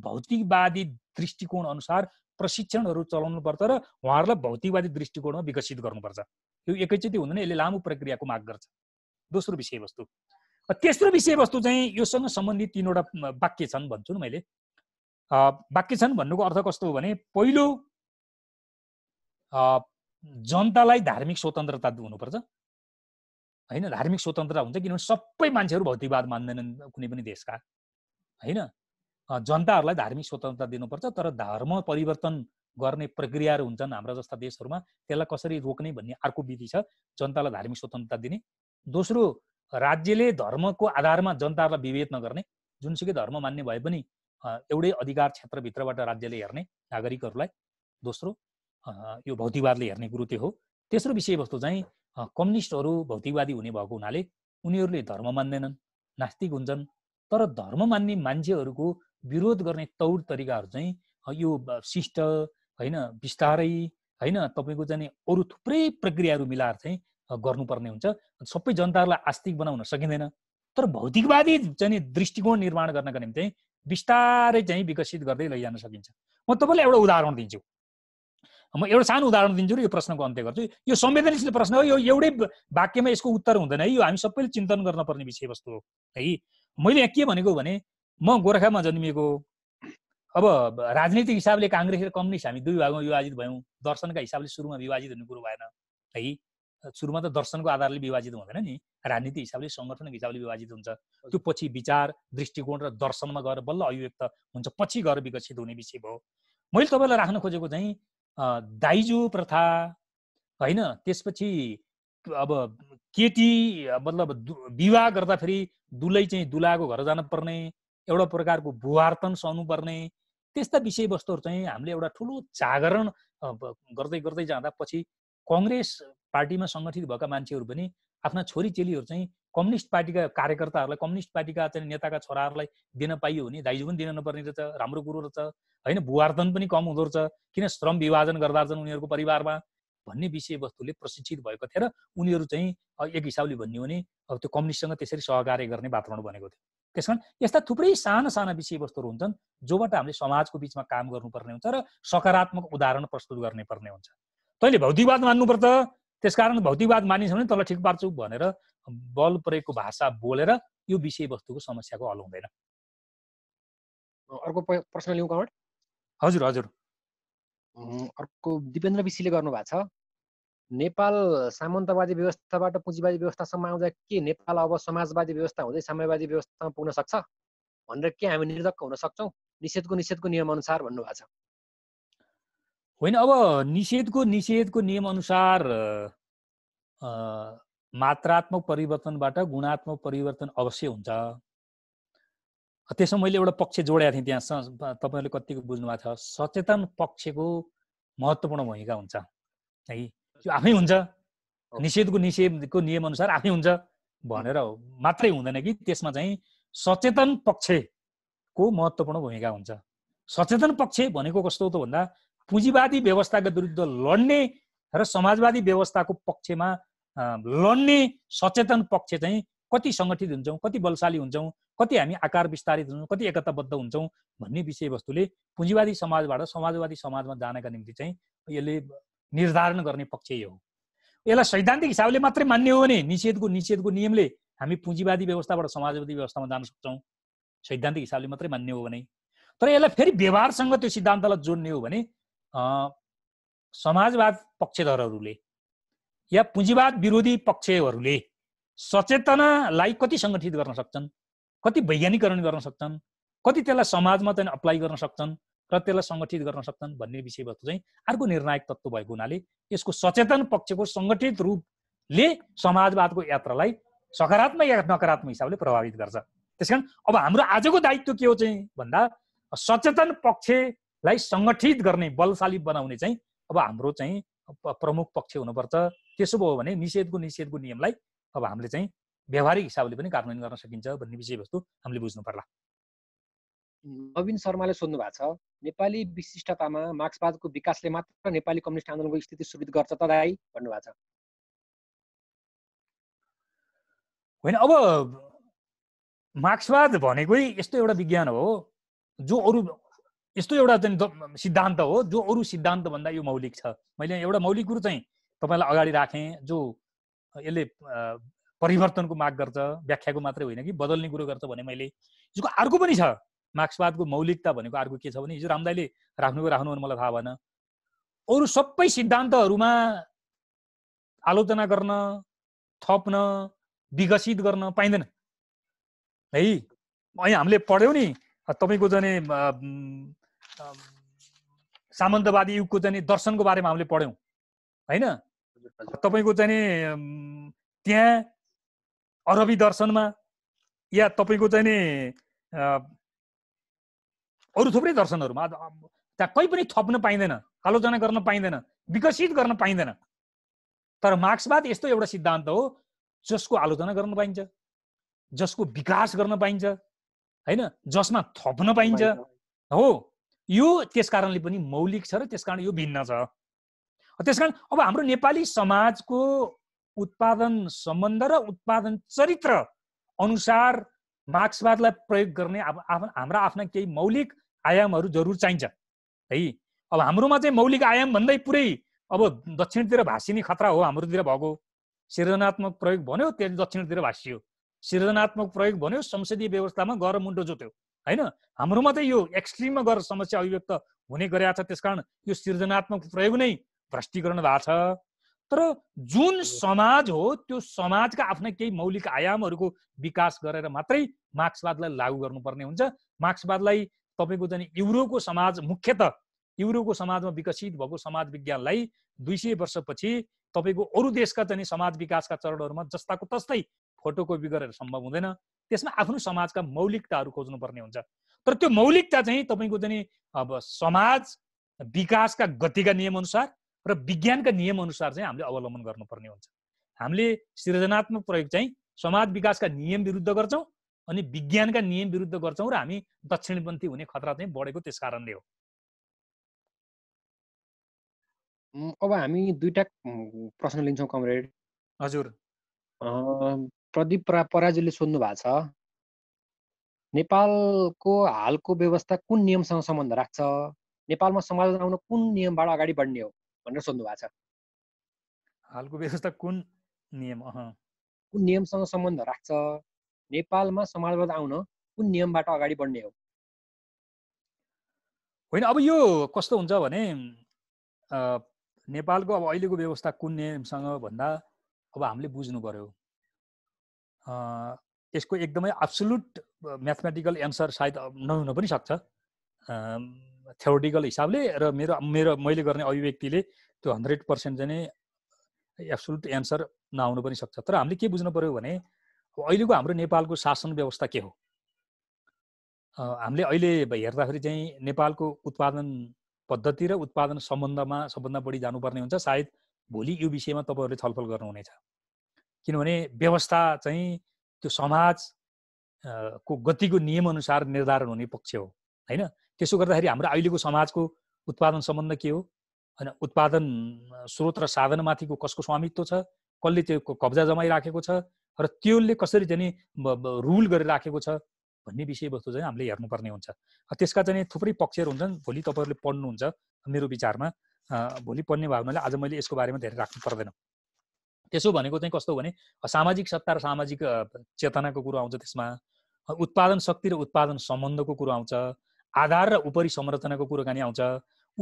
भौतिकवादी दृष्टिकोण अनुसार प्रशिक्षणहरू पर्छ र उहाँहरूलाई भौतिकवादी दृष्टिकोणमा विकसित गर्नुपर्छ यो एकैचोटि हुँदैन यसले लामो प्रक्रियाको माग गर्छ दोस्रो विषयवस्तु तेस्रो विषयवस्तु चाहिँ योसँग सम्बन्धित तिनवटा वाक्य छन् भन्छु नि मैले वाक्य छन् भन्नुको अर्थ कस्तो हो भने पहिलो जनतालाई धार्मिक स्वतन्त्रता हुनुपर्छ होइन धार्मिक स्वतन्त्रता हुन्छ किनभने सबै मान्छेहरू भौतिकवाद मान्दैनन् कुनै पनि देशका होइन जनताहरूलाई धार्मिक स्वतन्त्रता दिनुपर्छ तर धर्म परिवर्तन गर्ने प्रक्रियाहरू हुन्छन् हाम्रा जस्ता देशहरूमा त्यसलाई कसरी रोक्ने भन्ने अर्को विधि छ जनतालाई धार्मिक स्वतन्त्रता दिने दोस्रो राज्यले धर्मको आधारमा जनतालाई विभेद नगर्ने जुनसुकै धर्म मान्ने भए पनि एउटै अधिकार क्षेत्रभित्रबाट राज्यले हेर्ने नागरिकहरूलाई दोस्रो यो भौतिकवादले हेर्ने कुरो त्यो हो तेस्रो विषयवस्तु चाहिँ कम्युनिस्टहरू भौतिकवादी हुने भएको हुनाले उनीहरूले धर्म मान्दैनन् नास्तिक हुन्छन् तर धर्म मान्ने मान्छेहरूको विरोध गर्ने तौर तरिकाहरू चाहिँ यो शिष्ट होइन बिस्तारै होइन तपाईँको चाहिँ अरू थुप्रै प्रक्रियाहरू मिलाएर चाहिँ गर्नुपर्ने हुन्छ सबै जनताहरूलाई आस्तिक बनाउन सकिँदैन तर भौतिकवादी चाहिँ दृष्टिकोण निर्माण गर्नका निम्ति बिस्तारै चाहिँ विकसित गर्दै लैजान सकिन्छ म तपाईँलाई एउटा उदाहरण दिन्छु म एउटा सानो उदाहरण दिन्छु र यो प्रश्नको अन्त्य गर्छु यो संवेदनशील प्रश्न हो यो एउटै वाक्यमा यसको उत्तर हुँदैन है यो हामी सबैले चिन्तन गर्न विषयवस्तु हो है मैले यहाँ के भनेको भने म गोर्खामा जन्मिएको अब राजनीतिक हिसाबले काङ्ग्रेस र कम्युनिस्ट हामी दुई भागमा विभाजित भयौँ दर्शनका हिसाबले सुरुमा विभाजित हुने कुरो भएन है सुरुमा त दर्शनको आधारले विभाजित हुँदैन नि राजनीति हिसाबले सङ्गठनको हिसाबले विभाजित हुन्छ त्यो पछि विचार दृष्टिकोण र दर्शनमा गएर बल्ल अभिव्यक्त हुन्छ पछि गएर विकसित हुने विषय भयो मैले तपाईँलाई राख्न खोजेको चाहिँ दाइजो प्रथा होइन त्यसपछि अब केटी मतलब विवाह गर्दाखेरि दुलै चाहिँ दुलाको घर जानुपर्ने एउटा प्रकारको सहनु पर्ने त्यस्ता विषयवस्तुहरू चाहिँ हामीले एउटा ठुलो जागरण गर्दै गर्दै जाँदा पछि कङ्ग्रेस पार्टीमा सङ्गठित भएका मान्छेहरू पनि आफ्ना छोरी चेलीहरू चाहिँ कम्युनिस्ट पार्टीका कार्यकर्ताहरूलाई कम्युनिस्ट पार्टीका चाहिँ नेताका छोराहरूलाई दिन पाइयो भने दाइजो पनि दिन नपर्ने रहेछ राम्रो कुरो रहेछ होइन भुवार्धन पनि कम हुँदो रहेछ किन श्रम विभाजन गर्दा रहेछन् उनीहरूको परिवारमा भन्ने विषयवस्तुले प्रशिक्षित भएको थियो र उनीहरू चाहिँ एक हिसाबले भन्यो भने अब त्यो कम्युनिस्टसँग त्यसरी सहकार्य गर्ने वातावरण बनेको थियो त्यस कारण यस्ता थुप्रै साना साना विषयवस्तुहरू हुन्छन् जोबाट हामीले समाजको बिचमा काम गर्नुपर्ने हुन्छ र सकारात्मक उदाहरण प्रस्तुत गर्ने पर्ने हुन्छ तैँले भौतिकवाद मान्नुपर्छ त्यसकारण भौतिकवाद मानिस भने तँलाई ठिक पार्छु भनेर बल परेको भाषा बोलेर यो विषयवस्तुको समस्याको हल हुँदैन अर्को प्रश्न लिउँ कमड हजुर हजुर अर्को दिपेन्द्र विशीले गर्नुभएको छ नेपाल सामन्तवादी व्यवस्थाबाट पुँजीवादी व्यवस्थासम्म आउँदा के नेपाल अब समाजवादी व्यवस्था हुँदै साम्यवादी व्यवस्थामा पुग्न सक्छ भनेर के हामी निर्धक्क हुन सक्छौँ निषेधको निषेधको नियमअनुसार भन्नुभएको छ होइन अब निषेधको निषेधको नियमअनुसार मात्रात्मक परिवर्तनबाट गुणात्मक परिवर्तन अवश्य हुन्छ त्यसमा मैले एउटा पक्ष जोडेको थिएँ त्यहाँ तपाईँहरूले कतिको बुझ्नुभएको छ सचेतन पक्षको महत्त्वपूर्ण भूमिका हुन्छ है त्यो आफै हुन्छ निषेधको निषेधको नियमअनुसार आफै हुन्छ भनेर मात्रै हुँदैन कि त्यसमा चाहिँ सचेतन पक्षको महत्त्वपूर्ण भूमिका हुन्छ सचेतन पक्ष भनेको कस्तो त भन्दा पुँजीवादी व्यवस्थाका विरुद्ध लड्ने र समाजवादी व्यवस्थाको पक्षमा लड्ने सचेतन पक्ष चाहिँ कति सङ्गठित हुन्छौँ कति बलशाली हुन्छौँ कति हामी आकार विस्तारित हुन्छौँ कति एकताबद्ध हुन्छौँ भन्ने विषयवस्तुले पुँजीवादी समाजबाट समाजवादी समाजमा जानका निम्ति चाहिँ यसले निर्धारण गर्ने पक्ष यही हो यसलाई सैद्धान्तिक हिसाबले मात्रै मान्ने हो भने निषेधको निषेधको नियमले हामी पुँजीवादी व्यवस्थाबाट समाजवादी व्यवस्थामा जान सक्छौँ सैद्धान्तिक हिसाबले मात्रै मान्ने हो भने तर यसलाई फेरि व्यवहारसँग त्यो सिद्धान्तलाई जोड्ने हो भने समाजवाद पक्षधरहरूले या पुँजीवाद विरोधी पक्षहरूले सचेतनालाई कति सङ्गठित गर्न सक्छन् कति वैज्ञानिकरण गर्न सक्छन् कति त्यसलाई समाजमा चाहिँ अप्लाई गर्न सक्छन् र त्यसलाई सङ्गठित गर्न सक्छन् भन्ने विषयवस्तु चाहिँ अर्को निर्णायक तत्त्व भएको हुनाले यसको सचेतन पक्षको सङ्गठित रूपले समाजवादको यात्रालाई सकारात्मक या नकारात्मक हिसाबले प्रभावित गर्छ त्यस कारण अब हाम्रो आजको दायित्व के हो चाहिँ भन्दा सचेतन पक्ष लाई सङ्गठित गर्ने बलशाली बनाउने चाहिँ अब हाम्रो चाहिँ प्रमुख पक्ष हुनुपर्छ त्यसो भयो भने निषेधको निषेधको नियमलाई अब हामीले चाहिँ व्यवहारिक हिसाबले पनि कार्यान्वयन गर्न सकिन्छ भन्ने विषयवस्तु हामीले बुझ्नु पर्ला नवीन शर्माले सोध्नु भएको छ नेपाली विशिष्टतामा मार्क्सवादको विकासले मात्र नेपाली कम्युनिस्ट आन्दोलनको स्थिति सुविध गर्छ त दाई भन्नुभएको छ होइन अब मार्क्सवाद भनेकै यस्तो एउटा विज्ञान हो जो अरू यस्तो एउटा चाहिँ सिद्धान्त हो जो अरू सिद्धान्तभन्दा यो मौलिक छ मैले एउटा मौलिक कुरो चाहिँ तपाईँलाई अगाडि राखेँ जो यसले परिवर्तनको माग गर्छ व्याख्याको मात्रै होइन कि बदल्ने कुरो गर्छ भने मैले यसको अर्को पनि छ मार्क्सवादको मौलिकता भनेको अर्को के छ भने हिजो रामदाईले राख्नुको राख्नु मलाई थाहा भएन अरू सबै सिद्धान्तहरूमा आलोचना गर्न थप्न विकसित गर्न पाइँदैन है अनि हामीले पढ्यौँ नि तपाईँको जाने सामन्तवादी युगको चाहिँ दर्शनको बारेमा हामीले पढ्यौँ होइन तपाईँको चाहिँ त्यहाँ अरबी दर्शनमा या तपाईँको चाहिँ नि अरू थुप्रै दर्शनहरूमा त्यहाँ कहीँ पनि थप्न पाइँदैन आलोचना गर्न पाइँदैन विकसित गर्न पाइँदैन तर मार्क्सवाद यस्तो एउटा सिद्धान्त हो जसको आलोचना गर्न पाइन्छ जसको विकास गर्न पाइन्छ होइन जसमा थप्न पाइन्छ हो यो त्यस कारणले पनि मौलिक छ र त्यस कारण यो भिन्न छ त्यस कारण अब हाम्रो नेपाली समाजको उत्पादन सम्बन्ध र उत्पादन चरित्र अनुसार मार्क्सवादलाई प्रयोग गर्ने अब हाम्रा आफ्ना केही मौलिक आयामहरू जरुर चाहिन्छ है अब हाम्रोमा चाहिँ मौलिक आयाम भन्दै पुरै अब दक्षिणतिर भाषिने खतरा हो हाम्रोतिर भएको सृजनात्मक प्रयोग भन्यो त्यहाँ दक्षिणतिर भाषियो सृजनात्मक प्रयोग भन्यो संसदीय व्यवस्थामा गएर मुन्टो जोत्यो होइन हाम्रोमा चाहिँ यो एक्सट्रिममा गएर समस्या अभिव्यक्त हुने गरेका छ त्यसकारण यो सृजनात्मक प्रयोग नै भ्रष्टीकरण भएको छ तर जुन समाज हो त्यो समाजका आफ्नै केही मौलिक आयामहरूको विकास गरेर मात्रै मार्क्सवादलाई लागू गर्नुपर्ने हुन्छ मार्क्सवादलाई तपाईँको जाने युरोको समाज मुख्यत युरोको समाजमा विकसित भएको समाज विज्ञानलाई दुई सय वर्षपछि तपाईँको अरू देशका चाहिँ समाज विकासका चरणहरूमा जस्ताको तस्तै फोटोकोपी गरेर सम्भव हुँदैन त्यसमा आफ्नो समाजका मौलिकताहरू खोज्नुपर्ने हुन्छ तर त्यो मौलिकता चाहिँ तपाईँको चाहिँ अब समाज विकासका गतिका नियमअनुसार र विज्ञानका नियमअनुसार चाहिँ हामीले अवलम्बन गर्नुपर्ने हुन्छ हामीले सृजनात्मक प्रयोग चाहिँ समाज विकासका नियम विरुद्ध गर्छौँ अनि विज्ञानका नियम विरुद्ध गर्छौँ र हामी दक्षिणपन्थी हुने खतरा चाहिँ बढेको त्यस कारणले हो अब हामी दुईटा प्रश्न लिन्छौँ कमरेड हजुर प्रदीप पराजुले सोध्नु भएको छ नेपालको हालको व्यवस्था कुन नियमसँग सम्बन्ध राख्छ नेपालमा समाजवाद आउन कुन नियमबाट अगाडि बढ्ने हो भनेर सोध्नु भएको छ हालको व्यवस्था कुन नियम कुन नियमसँग सम्बन्ध राख्छ नेपालमा समाजवाद आउन कुन नियमबाट अगाडि बढ्ने होइन अब यो कस्तो हुन्छ भने नेपालको अब अहिलेको व्यवस्था कुन नियमसँग भन्दा अब हामीले बुझ्नु पर्यो यसको एकदमै एब्सोलुट म्याथमेटिकल एन्सर सायद नहुन पनि सक्छ थ्योरिटिकल हिसाबले र मेरो मेरो मैले गर्ने अभिव्यक्तिले त्यो हन्ड्रेड पर्सेन्ट चाहिँ एब्सोलुट एन्सर नआउनु पनि सक्छ तर हामीले के बुझ्नु पऱ्यो भने अहिलेको हाम्रो नेपालको शासन व्यवस्था के हो हामीले अहिले हेर्दाखेरि चाहिँ नेपालको उत्पादन पद्धति र उत्पादन सम्बन्धमा सबभन्दा बढी जानुपर्ने हुन्छ सायद भोलि यो विषयमा तपाईँहरूले छलफल गर्नुहुनेछ किनभने व्यवस्था चाहिँ त्यो समाज को गतिको नियमअनुसार निर्धारण हुने पक्ष हो होइन त्यसो गर्दाखेरि हाम्रो अहिलेको समाजको उत्पादन सम्बन्ध के हो होइन उत्पादन स्रोत र साधनमाथिको कसको स्वामित्व छ कसले त्यो कब्जा जमाइराखेको छ र त्यसले कसरी चाहिँ रुल राखेको छ भन्ने विषयवस्तु चाहिँ हामीले हेर्नुपर्ने हुन्छ त्यसका चाहिँ थुप्रै पक्षहरू हुन्छन् भोलि तपाईँहरूले पढ्नुहुन्छ मेरो विचारमा भोलि पढ्ने भावनाले आज मैले यसको बारेमा धेरै राख्नु पर्दैन त्यसो भनेको चाहिँ कस्तो भने सामाजिक सत्ता र सामाजिक चेतनाको कुरो आउँछ त्यसमा उत्पादन शक्ति र उत्पादन सम्बन्धको कुरो आउँछ आधार र उपरि संरचनाको कुराकानी आउँछ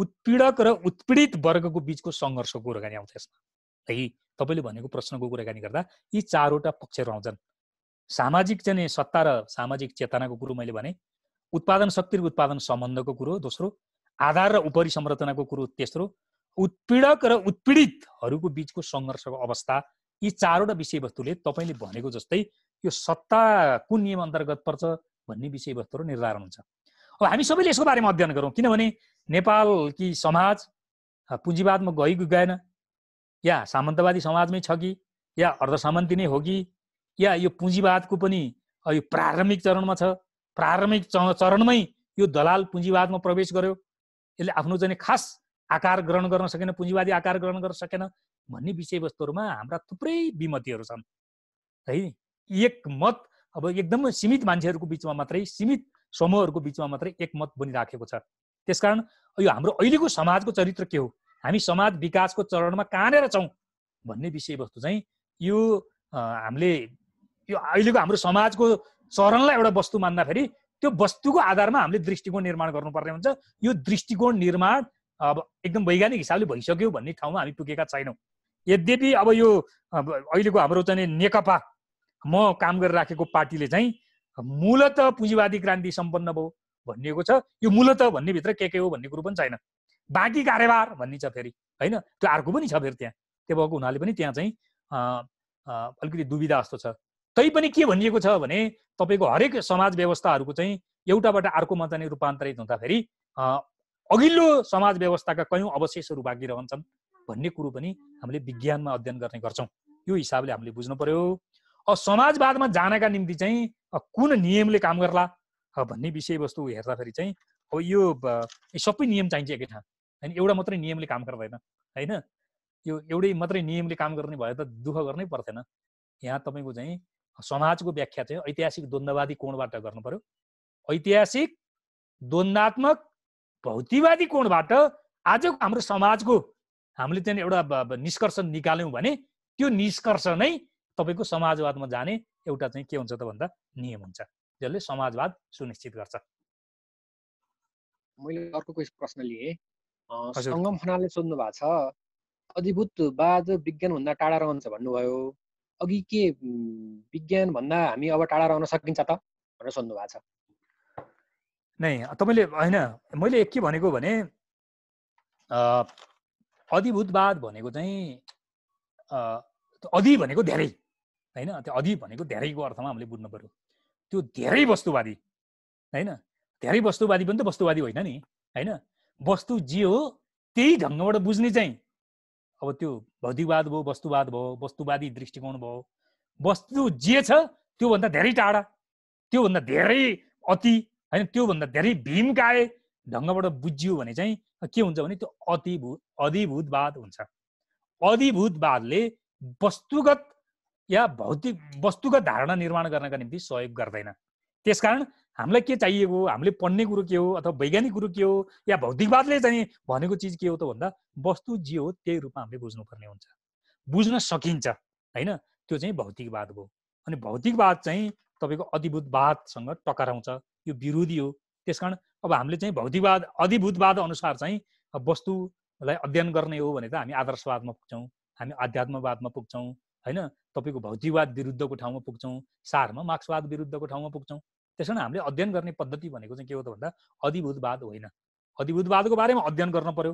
उत्पीडक र उत्पीडित वर्गको बिचको सङ्घर्षको कुराकानी आउँछ यसमा है तपाईँले भनेको प्रश्नको कुराकानी गर्दा यी चारवटा पक्षहरू आउँछन् सामाजिक चाहिँ सत्ता र सामाजिक चेतनाको कुरो मैले भने उत्पादन शक्ति र उत्पादन सम्बन्धको कुरो दोस्रो आधार र उपरि संरचनाको कुरो तेस्रो उत्पीडक र उत्पीडितहरूको बिचको सङ्घर्षको अवस्था यी चारवटा विषयवस्तुले तपाईँले भनेको जस्तै यो सत्ता कुन नियम अन्तर्गत पर्छ भन्ने विषयवस्तुहरू निर्धारण हुन्छ अब हामी सबैले यसको बारेमा अध्ययन गरौँ किनभने नेपाल कि समाज पुँजीवादमा गइ गएन या सामन्तवादी समाजमै छ कि या अर्धसामन्ती नै हो कि या यो पुँजीवादको पनि यो प्रारम्भिक चरणमा छ प्रारम्भिक चरणमै यो दलाल पुँजीवादमा प्रवेश गर्यो यसले आफ्नो चाहिँ खास आकार ग्रहण गर्न सकेन पुँजीवादी आकार ग्रहण गर्न सकेन भन्ने विषयवस्तुहरूमा हाम्रा थुप्रै विमतिहरू छन् है एक मत अब एकदमै सीमित मान्छेहरूको बिचमा मात्रै सीमित समूहहरूको बिचमा मात्रै एक मत बनिराखेको छ त्यसकारण यो हाम्रो अहिलेको समाजको चरित्र के हो हामी समाज विकासको चरणमा कहाँनिर छौँ भन्ने विषयवस्तु चाहिँ यो हामीले यो अहिलेको हाम्रो समाजको चरणलाई एउटा वस्तु मान्दाखेरि त्यो वस्तुको आधारमा हामीले दृष्टिकोण निर्माण गर्नुपर्ने हुन्छ यो दृष्टिकोण निर्माण अब एकदम वैज्ञानिक हिसाबले भइसक्यो भन्ने ठाउँमा हामी पुगेका छैनौँ यद्यपि अब यो अहिलेको हाम्रो चाहिँ नेकपा म काम गरेर राखेको पार्टीले चाहिँ मूलत पुँजीवादी क्रान्ति सम्पन्न भयो भनिएको छ यो मूलत भन्नेभित्र के के हो भन्ने कुरो पनि छैन बाँकी कारोबार भन्ने छ फेरि होइन त्यो अर्को पनि छ फेरि त्यहाँ त्यो भएको हुनाले पनि त्यहाँ चाहिँ अलिकति दुविधा जस्तो छ तैपनि के भनिएको छ भने तपाईँको हरेक समाज व्यवस्थाहरूको चाहिँ एउटाबाट अर्कोमा चाहिँ रूपान्तरित हुँदाखेरि अघिल्लो समाज व्यवस्थाका कयौँ अवशेषहरू बाँकी रहन्छन् भन्ने कुरो पनि हामीले विज्ञानमा अध्ययन गर्ने गर्छौँ यो हिसाबले हामीले बुझ्नु पर्यो समाजवादमा जानका निम्ति चाहिँ कुन नियमले काम गर्ला भन्ने विषयवस्तु हेर्दाखेरि चाहिँ अब यो सबै नियम चाहिन्छ एकै ठाउँ होइन एउटा मात्रै नियमले काम गर्दैन होइन यो एउटै मात्रै नियमले काम गर्ने भए त दुःख गर्नै पर्थेन यहाँ तपाईँको चाहिँ समाजको व्याख्या चाहिँ ऐतिहासिक द्वन्द्ववादी कोणबाट गर्नु पर्यो ऐतिहासिक द्वन्दात्मक भौतिवादी कोणबाट आज हाम्रो समाजको हामीले त्यहाँनिर एउटा निष्कर्ष निकाल्यौँ भने त्यो निष्कर्ष नै तपाईँको समाजवादमा जाने एउटा चाहिँ के हुन्छ त भन्दा नियम हुन्छ जसले समाजवाद सुनिश्चित गर्छ मैले अर्को प्रश्न लिएँ सङ्गम खनालले सोध्नु भएको छ अधिभूतवाद विज्ञानभन्दा टाढा रहन्छ भन्नुभयो अघि के विज्ञानभन्दा हामी अब टाढा रहन सकिन्छ त भनेर सोध्नु भएको छ नै तपाईँले होइन मैले के भनेको भने अधिभूतवाद भनेको चाहिँ अधि भनेको धेरै होइन त्यो अधि भनेको धेरैको अर्थमा हामीले बुझ्नु पऱ्यो त्यो धेरै वस्तुवादी होइन धेरै वस्तुवादी पनि त वस्तुवादी होइन नि होइन वस्तु जे हो त्यही ढङ्गबाट बुझ्ने चाहिँ अब त्यो भौतिकवाद भयो वस्तुवाद भयो वस्तुवादी दृष्टिकोण भयो वस्तु जे छ त्योभन्दा धेरै टाढा त्योभन्दा धेरै अति होइन त्योभन्दा धेरै भीमकाय ढङ्गबाट बुझियो भने चाहिँ के हुन्छ भने त्यो अतिभू अधिभूतवाद हुन्छ अधिभूतवादले वस्तुगत या भौतिक वस्तुगत धारणा निर्माण गर्नका निम्ति सहयोग गर्दैन त्यसकारण हामीलाई के चाहिएको हामीले पढ्ने कुरो के हो अथवा वैज्ञानिक कुरो के हो या भौतिकवादले चाहिँ भनेको चिज के हो त भन्दा वस्तु जे हो त्यही रूपमा हामीले बुझ्नुपर्ने हुन्छ बुझ्न सकिन्छ होइन त्यो चाहिँ भौतिकवाद हो अनि भौतिकवाद चाहिँ तपाईँको अधिभूतवादसँग टकराउँछ यो विरोधी हो त्यस कारण अब हामीले चाहिँ भौतिकवाद अधिभूतवाद अनुसार चाहिँ वस्तुलाई अध्ययन गर्ने हो भने त हामी आदर्शवादमा पुग्छौँ हामी आध्यात्मवादमा पुग्छौँ होइन तपाईँको भौतिकवाद विरुद्धको ठाउँमा पुग्छौँ सारमा मार्क्सवाद विरुद्धको ठाउँमा पुग्छौँ त्यस कारण हामीले अध्ययन गर्ने पद्धति भनेको चाहिँ के हो त भन्दा अधिभूतवाद होइन अधिभूतवादको बारेमा अध्ययन गर्न पर्यो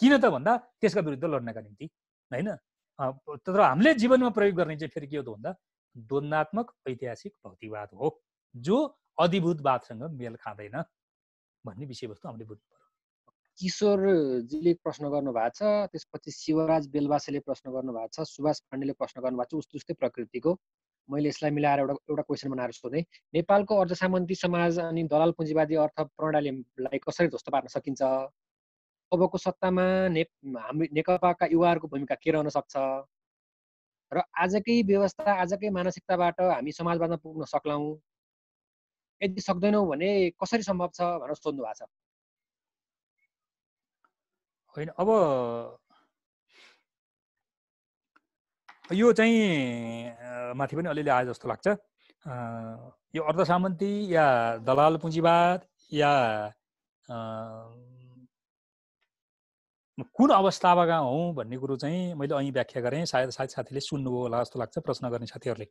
किन त भन्दा त्यसका विरुद्ध लड्नका निम्ति होइन तर हामीले जीवनमा प्रयोग गर्ने चाहिँ फेरि के हो त भन्दा द्वन्दात्मक ऐतिहासिक भौतिकवाद हो जो अधिभूतवादसँग मेल खाँदैन भन्ने विषयवस्तु हामीले बुझ्नु पर्यो किशोरजीले प्रश्न गर्नुभएको छ त्यसपछि शिवराज बेलवासेले प्रश्न गर्नुभएको छ सुभाष पाण्डेले प्रश्न गर्नुभएको छ उस्तै उस्तै प्रकृतिको मैले यसलाई मिलाएर एउटा एउटा क्वेसन बनाएर सोधेँ नेपालको अर्धसामन्ती समाज अनि दलाल पुँजीवादी अर्थ प्रणालीलाई कसरी ध्वस्त पार्न सकिन्छ अबको सत्तामा ने हाम्रो नेकपाका युवाहरूको भूमिका के रहन सक्छ र आजकै व्यवस्था आजकै मानसिकताबाट हामी समाजवादमा पुग्न सक्लौँ यदि सक्दैनौँ भने कसरी सम्भव छ भनेर सोध्नु भएको छ होइन अब यो चाहिँ माथि पनि अलिअलि आयो जस्तो लाग्छ यो अर्धसामन्ती या दलाल पुँजीवाद या कुन अवस्थामा हौँ भन्ने कुरो चाहिँ मैले अहिले व्याख्या गरेँ सायद साथी साथीले सुन्नुभयो होला जस्तो लाग्छ प्रश्न गर्ने साथीहरूले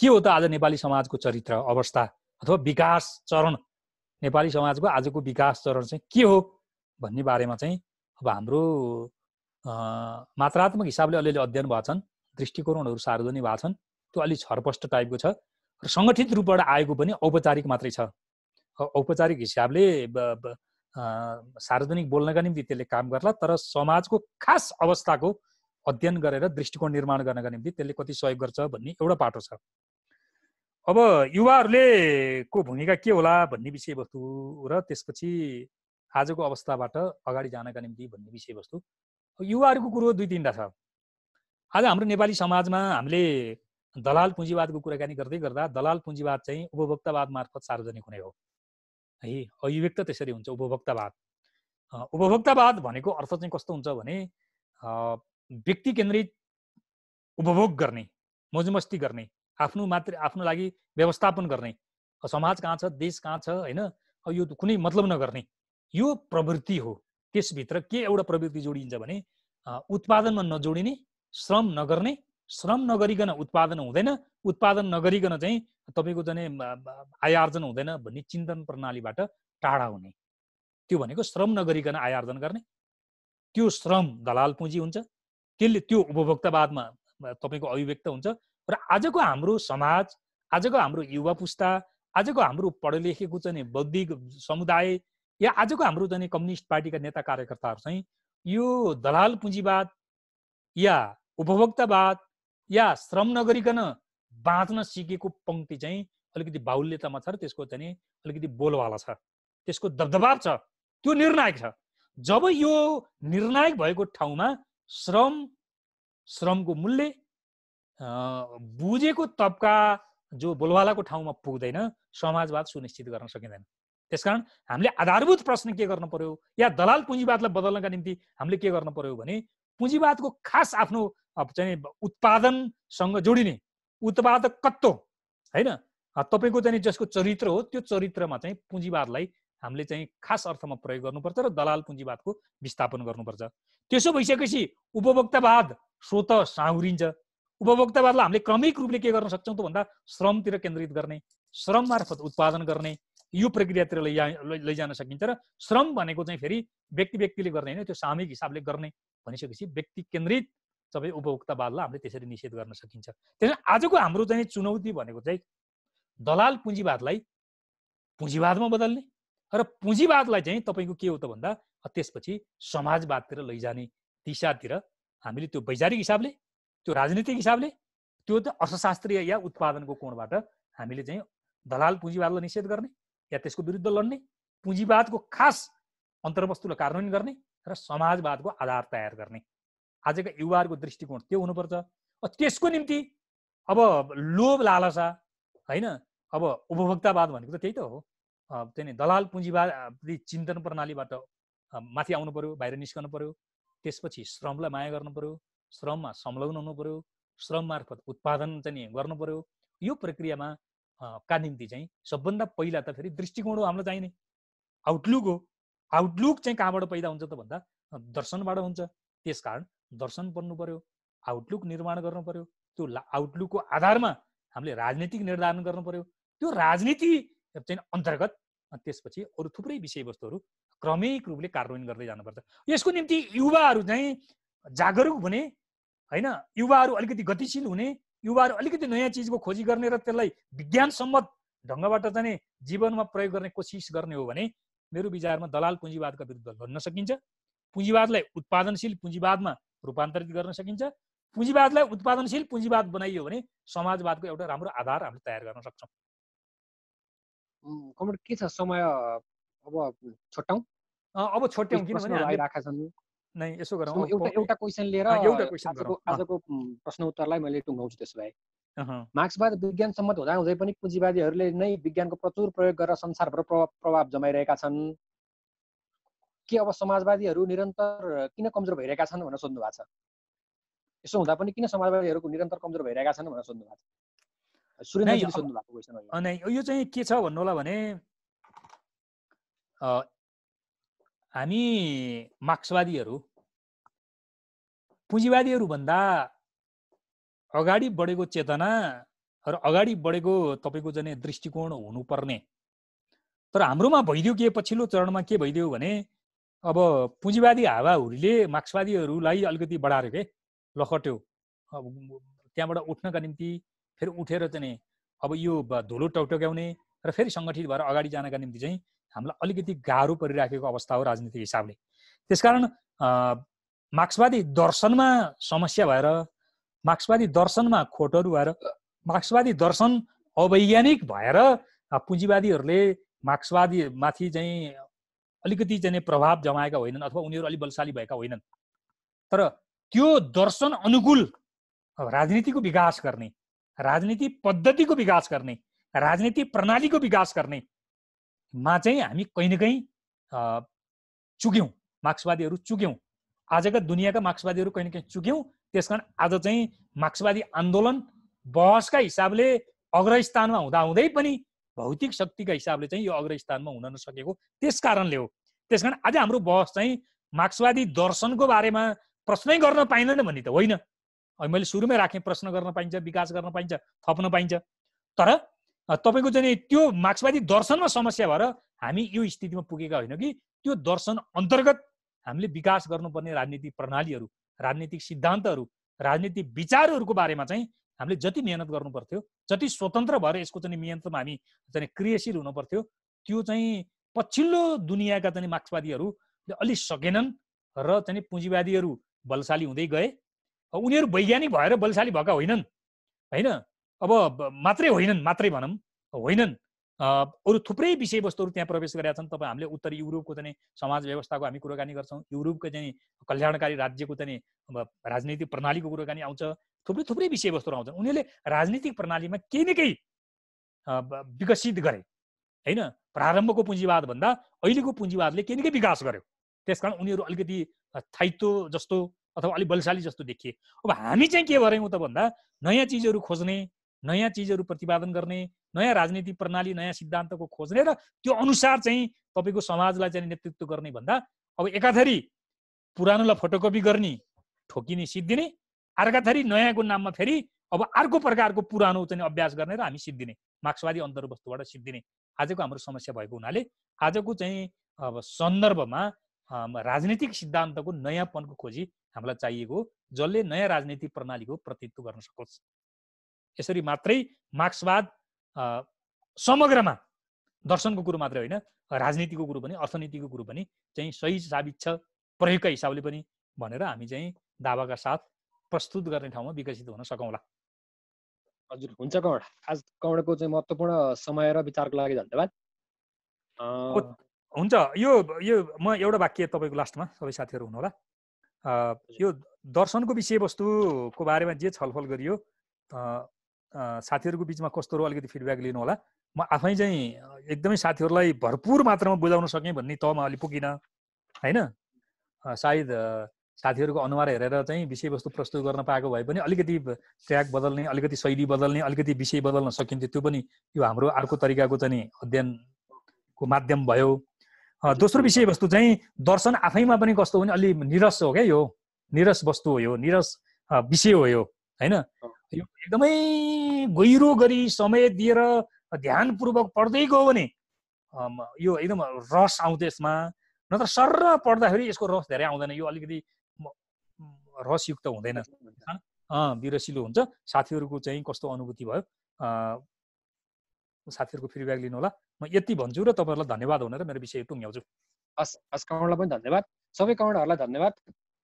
के हो त आज नेपाली समाजको चरित्र अवस्था अथवा विकास चरण नेपाली समाजको आजको विकास चरण चाहिँ के हो भन्ने बारेमा चाहिँ अब हाम्रो मात्रात्मक हिसाबले अलिअलि अध्ययन भएको छन् दृष्टिकोणहरू सार्वजनिक भएको छन् त्यो अलिक छरपष्ट टाइपको छ र सङ्गठित रूपबाट आएको पनि औपचारिक मात्रै छ औपचारिक हिसाबले सार्वजनिक बोल्नका निम्ति त्यसले काम गर्ला तर समाजको खास अवस्थाको अध्ययन गरेर दृष्टिकोण निर्माण गर्नका निम्ति त्यसले कति सहयोग गर्छ भन्ने एउटा पाटो छ अब युवाहरूले को भूमिका के होला भन्ने विषयवस्तु र त्यसपछि आजको अवस्थाबाट अगाडि जानका निम्ति भन्ने विषयवस्तु युवाहरूको कुरो दुई तिनवटा छ आज हाम्रो नेपाली समाजमा हामीले दलाल पुँजीवादको कुराकानी गर्दै गर्दा दलाल पुँजीवाद चाहिँ उपभोक्तावाद मार्फत सार्वजनिक हुने हो है अभिव्यक्त त्यसरी हुन्छ उपभोक्तावाद उपभोक्तावाद भनेको अर्थ चाहिँ कस्तो हुन्छ भने व्यक्ति केन्द्रित उपभोग गर्ने मोजमस्ती गर्ने आफ्नो मात्र आफ्नो लागि व्यवस्थापन गर्ने समाज कहाँ छ देश कहाँ छ होइन यो कुनै मतलब नगर्ने यो प्रवृत्ति हो त्यसभित्र के एउटा प्रवृत्ति जोडिन्छ भने उत्पादनमा नजोडिने श्रम नगर्ने श्रम नगरिकन उत्पादन हुँदैन उत्पादन नगरिकन चाहिँ तपाईँको जाने आयार्जन हुँदैन भन्ने चिन्तन प्रणालीबाट टाढा हुने त्यो भनेको श्रम नगरिकन आयार्जन गर्ने त्यो श्रम दलाल पुँजी हुन्छ त्यसले त्यो उपभोक्तावादमा तपाईँको अभिव्यक्त हुन्छ र आजको हाम्रो समाज आजको हाम्रो युवा पुस्ता आजको हाम्रो लेखेको चाहिँ बौद्धिक समुदाय या आजको हाम्रो चाहिँ कम्युनिस्ट पार्टीका नेता कार्यकर्ताहरू चाहिँ यो दलाल पुँजीवाद या उपभोक्तावाद या श्रम नगरिकन बाँच्न सिकेको पङ्क्ति चाहिँ अलिकति बाहुल्यतामा छ र त्यसको चाहिँ अलिकति बोलवाला छ त्यसको दबदबाव छ त्यो निर्णायक छ जब यो निर्णायक भएको ठाउँमा श्रम श्रमको मूल्य बुझेको तबका जो बोलवालाको ठाउँमा पुग्दैन समाजवाद सुनिश्चित गर्न सकिँदैन त्यसकारण हामीले आधारभूत प्रश्न के गर्नु पर्यो या दलाल पुँजीवादलाई बदल्नका निम्ति हामीले के गर्नु पर्यो भने पुँजीवादको खास आफ्नो चाहिँ उत्पादनसँग जोडिने उत्पादकत्व होइन तपाईँको चाहिँ जसको चरित्र हो त्यो चरित्रमा चाहिँ पुँजीवादलाई हामीले चाहिँ खास अर्थमा प्रयोग गर्नुपर्छ र दलाल पुँजीवादको विस्थापन गर्नुपर्छ त्यसो भइसकेपछि उपभोक्तावाद स्रोत साहुरिन्छ उपभोक्तावादलाई हामीले क्रमिक रूपले के गर्न सक्छौँ त भन्दा श्रमतिर केन्द्रित गर्ने श्रम मार्फत उत्पादन गर्ने यो प्रक्रियातिर लैजा लैजान सकिन्छ र श्रम भनेको चाहिँ फेरि व्यक्ति व्यक्तिले गर्ने होइन त्यो सामूहिक हिसाबले गर्ने भनिसकेपछि व्यक्ति केन्द्रित सबै उपभोक्तावादलाई हामीले त्यसरी निषेध गर्न सकिन्छ त्यसैले आजको हाम्रो चाहिँ चुनौती भनेको चाहिँ दलाल पुँजीवादलाई पुँजीवादमा बदल्ने र पुँजीवादलाई चाहिँ तपाईँको के हो त भन्दा त्यसपछि समाजवादतिर लैजाने दिशातिर हामीले त्यो वैचारिक हिसाबले त्यो राजनीतिक हिसाबले त्यो त अर्थशास्त्रीय या उत्पादनको कोणबाट हामीले चाहिँ दलाल पुँजीवादलाई निषेध गर्ने या त्यसको विरुद्ध लड्ने पुँजीवादको खास अन्तर्वस्तुलाई कार्यान्वयन गर्ने र समाजवादको आधार तयार गर्ने आजको युवाहरूको दृष्टिकोण त्यो हुनुपर्छ त्यसको निम्ति अब लोभ लालसा होइन अब उपभोक्तावाद भनेको त त्यही त हो चाहिँ दलाल पुँजीवादी चिन्तन प्रणालीबाट माथि आउनु पर्यो बाहिर निस्कनु पर्यो त्यसपछि श्रमलाई माया गर्नु पर्यो श्रममा संलग्न हुनु पर्यो श्रम मार्फत उत्पादन चाहिँ गर्नु पर्यो यो प्रक्रियामा का निम्ति चाहिँ सबभन्दा पहिला त फेरि दृष्टिकोण हो हामीलाई चाहिने आउटलुक हो आउटलुक चाहिँ कहाँबाट पैदा हुन्छ त भन्दा दर्शनबाट हुन्छ त्यस कारण दर्शन पढ्नु पर्यो आउटलुक निर्माण गर्नु पर्यो त्यो आउटलुकको आधारमा हामीले राजनीतिक निर्धारण गर्नु पर्यो त्यो राजनीति चाहिँ अन्तर्गत त्यसपछि अरू थुप्रै विषयवस्तुहरू क्रमिक रूपले कार्यान्वयन गर्दै जानुपर्छ यसको निम्ति युवाहरू चाहिँ जागरुक हुने होइन युवाहरू अलिकति गतिशील हुने युवाहरू अलिकति नयाँ चिजको खोजी गर्ने र त्यसलाई विज्ञानसम्मत ढङ्गबाट चाहिँ जीवनमा प्रयोग गर्ने कोसिस गर्ने हो भने मेरो विचारमा दलाल पुँजीवादका विरुद्ध लड्न सकिन्छ पुँजीवादलाई उत्पादनशील पुँजीवादमा रूपान्तरित गर्न सकिन्छ पुँजीवादलाई उत्पादनशील पुँजीवाद बनाइयो भने समाजवादको एउटा राम्रो आधार हामीले तयार गर्न सक्छौँ कमर के छ समय अब छोट्याउँ अब छोट्याउँ किनभने नै यसो गरौँ एउटा एउटा क्वेसन लिएर आजको प्रश्न उत्तरलाई मैले टुङ्गाउँछु त्यसो भए मार्क्सवाद विज्ञान सम्मत हुँदा हुँदै पनि पुँजीवादीहरूले नै विज्ञानको प्रचुर प्रयोग गरेर संसारभर प्रभाव जमाइरहेका छन् के अब समाजवादीहरू निरन्तर किन कमजोर भइरहेका छन् भनेर सोध्नु भएको छ यसो हुँदा पनि किन समाजवादीहरू निरन्तर कमजोर भइरहेका छन् भनेर सोध्नु भएको छ यो चाहिँ के छ भन्नु होला भने हामी मार्क्सवादीहरू पुँजीवादीहरू भन्दा अगाडि बढेको चेतना र अगाडि बढेको तपाईँको जाने दृष्टिकोण हुनुपर्ने तर हाम्रोमा भइदियो के पछिल्लो चरणमा के भइदियो भने अब पुँजीवादी हावाहुरीले मार्क्सवादीहरूलाई अलिकति बढाएर के लखट्यो अब त्यहाँबाट उठ्नका निम्ति फेरि उठेर चाहिँ अब यो धुलो टकटक्याउने र फेरि सङ्गठित भएर अगाडि जानका निम्ति चाहिँ हामीलाई अलिकति गाह्रो परिराखेको अवस्था हो राजनीतिक हिसाबले त्यसकारण मार्क्सवादी दर्शनमा समस्या भएर मार्क्सवादी दर्शनमा खोटहरू भएर मार्क्सवादी दर्शन अवैज्ञानिक भएर पुँजीवादीहरूले मार्क्सवादी माथि चाहिँ अलिकति चाहिँ प्रभाव जमाएका होइनन् अथवा उनीहरू अलिक बलशाली भएका होइनन् तर त्यो दर्शन अनुकूल राजनीतिको विकास गर्ने राजनीति पद्धतिको विकास गर्ने राजनीति प्रणालीको विकास गर्नेमा चाहिँ हामी कहीँ न कहीँ चुक्यौँ मार्क्सवादीहरू चुक्यौँ आजका दुनियाँका मार्क्सवादीहरू कहीँ न कहीँ चुक्यौँ त्यस कारण आज चाहिँ मार्क्सवादी आन्दोलन बहसका हिसाबले अग्रस्थानमा हुँदाहुँदै पनि भौतिक शक्तिका हिसाबले चाहिँ यो अग्रस्थानमा हुन नसकेको त्यस कारणले हो त्यस कारण आज हाम्रो बहस चाहिँ मार्क्सवादी दर्शनको बारेमा प्रश्नै गर्न पाइँदैन भन्ने त होइन मैले सुरुमै राखेँ प्रश्न गर्न पाइन्छ विकास गर्न पाइन्छ थप्न पाइन्छ तर तपाईँको चाहिँ त्यो मार्क्सवादी दर्शनमा समस्या भएर हामी यो स्थितिमा पुगेका होइन कि त्यो दर्शन अन्तर्गत हामीले विकास गर्नुपर्ने राजनीति प्रणालीहरू राजनीतिक सिद्धान्तहरू राजनीतिक विचारहरूको बारेमा चाहिँ हामीले जति मिहिनेत गर्नु पर्थ्यो जति स्वतन्त्र भएर यसको चाहिँ नियन्त्रणमा हामी चाहिँ क्रियाशील हुनु पर्थ्यो त्यो चाहिँ पछिल्लो दुनियाँका चाहिँ मार्क्सवादीहरू अलि सकेनन् र चाहिँ पुँजीवादीहरू बलशाली हुँदै गए उनीहरू वैज्ञानिक भएर बलशाली भएका होइनन् होइन अब मात्रै होइनन् मात्रै भनौँ होइनन् अरू थुप्रै विषयवस्तुहरू त्यहाँ प्रवेश गरेका छन् तपाईँ हामीले उत्तर युरोपको चाहिँ समाज व्यवस्थाको हामी कुराकानी गर्छौँ युरोपको चाहिँ कल्याणकारी राज्यको चाहिँ राजनीतिक प्रणालीको कुराकानी आउँछ थुप्रै थुप्रै विषयवस्तुहरू आउँछन् उनीहरूले राजनीतिक प्रणालीमा केही न केही विकसित गरे होइन प्रारम्भको पुँजीवादभन्दा अहिलेको पुँजीवादले केही न केही विकास गर्यो त्यस कारण उनीहरू अलिकति स्थायित्व जस्तो अथवा अलिक बलशाली जस्तो देखिए अब हामी चाहिँ के गऱ्यौँ त भन्दा नयाँ चिजहरू खोज्ने नयाँ चिजहरू प्रतिपादन गर्ने नयाँ राजनीति प्रणाली नयाँ सिद्धान्तको खोज्ने र त्यो अनुसार चाहिँ तपाईँको समाजलाई चाहिँ नेतृत्व गर्ने भन्दा अब एकाथरी पुरानोलाई फोटोकपी गर्ने ठोकिने सिद्धिने अर्का थरी नयाँको नाममा फेरि अब अर्को प्रकारको पुरानो चाहिँ अभ्यास गर्ने र हामी सिद्धिने मार्क्सवादी अन्तर्वस्तुबाट सिद्धिने आजको हाम्रो समस्या भएको हुनाले आजको चाहिँ अब सन्दर्भमा राजनीतिक सिद्धान्तको नयाँपनको खोजी हामीलाई चाहिएको जसले नयाँ राजनीतिक प्रणालीको प्रतित्व गर्न सकोस् यसरी मात्रै मार्क्सवाद समग्रमा दर्शनको कुरो मात्रै होइन राजनीतिको कुरो पनि अर्थनीतिको कुरो पनि चाहिँ सही साबित छ प्रयोगका हिसाबले पनि भनेर हामी चाहिँ दावाका साथ प्रस्तुत गर्ने ठाउँमा विकसित हुन सकौँला हजुर हुन्छ कौड आज कौडको चाहिँ महत्त्वपूर्ण समय र विचारको लागि धन्यवाद हुन्छ यो यो म एउटा वाक्य तपाईँको लास्टमा सबै साथीहरू हुनुहोला यो दर्शनको विषयवस्तुको बारेमा जे छलफल गरियो साथीहरूको बिचमा कस्तो रह्यो अलिकति फिडब्याक लिनु होला म आफै चाहिँ एकदमै साथीहरूलाई भरपुर मात्रामा बुझाउन सकेँ भन्ने तहमा अलि पुगिनँ होइन सायद साथीहरूको अनुहार हेरेर चाहिँ विषयवस्तु प्रस्तुत गर्न पाएको भए पनि अलिकति ट्र्याक बदल्ने अलिकति शैली बदल्ने अलिकति विषय बदल्न सकिन्थ्यो त्यो पनि यो हाम्रो अर्को तरिकाको चाहिँ अध्ययनको माध्यम भयो दोस्रो विषयवस्तु चाहिँ दर्शन आफैमा पनि कस्तो भने अलि निरस हो क्या यो निरस वस्तु हो यो निरस विषय हो यो होइन यो एकदमै गहिरो गरी समय दिएर ध्यानपूर्वक पढ्दै गयो भने यो एकदम रस आउँछ यसमा नत्र सर पढ्दाखेरि यसको रस धेरै आउँदैन यो अलिकति रसयुक्त हुँदैन बिरसिलो हुन्छ साथीहरूको चाहिँ कस्तो अनुभूति भयो साथीहरूको फिडब्याक लिनु होला म यति भन्छु र तपाईँहरूलाई धन्यवाद भनेर मेरो विषय टुङ्ग्याउँछु हस् हस् कमडलाई पनि धन्यवाद सबै कमडहरूलाई धन्यवाद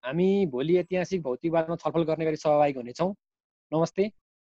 हामी भोलि ऐतिहासिक भौतिकवादमा छलफल गर्ने गरी सहभागी हुनेछौँ नमस्ते